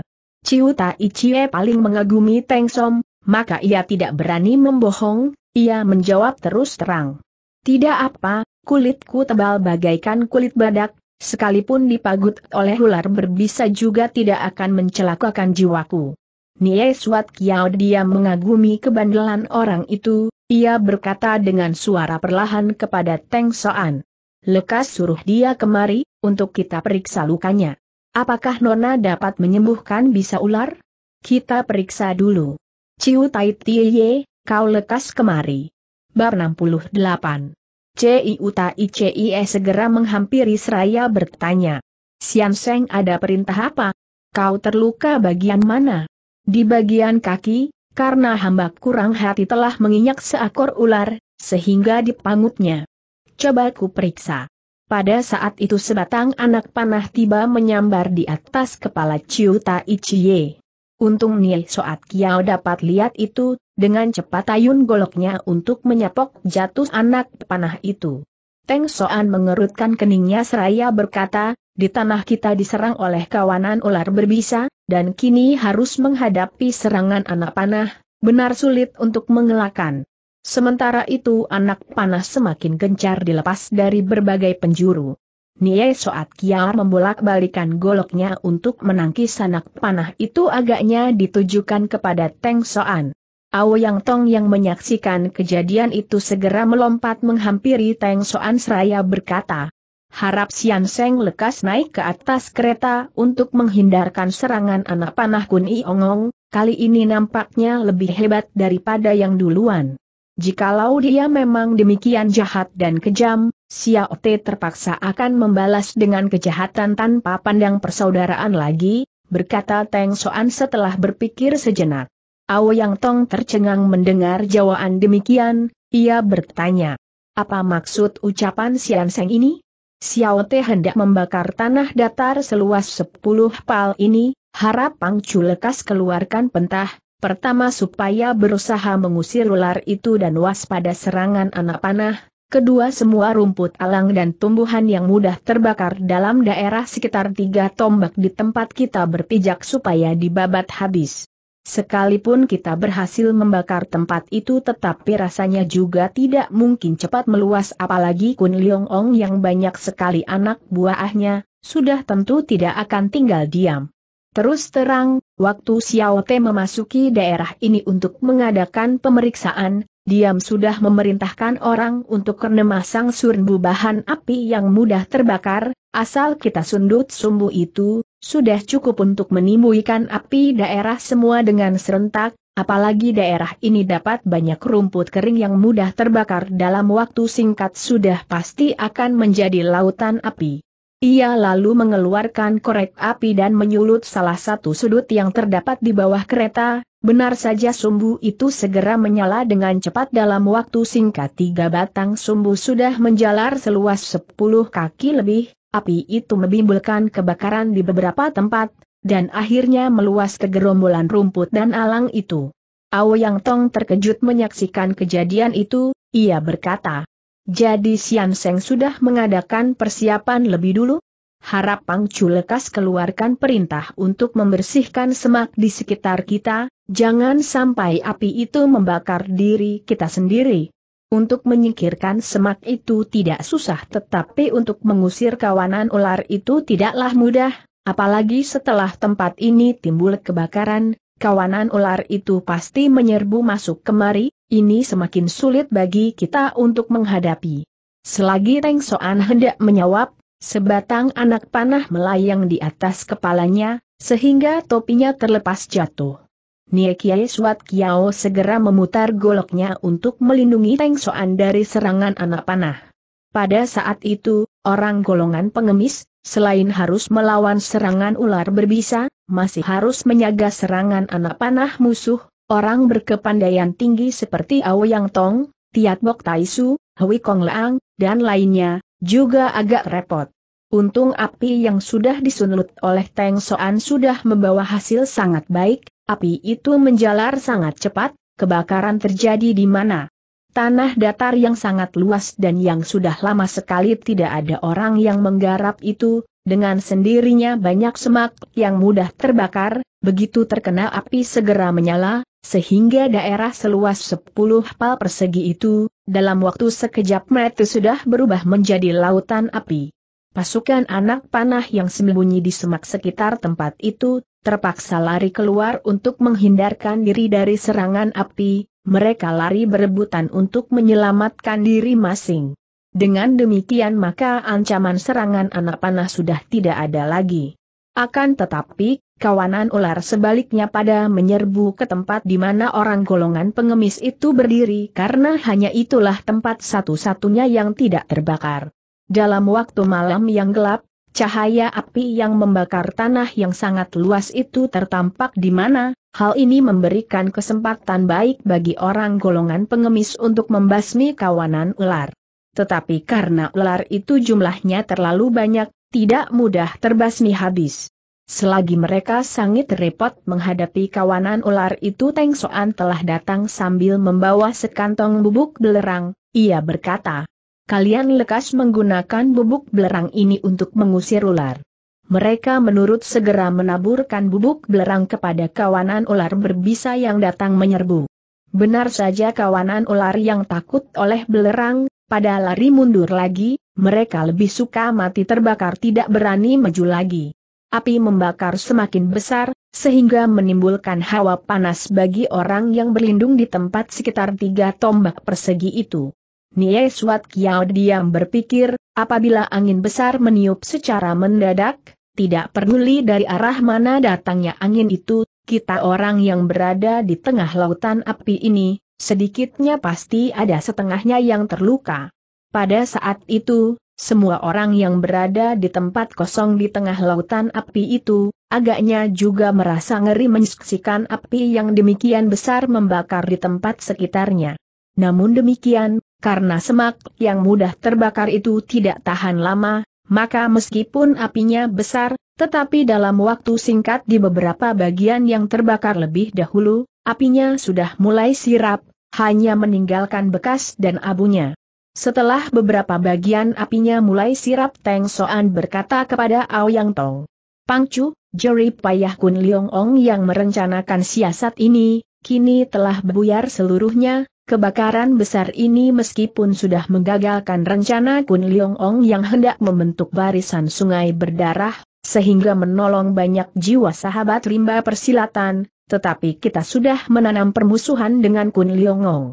Ciuta Icie paling mengagumi Teng Som, maka ia tidak berani membohong, ia menjawab terus terang. Tidak apa, kulitku tebal bagaikan kulit badak, sekalipun dipagut oleh ular berbisa juga tidak akan mencelakakan jiwaku. Nie Suat Kiao dia mengagumi kebandelan orang itu, ia berkata dengan suara perlahan kepada Teng Soan. Lekas suruh dia kemari, untuk kita periksa lukanya. Apakah Nona dapat menyembuhkan bisa ular? Kita periksa dulu. Ciu Tai Tiye, kau lekas kemari. Bab 68. Ciu Tai Cie segera menghampiri seraya bertanya. Sian Seng ada perintah apa? Kau terluka bagian mana? Di bagian kaki, karena hamba kurang hati telah menginjak seekor ular, sehingga dipangutnya. Coba ku periksa. Pada saat itu sebatang anak panah tiba menyambar di atas kepala Chiu Tai Chie. Untung kiau Soat Kiao dapat lihat itu, dengan cepat ayun goloknya untuk menyapok jatuh anak panah itu. Teng Soan mengerutkan keningnya seraya berkata, di tanah kita diserang oleh kawanan ular berbisa, dan kini harus menghadapi serangan anak panah, benar sulit untuk mengelakkan." Sementara itu anak panah semakin gencar dilepas dari berbagai penjuru. Niai Soat Kiar membolak-balikan goloknya untuk menangkis anak panah itu agaknya ditujukan kepada Teng Soan. Ao Yang Tong yang menyaksikan kejadian itu segera melompat menghampiri Teng Soan seraya berkata, Harap Sian Seng lekas naik ke atas kereta untuk menghindarkan serangan anak panah Kun Iongong, kali ini nampaknya lebih hebat daripada yang duluan. Jikalau dia memang demikian jahat dan kejam, Xiao Te terpaksa akan membalas dengan kejahatan tanpa pandang persaudaraan lagi, berkata Teng Soan setelah berpikir sejenak. Ao Yang Tong tercengang mendengar jawaban demikian, ia bertanya. Apa maksud ucapan Sian Seng ini? Xiao Te hendak membakar tanah datar seluas 10 pal ini, harap Pang Chu lekas keluarkan pentah, Pertama supaya berusaha mengusir ular itu dan waspada serangan anak panah, kedua semua rumput alang dan tumbuhan yang mudah terbakar dalam daerah sekitar tiga tombak di tempat kita berpijak supaya dibabat habis. Sekalipun kita berhasil membakar tempat itu tetapi rasanya juga tidak mungkin cepat meluas apalagi Kun Leong Ong yang banyak sekali anak buahnya, sudah tentu tidak akan tinggal diam. Terus terang, waktu Xiao Te memasuki daerah ini untuk mengadakan pemeriksaan, Diam sudah memerintahkan orang untuk memasang surbu bahan api yang mudah terbakar, asal kita sundut sumbu itu, sudah cukup untuk menimbulkan api daerah semua dengan serentak, apalagi daerah ini dapat banyak rumput kering yang mudah terbakar dalam waktu singkat sudah pasti akan menjadi lautan api. Ia lalu mengeluarkan korek api dan menyulut salah satu sudut yang terdapat di bawah kereta, benar saja sumbu itu segera menyala dengan cepat dalam waktu singkat tiga batang sumbu sudah menjalar seluas sepuluh kaki lebih, api itu membimbulkan kebakaran di beberapa tempat, dan akhirnya meluas ke gerombolan rumput dan alang itu. Ao Yang Tong terkejut menyaksikan kejadian itu, ia berkata, jadi Sian Seng sudah mengadakan persiapan lebih dulu? Harap Pang Chu lekas keluarkan perintah untuk membersihkan semak di sekitar kita, jangan sampai api itu membakar diri kita sendiri. Untuk menyingkirkan semak itu tidak susah tetapi untuk mengusir kawanan ular itu tidaklah mudah, apalagi setelah tempat ini timbul kebakaran, kawanan ular itu pasti menyerbu masuk kemari, ini semakin sulit bagi kita untuk menghadapi. Selagi Teng Soan hendak menjawab, sebatang anak panah melayang di atas kepalanya, sehingga topinya terlepas jatuh. Nie Kiai Suat Kiao segera memutar goloknya untuk melindungi Teng Soan dari serangan anak panah. Pada saat itu, orang golongan pengemis, selain harus melawan serangan ular berbisa, masih harus menyaga serangan anak panah musuh, orang berkepandaian tinggi seperti Ao Yang Tong, Tiat Bok Taisu, Hui Kong Leang, dan lainnya, juga agak repot. Untung api yang sudah disunut oleh Teng Soan sudah membawa hasil sangat baik, api itu menjalar sangat cepat, kebakaran terjadi di mana Tanah datar yang sangat luas dan yang sudah lama sekali tidak ada orang yang menggarap itu, dengan sendirinya banyak semak yang mudah terbakar, begitu terkena api segera menyala, sehingga daerah seluas 10 pal persegi itu, dalam waktu sekejap mata sudah berubah menjadi lautan api. Pasukan anak panah yang sembunyi di semak sekitar tempat itu, terpaksa lari keluar untuk menghindarkan diri dari serangan api, mereka lari berebutan untuk menyelamatkan diri masing. Dengan demikian maka ancaman serangan anak panah sudah tidak ada lagi. Akan tetapi, kawanan ular sebaliknya pada menyerbu ke tempat di mana orang golongan pengemis itu berdiri karena hanya itulah tempat satu-satunya yang tidak terbakar. Dalam waktu malam yang gelap, Cahaya api yang membakar tanah yang sangat luas itu tertampak di mana, hal ini memberikan kesempatan baik bagi orang golongan pengemis untuk membasmi kawanan ular. Tetapi karena ular itu jumlahnya terlalu banyak, tidak mudah terbasmi habis. Selagi mereka sangat repot menghadapi kawanan ular itu Teng Soan telah datang sambil membawa sekantong bubuk belerang, ia berkata, Kalian lekas menggunakan bubuk belerang ini untuk mengusir ular. Mereka menurut segera menaburkan bubuk belerang kepada kawanan ular berbisa yang datang menyerbu. Benar saja kawanan ular yang takut oleh belerang, pada lari mundur lagi, mereka lebih suka mati terbakar tidak berani maju lagi. Api membakar semakin besar, sehingga menimbulkan hawa panas bagi orang yang berlindung di tempat sekitar tiga tombak persegi itu. Nie Suat Kiao diam berpikir, apabila angin besar meniup secara mendadak, tidak peduli dari arah mana datangnya angin itu, kita orang yang berada di tengah lautan api ini, sedikitnya pasti ada setengahnya yang terluka. Pada saat itu, semua orang yang berada di tempat kosong di tengah lautan api itu, agaknya juga merasa ngeri menyaksikan api yang demikian besar membakar di tempat sekitarnya. Namun demikian, karena semak yang mudah terbakar itu tidak tahan lama, maka meskipun apinya besar, tetapi dalam waktu singkat di beberapa bagian yang terbakar lebih dahulu, apinya sudah mulai sirap, hanya meninggalkan bekas dan abunya. Setelah beberapa bagian apinya mulai sirap Teng Soan berkata kepada Ao Yang Tong. Pangcu, Jerry Payah Kun Leong Ong yang merencanakan siasat ini, kini telah buyar seluruhnya, Kebakaran besar ini meskipun sudah menggagalkan rencana Kun Leong Ong yang hendak membentuk barisan sungai berdarah, sehingga menolong banyak jiwa sahabat rimba persilatan, tetapi kita sudah menanam permusuhan dengan Kun Leong Ong.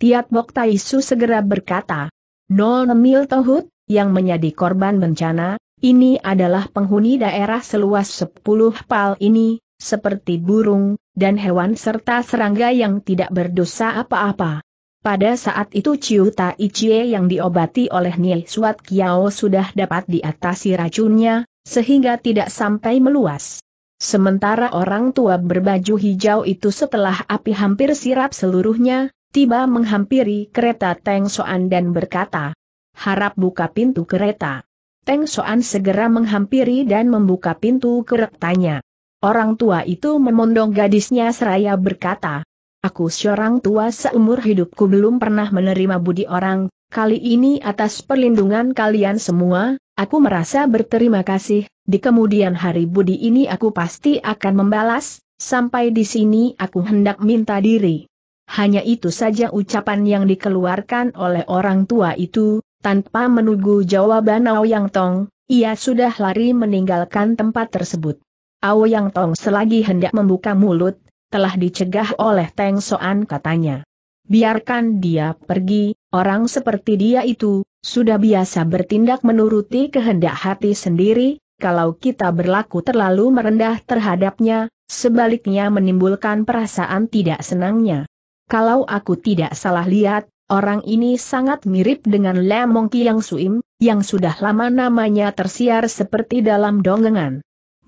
Tiat Bok Su segera berkata, Nol Mil Tohut, yang menjadi korban bencana, ini adalah penghuni daerah seluas sepuluh pal ini, seperti burung, dan hewan serta serangga yang tidak berdosa apa-apa. Pada saat itu Ciu Tai Chie yang diobati oleh Nil Suat Kiao sudah dapat diatasi racunnya, sehingga tidak sampai meluas. Sementara orang tua berbaju hijau itu setelah api hampir sirap seluruhnya, tiba menghampiri kereta Teng Soan dan berkata, harap buka pintu kereta. Teng Soan segera menghampiri dan membuka pintu keretanya. Orang tua itu memondong gadisnya seraya berkata, Aku seorang tua seumur hidupku belum pernah menerima budi orang, kali ini atas perlindungan kalian semua, aku merasa berterima kasih, di kemudian hari budi ini aku pasti akan membalas, sampai di sini aku hendak minta diri. Hanya itu saja ucapan yang dikeluarkan oleh orang tua itu, tanpa menunggu jawaban Ao Yang Tong, ia sudah lari meninggalkan tempat tersebut. Yang Tong selagi hendak membuka mulut, telah dicegah oleh Teng Soan katanya. Biarkan dia pergi, orang seperti dia itu, sudah biasa bertindak menuruti kehendak hati sendiri, kalau kita berlaku terlalu merendah terhadapnya, sebaliknya menimbulkan perasaan tidak senangnya. Kalau aku tidak salah lihat, orang ini sangat mirip dengan Lemong Kiang Suim, yang sudah lama namanya tersiar seperti dalam dongengan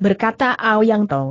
berkata Ao Yang Tong.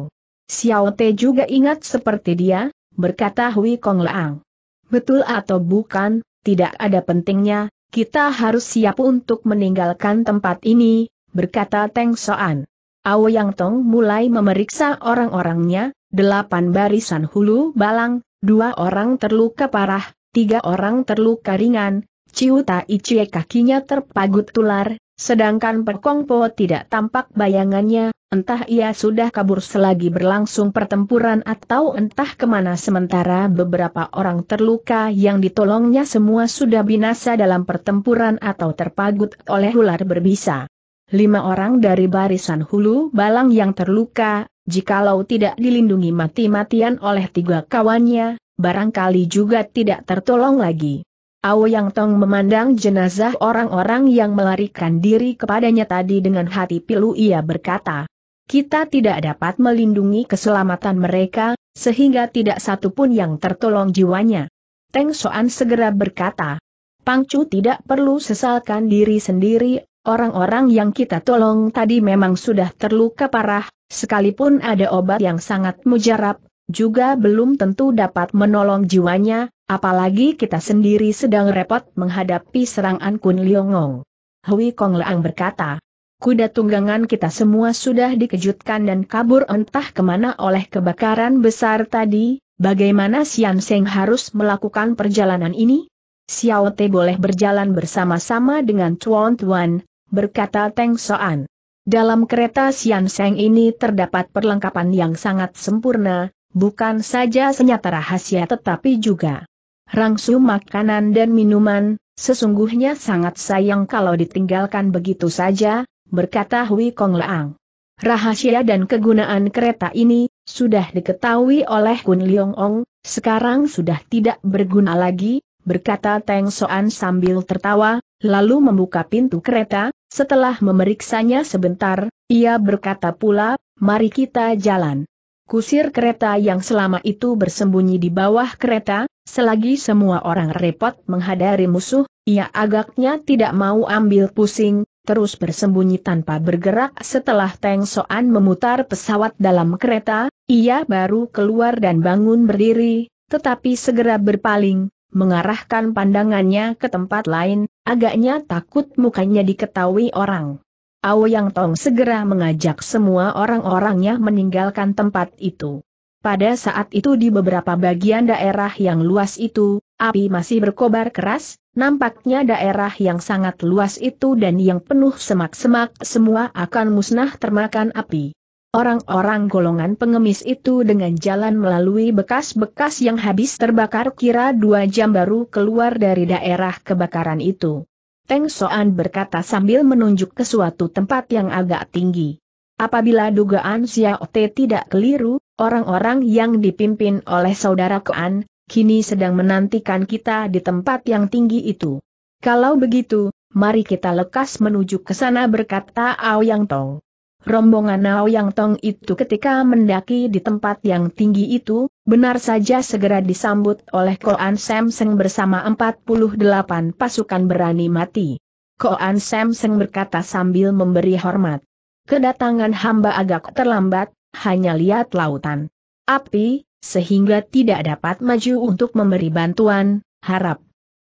Xiao Te juga ingat seperti dia, berkata Hui Kong Laang. Betul atau bukan, tidak ada pentingnya, kita harus siap untuk meninggalkan tempat ini, berkata Teng Soan. Ao Yang Tong mulai memeriksa orang-orangnya, delapan barisan hulu balang, dua orang terluka parah, tiga orang terluka ringan, Ciu Tai Cie kakinya terpagut tular, Sedangkan Pekongpo tidak tampak bayangannya, entah ia sudah kabur selagi berlangsung pertempuran atau entah kemana sementara beberapa orang terluka yang ditolongnya semua sudah binasa dalam pertempuran atau terpagut oleh ular berbisa. Lima orang dari barisan hulu balang yang terluka, jikalau tidak dilindungi mati-matian oleh tiga kawannya, barangkali juga tidak tertolong lagi. Yang Tong memandang jenazah orang-orang yang melarikan diri kepadanya tadi dengan hati pilu ia berkata, kita tidak dapat melindungi keselamatan mereka, sehingga tidak satu pun yang tertolong jiwanya. Teng Soan segera berkata, Pang Chu tidak perlu sesalkan diri sendiri, orang-orang yang kita tolong tadi memang sudah terluka parah, sekalipun ada obat yang sangat mujarab, juga belum tentu dapat menolong jiwanya, Apalagi kita sendiri sedang repot menghadapi serangan Kun Liongong. Hui Kong Leang berkata, kuda tunggangan kita semua sudah dikejutkan dan kabur entah kemana oleh kebakaran besar tadi, bagaimana Xian Seng harus melakukan perjalanan ini? Xiao Te boleh berjalan bersama-sama dengan Chuan Tuan, berkata Teng Soan. Dalam kereta Xian Seng ini terdapat perlengkapan yang sangat sempurna, bukan saja senyata rahasia tetapi juga rangsu makanan dan minuman, sesungguhnya sangat sayang kalau ditinggalkan begitu saja, berkata Hui Kong Leang. Rahasia dan kegunaan kereta ini, sudah diketahui oleh Kun Leong Ong, sekarang sudah tidak berguna lagi, berkata Teng Soan sambil tertawa, lalu membuka pintu kereta, setelah memeriksanya sebentar, ia berkata pula, mari kita jalan kusir kereta yang selama itu bersembunyi di bawah kereta, selagi semua orang repot menghadari musuh, ia agaknya tidak mau ambil pusing, terus bersembunyi tanpa bergerak setelah Teng Soan memutar pesawat dalam kereta, ia baru keluar dan bangun berdiri, tetapi segera berpaling, mengarahkan pandangannya ke tempat lain, agaknya takut mukanya diketahui orang. Yang Tong segera mengajak semua orang-orangnya meninggalkan tempat itu. Pada saat itu di beberapa bagian daerah yang luas itu, api masih berkobar keras, nampaknya daerah yang sangat luas itu dan yang penuh semak-semak semua akan musnah termakan api. Orang-orang golongan pengemis itu dengan jalan melalui bekas-bekas yang habis terbakar kira dua jam baru keluar dari daerah kebakaran itu. Teng Soan berkata sambil menunjuk ke suatu tempat yang agak tinggi. Apabila dugaan Xiao Te tidak keliru, orang-orang yang dipimpin oleh saudara Koan, kini sedang menantikan kita di tempat yang tinggi itu. Kalau begitu, mari kita lekas menuju ke sana berkata Ao Yang Tong. Rombongan Ao Yang Tong itu ketika mendaki di tempat yang tinggi itu, Benar saja segera disambut oleh Koan Samseng bersama 48 pasukan berani mati. Koan Samseng berkata sambil memberi hormat. Kedatangan hamba agak terlambat, hanya lihat lautan. Api, sehingga tidak dapat maju untuk memberi bantuan, harap.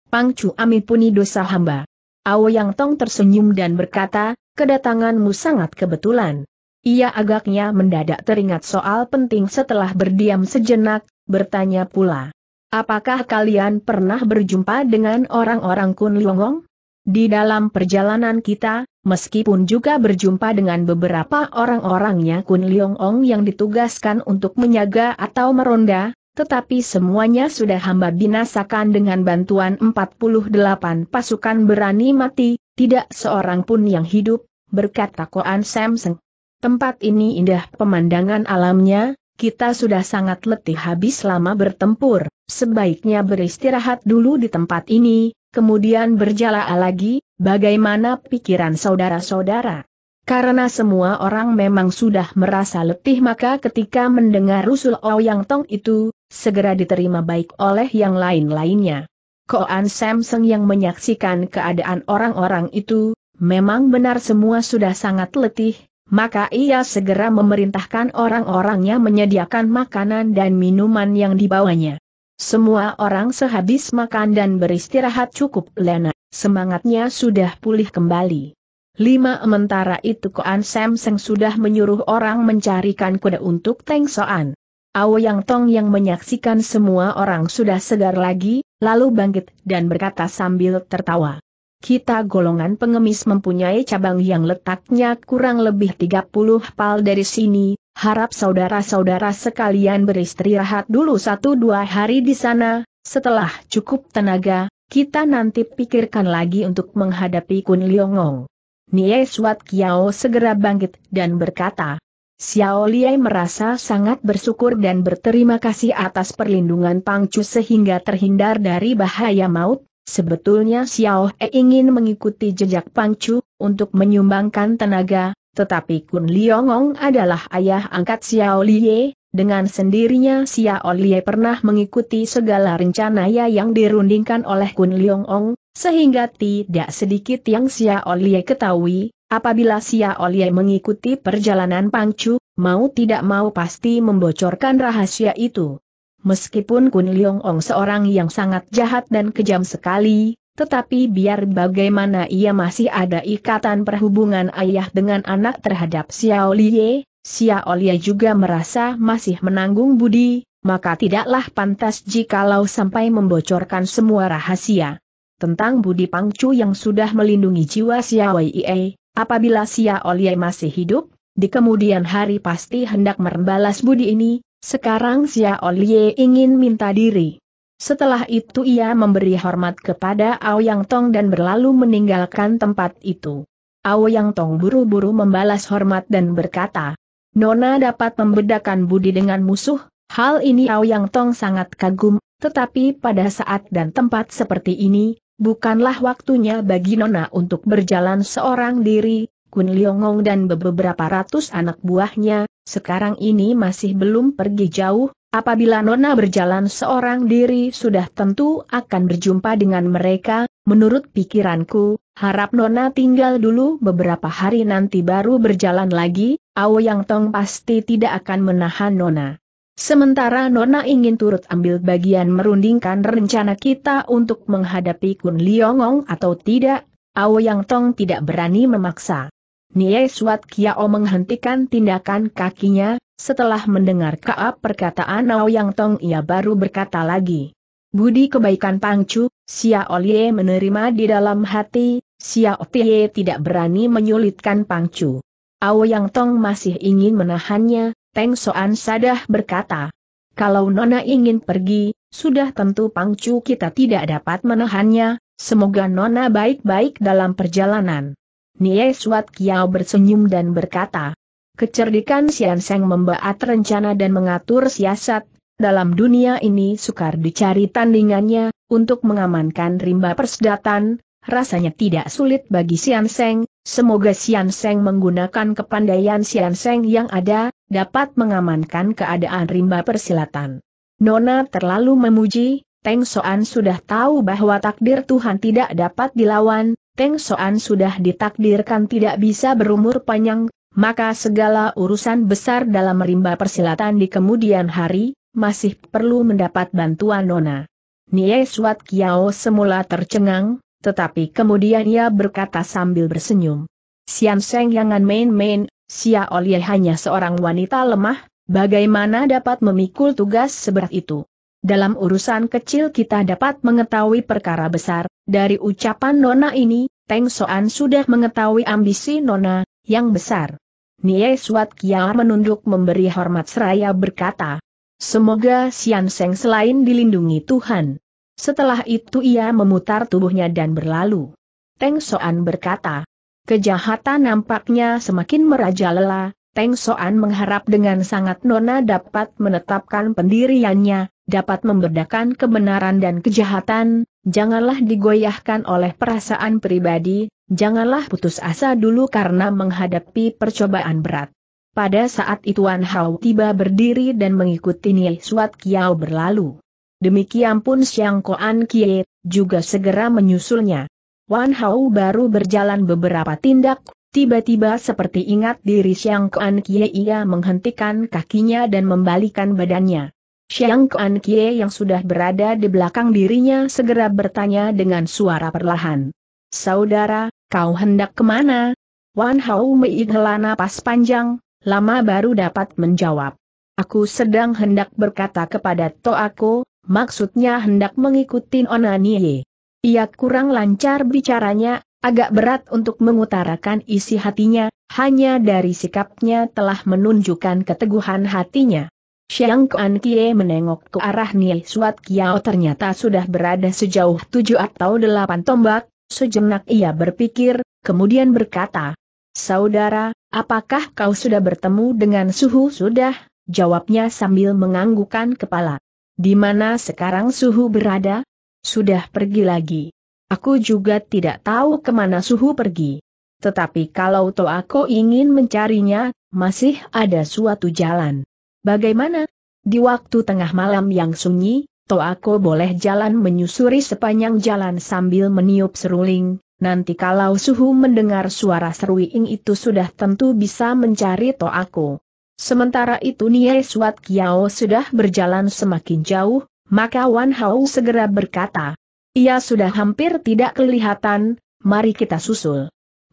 Pangcu puni dosa hamba. Ao Yang Tong tersenyum dan berkata, kedatanganmu sangat kebetulan. Ia agaknya mendadak teringat soal penting setelah berdiam sejenak, bertanya pula. Apakah kalian pernah berjumpa dengan orang-orang Kun Kunlongong? Di dalam perjalanan kita, meskipun juga berjumpa dengan beberapa orang-orangnya Kun Liongong yang ditugaskan untuk menyaga atau meronda, tetapi semuanya sudah hamba binasakan dengan bantuan 48 pasukan berani mati, tidak seorang pun yang hidup, berkata Koan Samseng. Tempat ini indah pemandangan alamnya, kita sudah sangat letih habis selama bertempur, sebaiknya beristirahat dulu di tempat ini, kemudian berjalan lagi, bagaimana pikiran saudara-saudara? Karena semua orang memang sudah merasa letih maka ketika mendengar usul Ouyang oh Tong itu, segera diterima baik oleh yang lain-lainnya. Koan Samsung yang menyaksikan keadaan orang-orang itu, memang benar semua sudah sangat letih, maka ia segera memerintahkan orang-orangnya menyediakan makanan dan minuman yang dibawanya. Semua orang sehabis makan dan beristirahat cukup lena, semangatnya sudah pulih kembali. Lima sementara itu Koan Sam Seng sudah menyuruh orang mencarikan kuda untuk Teng Soan. Ao Yang Tong yang menyaksikan semua orang sudah segar lagi, lalu bangkit dan berkata sambil tertawa kita golongan pengemis mempunyai cabang yang letaknya kurang lebih 30 pal dari sini, harap saudara-saudara sekalian beristirahat dulu satu dua hari di sana, setelah cukup tenaga, kita nanti pikirkan lagi untuk menghadapi Kun Liongong. Nie Suat Kiao segera bangkit dan berkata, Xiao Liai merasa sangat bersyukur dan berterima kasih atas perlindungan Pangcu sehingga terhindar dari bahaya maut, Sebetulnya Xiao He ingin mengikuti jejak Pangcu, untuk menyumbangkan tenaga, tetapi Kun Liongong adalah ayah angkat Xiao Liye, dengan sendirinya Xiao Liye pernah mengikuti segala rencana ya yang dirundingkan oleh Kun Liongong, sehingga tidak sedikit yang Xiao Liye ketahui, apabila Xiao Liye mengikuti perjalanan Pangcu, mau tidak mau pasti membocorkan rahasia itu. Meskipun Kun Leong Ong seorang yang sangat jahat dan kejam sekali, tetapi biar bagaimana ia masih ada ikatan perhubungan ayah dengan anak terhadap Xiao Liye, Xiao Liye juga merasa masih menanggung budi, maka tidaklah pantas jikalau sampai membocorkan semua rahasia. Tentang budi pangcu yang sudah melindungi jiwa Xiao Liye, apabila Xiao Liye masih hidup, di kemudian hari pasti hendak membalas budi ini, sekarang Xiao Lie ingin minta diri. Setelah itu ia memberi hormat kepada Aoyang Tong dan berlalu meninggalkan tempat itu. Aoyang Tong buru-buru membalas hormat dan berkata, Nona dapat membedakan budi dengan musuh, hal ini Aoyang Tong sangat kagum, tetapi pada saat dan tempat seperti ini, bukanlah waktunya bagi Nona untuk berjalan seorang diri, Kun Liongong dan beberapa ratus anak buahnya, sekarang ini masih belum pergi jauh, apabila Nona berjalan seorang diri sudah tentu akan berjumpa dengan mereka, menurut pikiranku, harap Nona tinggal dulu beberapa hari nanti baru berjalan lagi, Ao Yang Tong pasti tidak akan menahan Nona. Sementara Nona ingin turut ambil bagian merundingkan rencana kita untuk menghadapi Kun Liongong atau tidak, Ao Yang Tong tidak berani memaksa. Nie Suat Kiao menghentikan tindakan kakinya, setelah mendengar kaap perkataan Yang Tong ia baru berkata lagi. Budi kebaikan Pangcu, Xiao Lie menerima di dalam hati, Xiao Tie tidak berani menyulitkan Pangcu. Ao Yang Tong masih ingin menahannya, Teng Soan Sadah berkata. Kalau Nona ingin pergi, sudah tentu Pangcu kita tidak dapat menahannya, semoga Nona baik-baik dalam perjalanan. Nie Suat Kiao bersenyum dan berkata, Kecerdikan Sian Seng membaat rencana dan mengatur siasat, dalam dunia ini sukar dicari tandingannya, untuk mengamankan rimba persedatan, rasanya tidak sulit bagi Sian Seng, semoga Sian Seng menggunakan kepandaian Sian Seng yang ada, dapat mengamankan keadaan rimba persilatan. Nona terlalu memuji, Teng Soan sudah tahu bahwa takdir Tuhan tidak dapat dilawan, Teng Soan sudah ditakdirkan tidak bisa berumur panjang, maka segala urusan besar dalam rimba persilatan di kemudian hari, masih perlu mendapat bantuan Nona. Nie Suat Kiao semula tercengang, tetapi kemudian ia berkata sambil bersenyum. Sian Seng jangan main-main, Sia Olie hanya seorang wanita lemah, bagaimana dapat memikul tugas seberat itu dalam urusan kecil kita dapat mengetahui perkara besar, dari ucapan Nona ini, Teng Soan sudah mengetahui ambisi Nona, yang besar. Nie Suat Kia menunduk memberi hormat seraya berkata, Semoga Sian Seng selain dilindungi Tuhan. Setelah itu ia memutar tubuhnya dan berlalu. Teng Soan berkata, Kejahatan nampaknya semakin merajalela, Teng Soan mengharap dengan sangat Nona dapat menetapkan pendiriannya, dapat membedakan kebenaran dan kejahatan, janganlah digoyahkan oleh perasaan pribadi, janganlah putus asa dulu karena menghadapi percobaan berat. Pada saat itu Wan Hao tiba berdiri dan mengikuti Nil Suat Kiao berlalu. Demikian pun Siang Koan Kie, juga segera menyusulnya. Wan Hao baru berjalan beberapa tindak Tiba-tiba seperti ingat diri Siang Kuan Kie ia menghentikan kakinya dan membalikan badannya. Xiang Kuan Kie yang sudah berada di belakang dirinya segera bertanya dengan suara perlahan. Saudara, kau hendak kemana? Wan Hao menghela napas panjang, lama baru dapat menjawab. Aku sedang hendak berkata kepada Toako, maksudnya hendak mengikuti Onanie. Ia kurang lancar bicaranya, agak berat untuk mengutarakan isi hatinya, hanya dari sikapnya telah menunjukkan keteguhan hatinya. Xiang Kuan Kie menengok ke arah Nie Suat Kiao ternyata sudah berada sejauh tujuh atau delapan tombak, sejenak ia berpikir, kemudian berkata, Saudara, apakah kau sudah bertemu dengan suhu sudah? Jawabnya sambil menganggukkan kepala. Di mana sekarang suhu berada? Sudah pergi lagi. Aku juga tidak tahu kemana suhu pergi. Tetapi kalau toh aku ingin mencarinya, masih ada suatu jalan. Bagaimana? Di waktu tengah malam yang sunyi, Toako boleh jalan menyusuri sepanjang jalan sambil meniup seruling, nanti kalau suhu mendengar suara seruing itu sudah tentu bisa mencari Toako. Sementara itu Niai Suat Kiao sudah berjalan semakin jauh, maka Wan Hao segera berkata, ia sudah hampir tidak kelihatan, mari kita susul.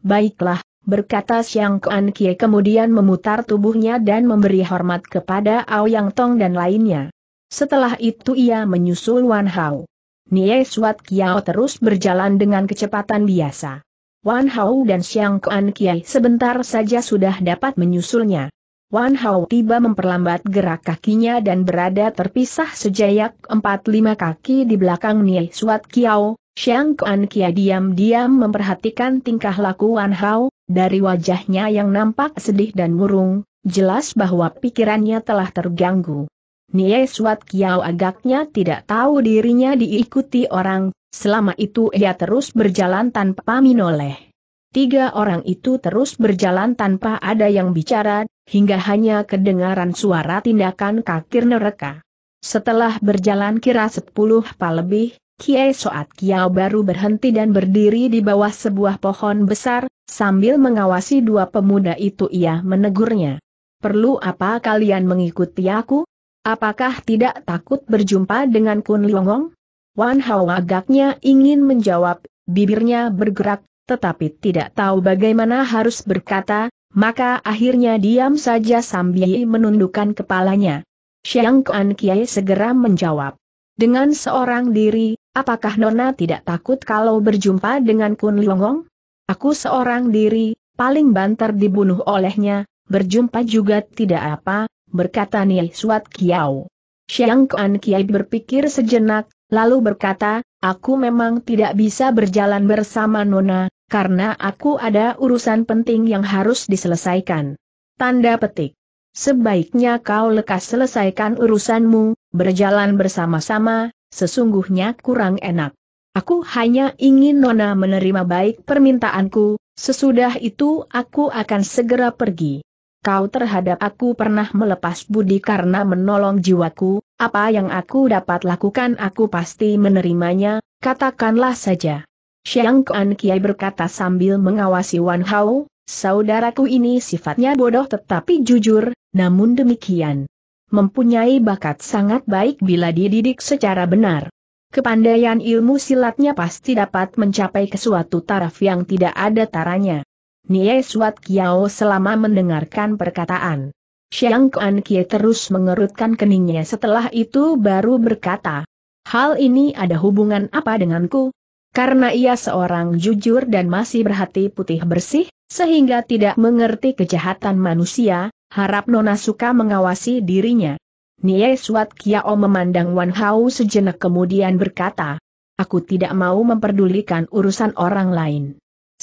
Baiklah, berkata Siang Kuan Kie kemudian memutar tubuhnya dan memberi hormat kepada Aoyang Tong dan lainnya. Setelah itu ia menyusul Wan Hao. Nie Suat Kiao terus berjalan dengan kecepatan biasa. Wan Hao dan Siang Kuan Kie sebentar saja sudah dapat menyusulnya. Wan Hao tiba memperlambat gerak kakinya dan berada terpisah sejayak 4-5 kaki di belakang Nie Suat Kiao. Xiang Kuan Kie diam-diam memperhatikan tingkah laku Wan Hao, dari wajahnya yang nampak sedih dan murung, jelas bahwa pikirannya telah terganggu. Nie Suat Kiao agaknya tidak tahu dirinya diikuti orang, selama itu ia terus berjalan tanpa minoleh. Tiga orang itu terus berjalan tanpa ada yang bicara, hingga hanya kedengaran suara tindakan kakir neraka. Setelah berjalan kira sepuluh pa lebih, Kiai Soat Kiao baru berhenti dan berdiri di bawah sebuah pohon besar, sambil mengawasi dua pemuda itu ia menegurnya. Perlu apa kalian mengikuti aku? Apakah tidak takut berjumpa dengan Kun Liongong? Wan Hao agaknya ingin menjawab, bibirnya bergerak, tetapi tidak tahu bagaimana harus berkata, maka akhirnya diam saja sambil menundukkan kepalanya. Xiang Kuan Kiai segera menjawab. Dengan seorang diri, Apakah Nona tidak takut kalau berjumpa dengan Kun Longong? Aku seorang diri, paling banter dibunuh olehnya, berjumpa juga tidak apa, berkata Niai Suat Kiao. Xiang Kuan Kiai berpikir sejenak, lalu berkata, aku memang tidak bisa berjalan bersama Nona, karena aku ada urusan penting yang harus diselesaikan. Tanda petik. Sebaiknya kau lekas selesaikan urusanmu, berjalan bersama-sama, sesungguhnya kurang enak. Aku hanya ingin Nona menerima baik permintaanku, sesudah itu aku akan segera pergi. Kau terhadap aku pernah melepas budi karena menolong jiwaku, apa yang aku dapat lakukan aku pasti menerimanya, katakanlah saja. Xiang Kuan Kiai berkata sambil mengawasi Wan Hao, saudaraku ini sifatnya bodoh tetapi jujur, namun demikian mempunyai bakat sangat baik bila dididik secara benar. Kepandaian ilmu silatnya pasti dapat mencapai ke suatu taraf yang tidak ada taranya. Nie Suat Kiao selama mendengarkan perkataan. Xiang Kuan Kie terus mengerutkan keningnya setelah itu baru berkata, Hal ini ada hubungan apa denganku? Karena ia seorang jujur dan masih berhati putih bersih, sehingga tidak mengerti kejahatan manusia, harap Nona suka mengawasi dirinya. Nie Suat Kiao memandang Wan Hao sejenak kemudian berkata, Aku tidak mau memperdulikan urusan orang lain.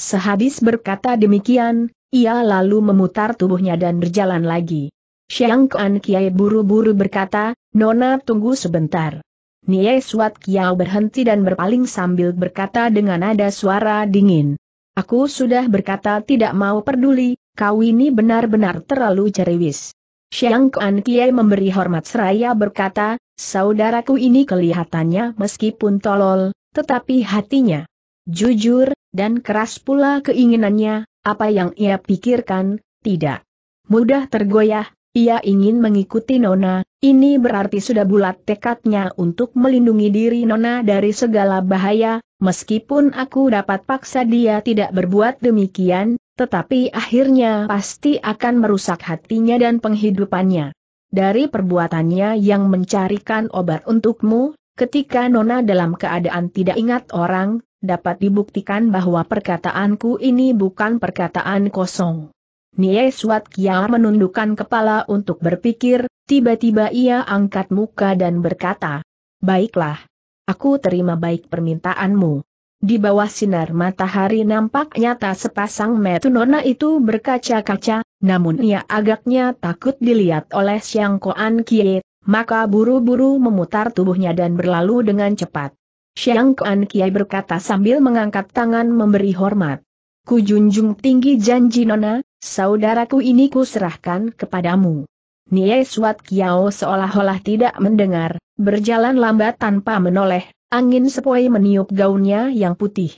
Sehabis berkata demikian, ia lalu memutar tubuhnya dan berjalan lagi. Xiang Kuan Kiai buru-buru berkata, Nona tunggu sebentar. Nie Suat Kiao berhenti dan berpaling sambil berkata dengan nada suara dingin. Aku sudah berkata tidak mau peduli, kau ini benar-benar terlalu ceriwis. Xiang Kuan Kie memberi hormat seraya berkata, saudaraku ini kelihatannya meskipun tolol, tetapi hatinya jujur, dan keras pula keinginannya, apa yang ia pikirkan, tidak mudah tergoyah, ia ingin mengikuti Nona, ini berarti sudah bulat tekadnya untuk melindungi diri Nona dari segala bahaya, meskipun aku dapat paksa dia tidak berbuat demikian, tetapi akhirnya pasti akan merusak hatinya dan penghidupannya. Dari perbuatannya yang mencarikan obat untukmu, ketika Nona dalam keadaan tidak ingat orang, dapat dibuktikan bahwa perkataanku ini bukan perkataan kosong. Nie Suat Kia menundukkan kepala untuk berpikir, tiba-tiba ia angkat muka dan berkata, Baiklah. Aku terima baik permintaanmu. Di bawah sinar matahari nampak nyata sepasang metu nona itu berkaca-kaca, namun ia agaknya takut dilihat oleh Siang Koan Kie, maka buru-buru memutar tubuhnya dan berlalu dengan cepat. Siang Koan Kie berkata sambil mengangkat tangan memberi hormat. Ku junjung tinggi janji nona, saudaraku ini ku serahkan kepadamu. Nie Suat Kiao seolah-olah tidak mendengar, berjalan lambat tanpa menoleh, Angin sepoi meniup gaunnya yang putih.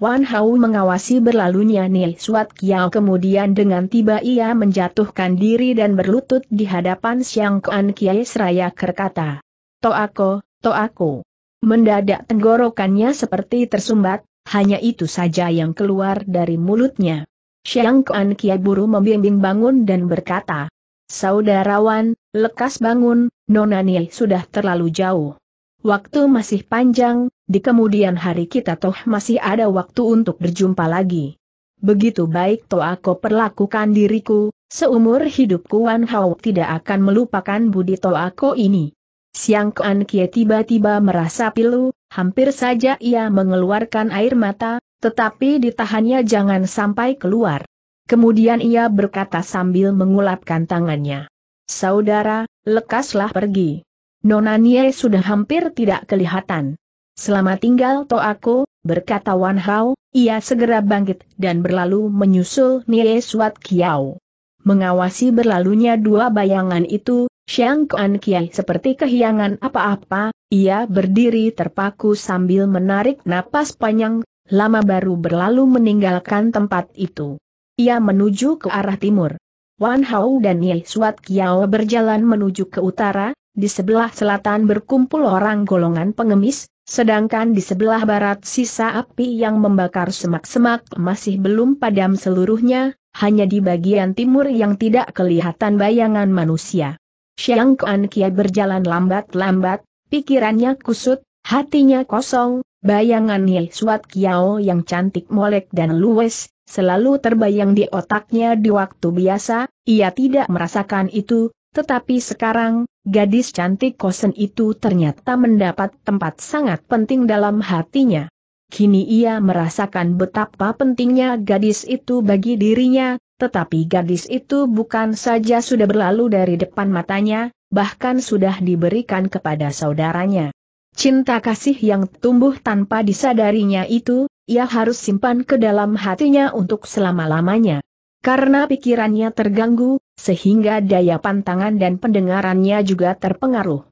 Wan Hau mengawasi berlalunya Nil Suat Kiao kemudian dengan tiba ia menjatuhkan diri dan berlutut di hadapan Siang Kuan Kiai Seraya berkata, "To aku, to aku." Mendadak tenggorokannya seperti tersumbat, hanya itu saja yang keluar dari mulutnya. Siang Kuan Kiai buru membimbing bangun dan berkata, Saudarawan, lekas bangun, Nona Nil sudah terlalu jauh. Waktu masih panjang, di kemudian hari kita toh masih ada waktu untuk berjumpa lagi. Begitu baik toh aku perlakukan diriku, seumur hidupku Wan Hao tidak akan melupakan budi toh aku ini. Siang Kuan Kie tiba-tiba merasa pilu, hampir saja ia mengeluarkan air mata, tetapi ditahannya jangan sampai keluar. Kemudian ia berkata sambil mengulapkan tangannya. Saudara, lekaslah pergi. Nona Nie sudah hampir tidak kelihatan. Selama tinggal to aku, berkata Wan Hao, ia segera bangkit dan berlalu menyusul Nie Suat Kiao. Mengawasi berlalunya dua bayangan itu, Xiang Kuan Kiai seperti kehilangan apa-apa, ia berdiri terpaku sambil menarik napas panjang, lama baru berlalu meninggalkan tempat itu. Ia menuju ke arah timur. Wan Hao dan Nie Suat Kiao berjalan menuju ke utara, di sebelah selatan berkumpul orang golongan pengemis, sedangkan di sebelah barat sisa api yang membakar semak-semak masih belum padam seluruhnya, hanya di bagian timur yang tidak kelihatan bayangan manusia. Xiang Kuan Kia berjalan lambat-lambat, pikirannya kusut, hatinya kosong, bayangan Hei Suat Kiao yang cantik molek dan luwes, selalu terbayang di otaknya di waktu biasa, ia tidak merasakan itu, tetapi sekarang, gadis cantik kosen itu ternyata mendapat tempat sangat penting dalam hatinya. Kini ia merasakan betapa pentingnya gadis itu bagi dirinya, tetapi gadis itu bukan saja sudah berlalu dari depan matanya, bahkan sudah diberikan kepada saudaranya. Cinta kasih yang tumbuh tanpa disadarinya itu, ia harus simpan ke dalam hatinya untuk selama-lamanya. Karena pikirannya terganggu, sehingga daya pantangan dan pendengarannya juga terpengaruh.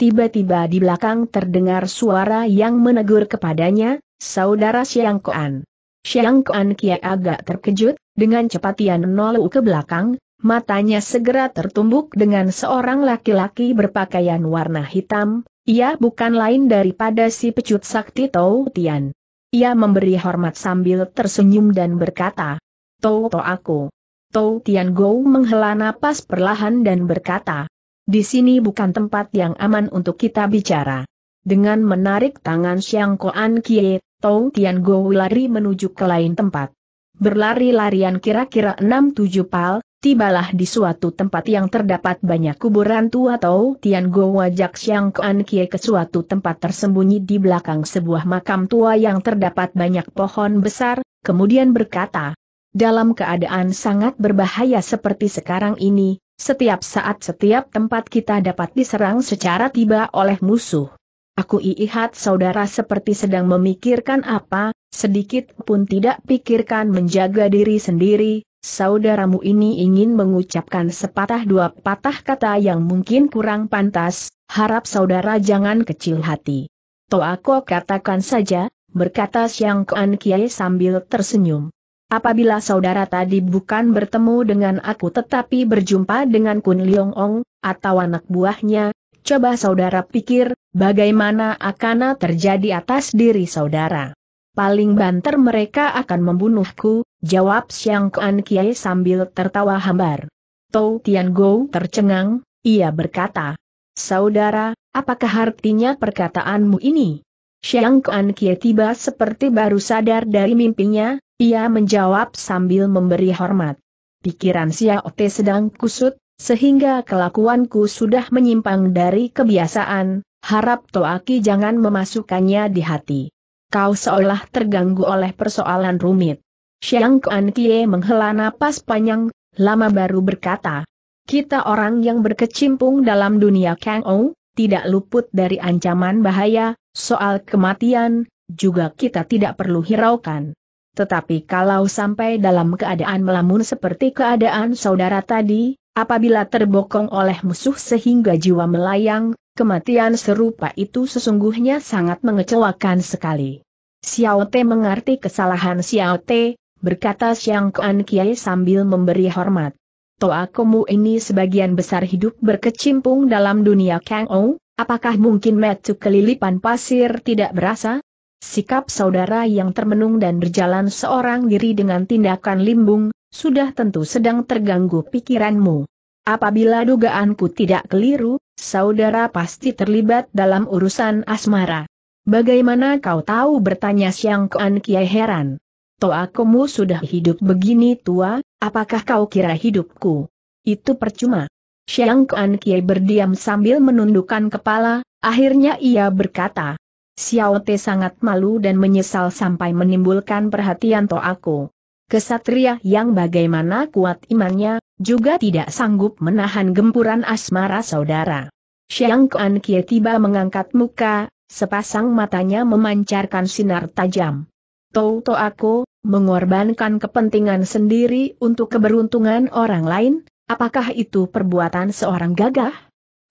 Tiba-tiba di belakang terdengar suara yang menegur kepadanya, saudara Siang Koan. Siang Koan Kia agak terkejut, dengan cepat ia menoleh ke belakang, matanya segera tertumbuk dengan seorang laki-laki berpakaian warna hitam, ia bukan lain daripada si pecut sakti Tau Tian. Ia memberi hormat sambil tersenyum dan berkata, Tau Tau aku. Tou Tian Gou menghela napas perlahan dan berkata, di sini bukan tempat yang aman untuk kita bicara. Dengan menarik tangan Xiang Koan Kie, Tou Tian Gou lari menuju ke lain tempat. Berlari-larian kira-kira 6-7 pal, tibalah di suatu tempat yang terdapat banyak kuburan tua Tou Tian Gou wajak Xiang Koan Kie ke suatu tempat tersembunyi di belakang sebuah makam tua yang terdapat banyak pohon besar, kemudian berkata, dalam keadaan sangat berbahaya seperti sekarang ini, setiap saat setiap tempat kita dapat diserang secara tiba oleh musuh. Aku iihat saudara seperti sedang memikirkan apa, sedikit pun tidak pikirkan menjaga diri sendiri, saudaramu ini ingin mengucapkan sepatah dua patah kata yang mungkin kurang pantas, harap saudara jangan kecil hati. Toh aku katakan saja, berkata siang Kuan Kiai sambil tersenyum. Apabila saudara tadi bukan bertemu dengan aku tetapi berjumpa dengan Kun Leong Ong, atau anak buahnya, coba saudara pikir, bagaimana akan terjadi atas diri saudara. Paling banter mereka akan membunuhku, jawab Siang Kuan Kiai sambil tertawa hambar. Tou Tian Go tercengang, ia berkata, Saudara, apakah artinya perkataanmu ini? Siang Kuan Kiai tiba seperti baru sadar dari mimpinya, ia menjawab sambil memberi hormat. Pikiran Xiaote sedang kusut, sehingga kelakuanku sudah menyimpang dari kebiasaan, harap Toaki jangan memasukkannya di hati. Kau seolah terganggu oleh persoalan rumit. Xiang Kuan Kie menghela napas panjang, lama baru berkata, kita orang yang berkecimpung dalam dunia Kang Ou, tidak luput dari ancaman bahaya, soal kematian, juga kita tidak perlu hiraukan. Tetapi kalau sampai dalam keadaan melamun seperti keadaan saudara tadi, apabila terbokong oleh musuh sehingga jiwa melayang, kematian serupa itu sesungguhnya sangat mengecewakan sekali. Xiao Te mengerti kesalahan Xiao Te, berkata Xiang Kuan Kiai sambil memberi hormat. Toa kamu ini sebagian besar hidup berkecimpung dalam dunia Kang Ou, apakah mungkin metu kelilipan pasir tidak berasa? Sikap saudara yang termenung dan berjalan seorang diri dengan tindakan limbung, sudah tentu sedang terganggu pikiranmu. Apabila dugaanku tidak keliru, saudara pasti terlibat dalam urusan asmara. Bagaimana kau tahu bertanya Siang kean Kiai heran. Toakomu sudah hidup begini tua, apakah kau kira hidupku? Itu percuma. Siang kean Kiai berdiam sambil menundukkan kepala, akhirnya ia berkata, Xiao Te sangat malu dan menyesal sampai menimbulkan perhatian Aku. Kesatria yang bagaimana kuat imannya, juga tidak sanggup menahan gempuran asmara saudara. Xiang Kuan Kie tiba mengangkat muka, sepasang matanya memancarkan sinar tajam. Tau Aku, mengorbankan kepentingan sendiri untuk keberuntungan orang lain, apakah itu perbuatan seorang gagah?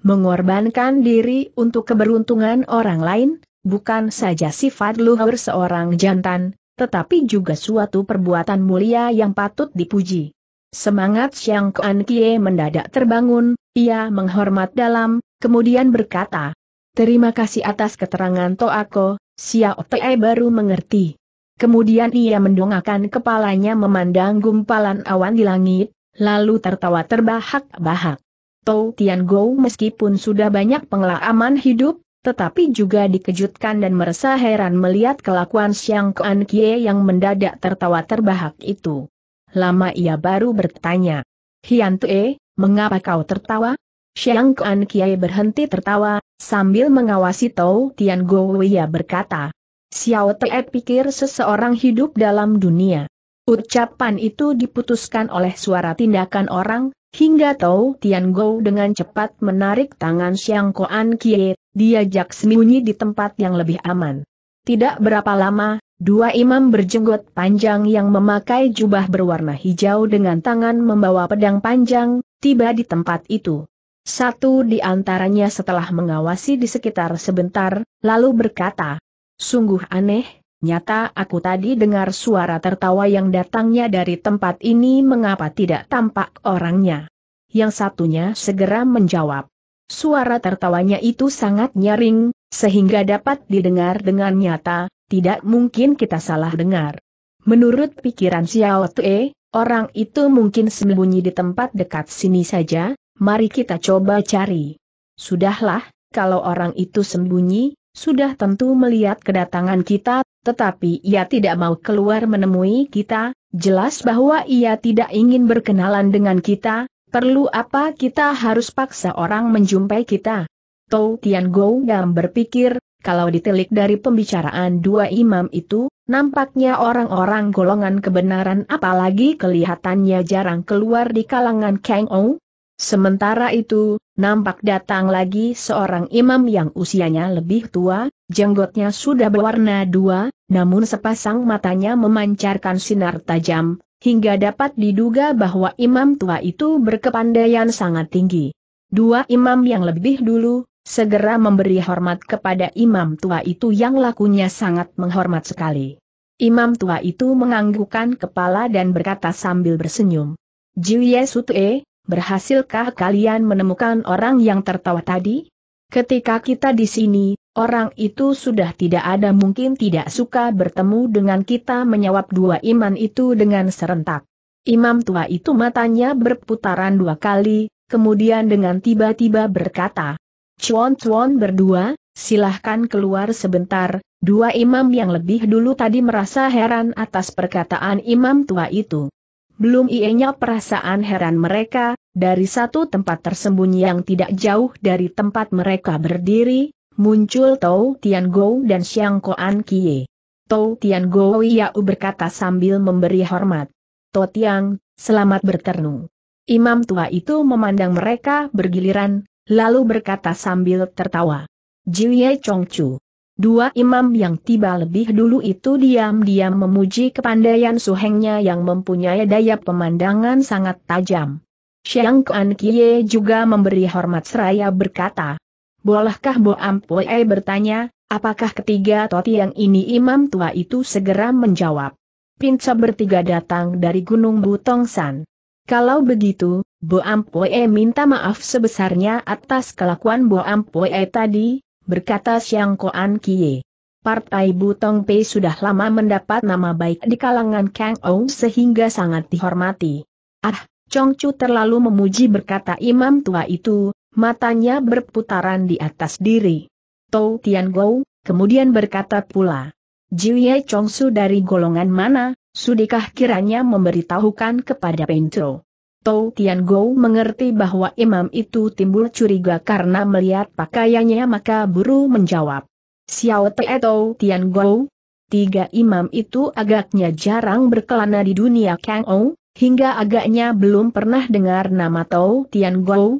Mengorbankan diri untuk keberuntungan orang lain, bukan saja sifat luhur seorang jantan, tetapi juga suatu perbuatan mulia yang patut dipuji. Semangat siang Kuan Kie mendadak terbangun, ia menghormat dalam, kemudian berkata, Terima kasih atas keterangan Toako, Xiao Te baru mengerti. Kemudian ia mendongakkan kepalanya memandang gumpalan awan di langit, lalu tertawa terbahak-bahak. Tou Tian Go meskipun sudah banyak pengalaman hidup, tetapi juga dikejutkan dan merasa heran melihat kelakuan Xiang Kuan Kie yang mendadak tertawa terbahak itu. Lama ia baru bertanya, Hian Tue, mengapa kau tertawa? Xiang Kuan Kie berhenti tertawa, sambil mengawasi Tau Tian Go ia berkata, Xiao Tue pikir seseorang hidup dalam dunia. Ucapan itu diputuskan oleh suara tindakan orang, hingga Tau Tian Go dengan cepat menarik tangan Xiang Kuan Kie diajak sembunyi di tempat yang lebih aman. Tidak berapa lama, dua imam berjenggot panjang yang memakai jubah berwarna hijau dengan tangan membawa pedang panjang, tiba di tempat itu. Satu di antaranya setelah mengawasi di sekitar sebentar, lalu berkata, Sungguh aneh, nyata aku tadi dengar suara tertawa yang datangnya dari tempat ini mengapa tidak tampak orangnya. Yang satunya segera menjawab, Suara tertawanya itu sangat nyaring, sehingga dapat didengar dengan nyata, tidak mungkin kita salah dengar. Menurut pikiran Xiao Tue, orang itu mungkin sembunyi di tempat dekat sini saja, mari kita coba cari. Sudahlah, kalau orang itu sembunyi, sudah tentu melihat kedatangan kita, tetapi ia tidak mau keluar menemui kita, jelas bahwa ia tidak ingin berkenalan dengan kita, Perlu apa kita harus paksa orang menjumpai kita? Tou Tian Gou Gam berpikir, kalau ditelik dari pembicaraan dua imam itu, nampaknya orang-orang golongan kebenaran apalagi kelihatannya jarang keluar di kalangan Kang Ou. Sementara itu, nampak datang lagi seorang imam yang usianya lebih tua, jenggotnya sudah berwarna dua, namun sepasang matanya memancarkan sinar tajam, hingga dapat diduga bahwa imam tua itu berkepandaian sangat tinggi. Dua imam yang lebih dulu, segera memberi hormat kepada imam tua itu yang lakunya sangat menghormat sekali. Imam tua itu menganggukkan kepala dan berkata sambil bersenyum. Jiye Sutue, berhasilkah kalian menemukan orang yang tertawa tadi? Ketika kita di sini, orang itu sudah tidak ada mungkin tidak suka bertemu dengan kita menjawab dua iman itu dengan serentak. Imam tua itu matanya berputaran dua kali, kemudian dengan tiba-tiba berkata, Cuan-cuan berdua, silahkan keluar sebentar, dua imam yang lebih dulu tadi merasa heran atas perkataan imam tua itu. Belum ienya perasaan heran mereka, dari satu tempat tersembunyi yang tidak jauh dari tempat mereka berdiri, muncul Tou Tian Gou dan Xiang Koan Kie. Tian Gou Yau berkata sambil memberi hormat. Tou Tian, selamat berternung. Imam tua itu memandang mereka bergiliran, lalu berkata sambil tertawa. Chong Chu. Dua imam yang tiba lebih dulu itu diam-diam memuji kepandaian suhengnya yang mempunyai daya pemandangan sangat tajam. Xiang Kuan Kie juga memberi hormat seraya berkata. Bolehkah Bo Ampue bertanya, apakah ketiga toti yang ini imam tua itu segera menjawab. Pinca bertiga datang dari Gunung Butong San. Kalau begitu, Bo Ampue minta maaf sebesarnya atas kelakuan Bo Ampue tadi, berkata Xiang Kuan Kie. Partai Butong Pei sudah lama mendapat nama baik di kalangan Kang Ou sehingga sangat dihormati. Ah, Chong Chu terlalu memuji berkata imam tua itu, matanya berputaran di atas diri. Tou Tian Gou, kemudian berkata pula, Chong Su dari golongan mana, sudikah kiranya memberitahukan kepada Penco. Tou Tian Gou mengerti bahwa imam itu timbul curiga karena melihat pakaiannya maka buru menjawab. Xiao Te Tou Tian Gou, tiga imam itu agaknya jarang berkelana di dunia Kang Ong hingga agaknya belum pernah dengar nama Tou Tian Guo,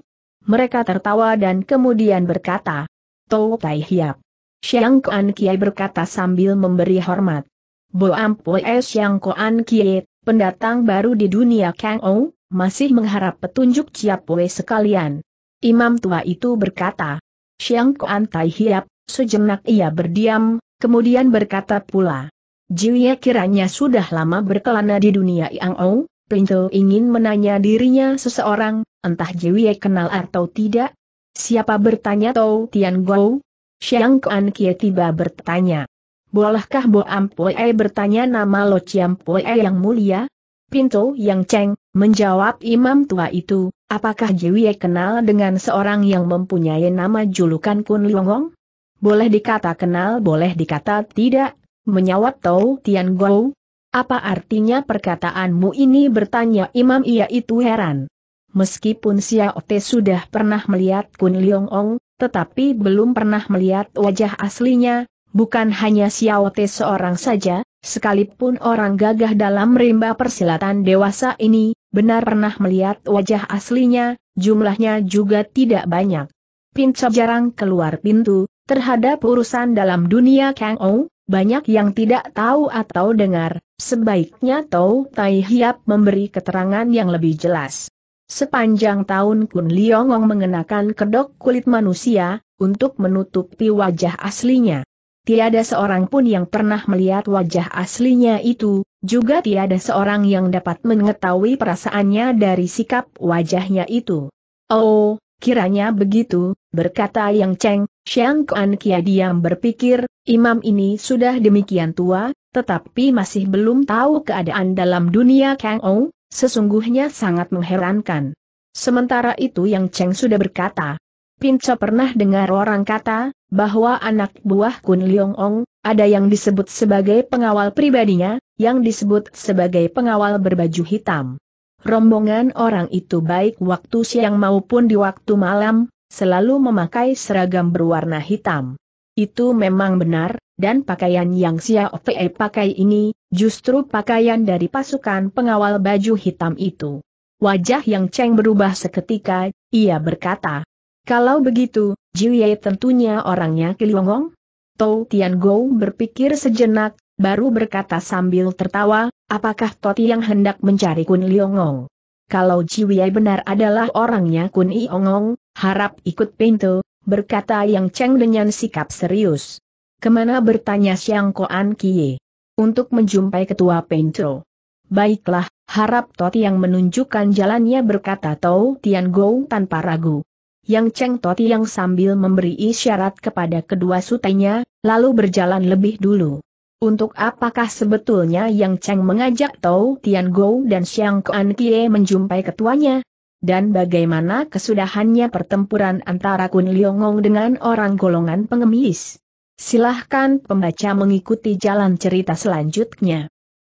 Mereka tertawa dan kemudian berkata, Tou Tai Hiap. Xiang Kuan Kiai berkata sambil memberi hormat. Bo Es Xiang Kuan Kiai, pendatang baru di dunia Kang Ou, masih mengharap petunjuk Wei sekalian. Imam tua itu berkata, Xiang Kuan Tai Hiap, sejenak ia berdiam, kemudian berkata pula, Jiwi kiranya sudah lama berkelana di dunia Yang Ou, Pinto ingin menanya dirinya seseorang, entah Jiwie kenal atau tidak. Siapa bertanya Tau Tian Gou? Xiang Kuan Kie tiba bertanya. Bolehkah Bo Ampue bertanya nama Lo Chiam Pue yang mulia? Pinto yang ceng, menjawab imam tua itu, apakah Jiwie kenal dengan seorang yang mempunyai nama julukan Kun Liongong? Boleh dikata kenal boleh dikata tidak, menyawab Tau Tian Gou, apa artinya perkataanmu ini bertanya imam ia itu heran. Meskipun Xiao Te sudah pernah melihat Kun Leong Ong, tetapi belum pernah melihat wajah aslinya, bukan hanya Xiao Te seorang saja, sekalipun orang gagah dalam rimba persilatan dewasa ini, benar pernah melihat wajah aslinya, jumlahnya juga tidak banyak. Pincap jarang keluar pintu, terhadap urusan dalam dunia Kang Ong, banyak yang tidak tahu atau dengar, Sebaiknya Tau Tai Hiap memberi keterangan yang lebih jelas. Sepanjang tahun Kun Liongong mengenakan kedok kulit manusia, untuk menutupi wajah aslinya. Tiada seorang pun yang pernah melihat wajah aslinya itu, juga tiada seorang yang dapat mengetahui perasaannya dari sikap wajahnya itu. Oh, kiranya begitu, berkata Yang Cheng, Xiang Kuan Kia diam berpikir, imam ini sudah demikian tua, tetapi masih belum tahu keadaan dalam dunia Kang Ou, sesungguhnya sangat mengherankan. Sementara itu yang Cheng sudah berkata, Pinco pernah dengar orang kata, bahwa anak buah Kun Leong Ong, ada yang disebut sebagai pengawal pribadinya, yang disebut sebagai pengawal berbaju hitam. Rombongan orang itu baik waktu siang maupun di waktu malam, selalu memakai seragam berwarna hitam. Itu memang benar, dan pakaian yang Xiao Fei pakai ini, justru pakaian dari pasukan pengawal baju hitam itu. Wajah yang Cheng berubah seketika, ia berkata. Kalau begitu, Jiuye tentunya orangnya Kilongong? Tou Tian Go berpikir sejenak, baru berkata sambil tertawa, apakah Toti yang hendak mencari Kun Liongong? Kalau Jiuye benar adalah orangnya Kun Iongong, harap ikut pintu, berkata Yang Cheng dengan sikap serius. Kemana bertanya Siang Koan Kie? Untuk menjumpai ketua Pintu. Baiklah, harap Tot yang menunjukkan jalannya berkata Tau Tian Gou tanpa ragu. Yang Cheng Toti yang sambil memberi isyarat kepada kedua sutenya, lalu berjalan lebih dulu. Untuk apakah sebetulnya Yang Cheng mengajak Tau Tian Gou dan Siang Kuan Kie menjumpai ketuanya? dan bagaimana kesudahannya pertempuran antara Kun Liongong dengan orang golongan pengemis. Silahkan pembaca mengikuti jalan cerita selanjutnya.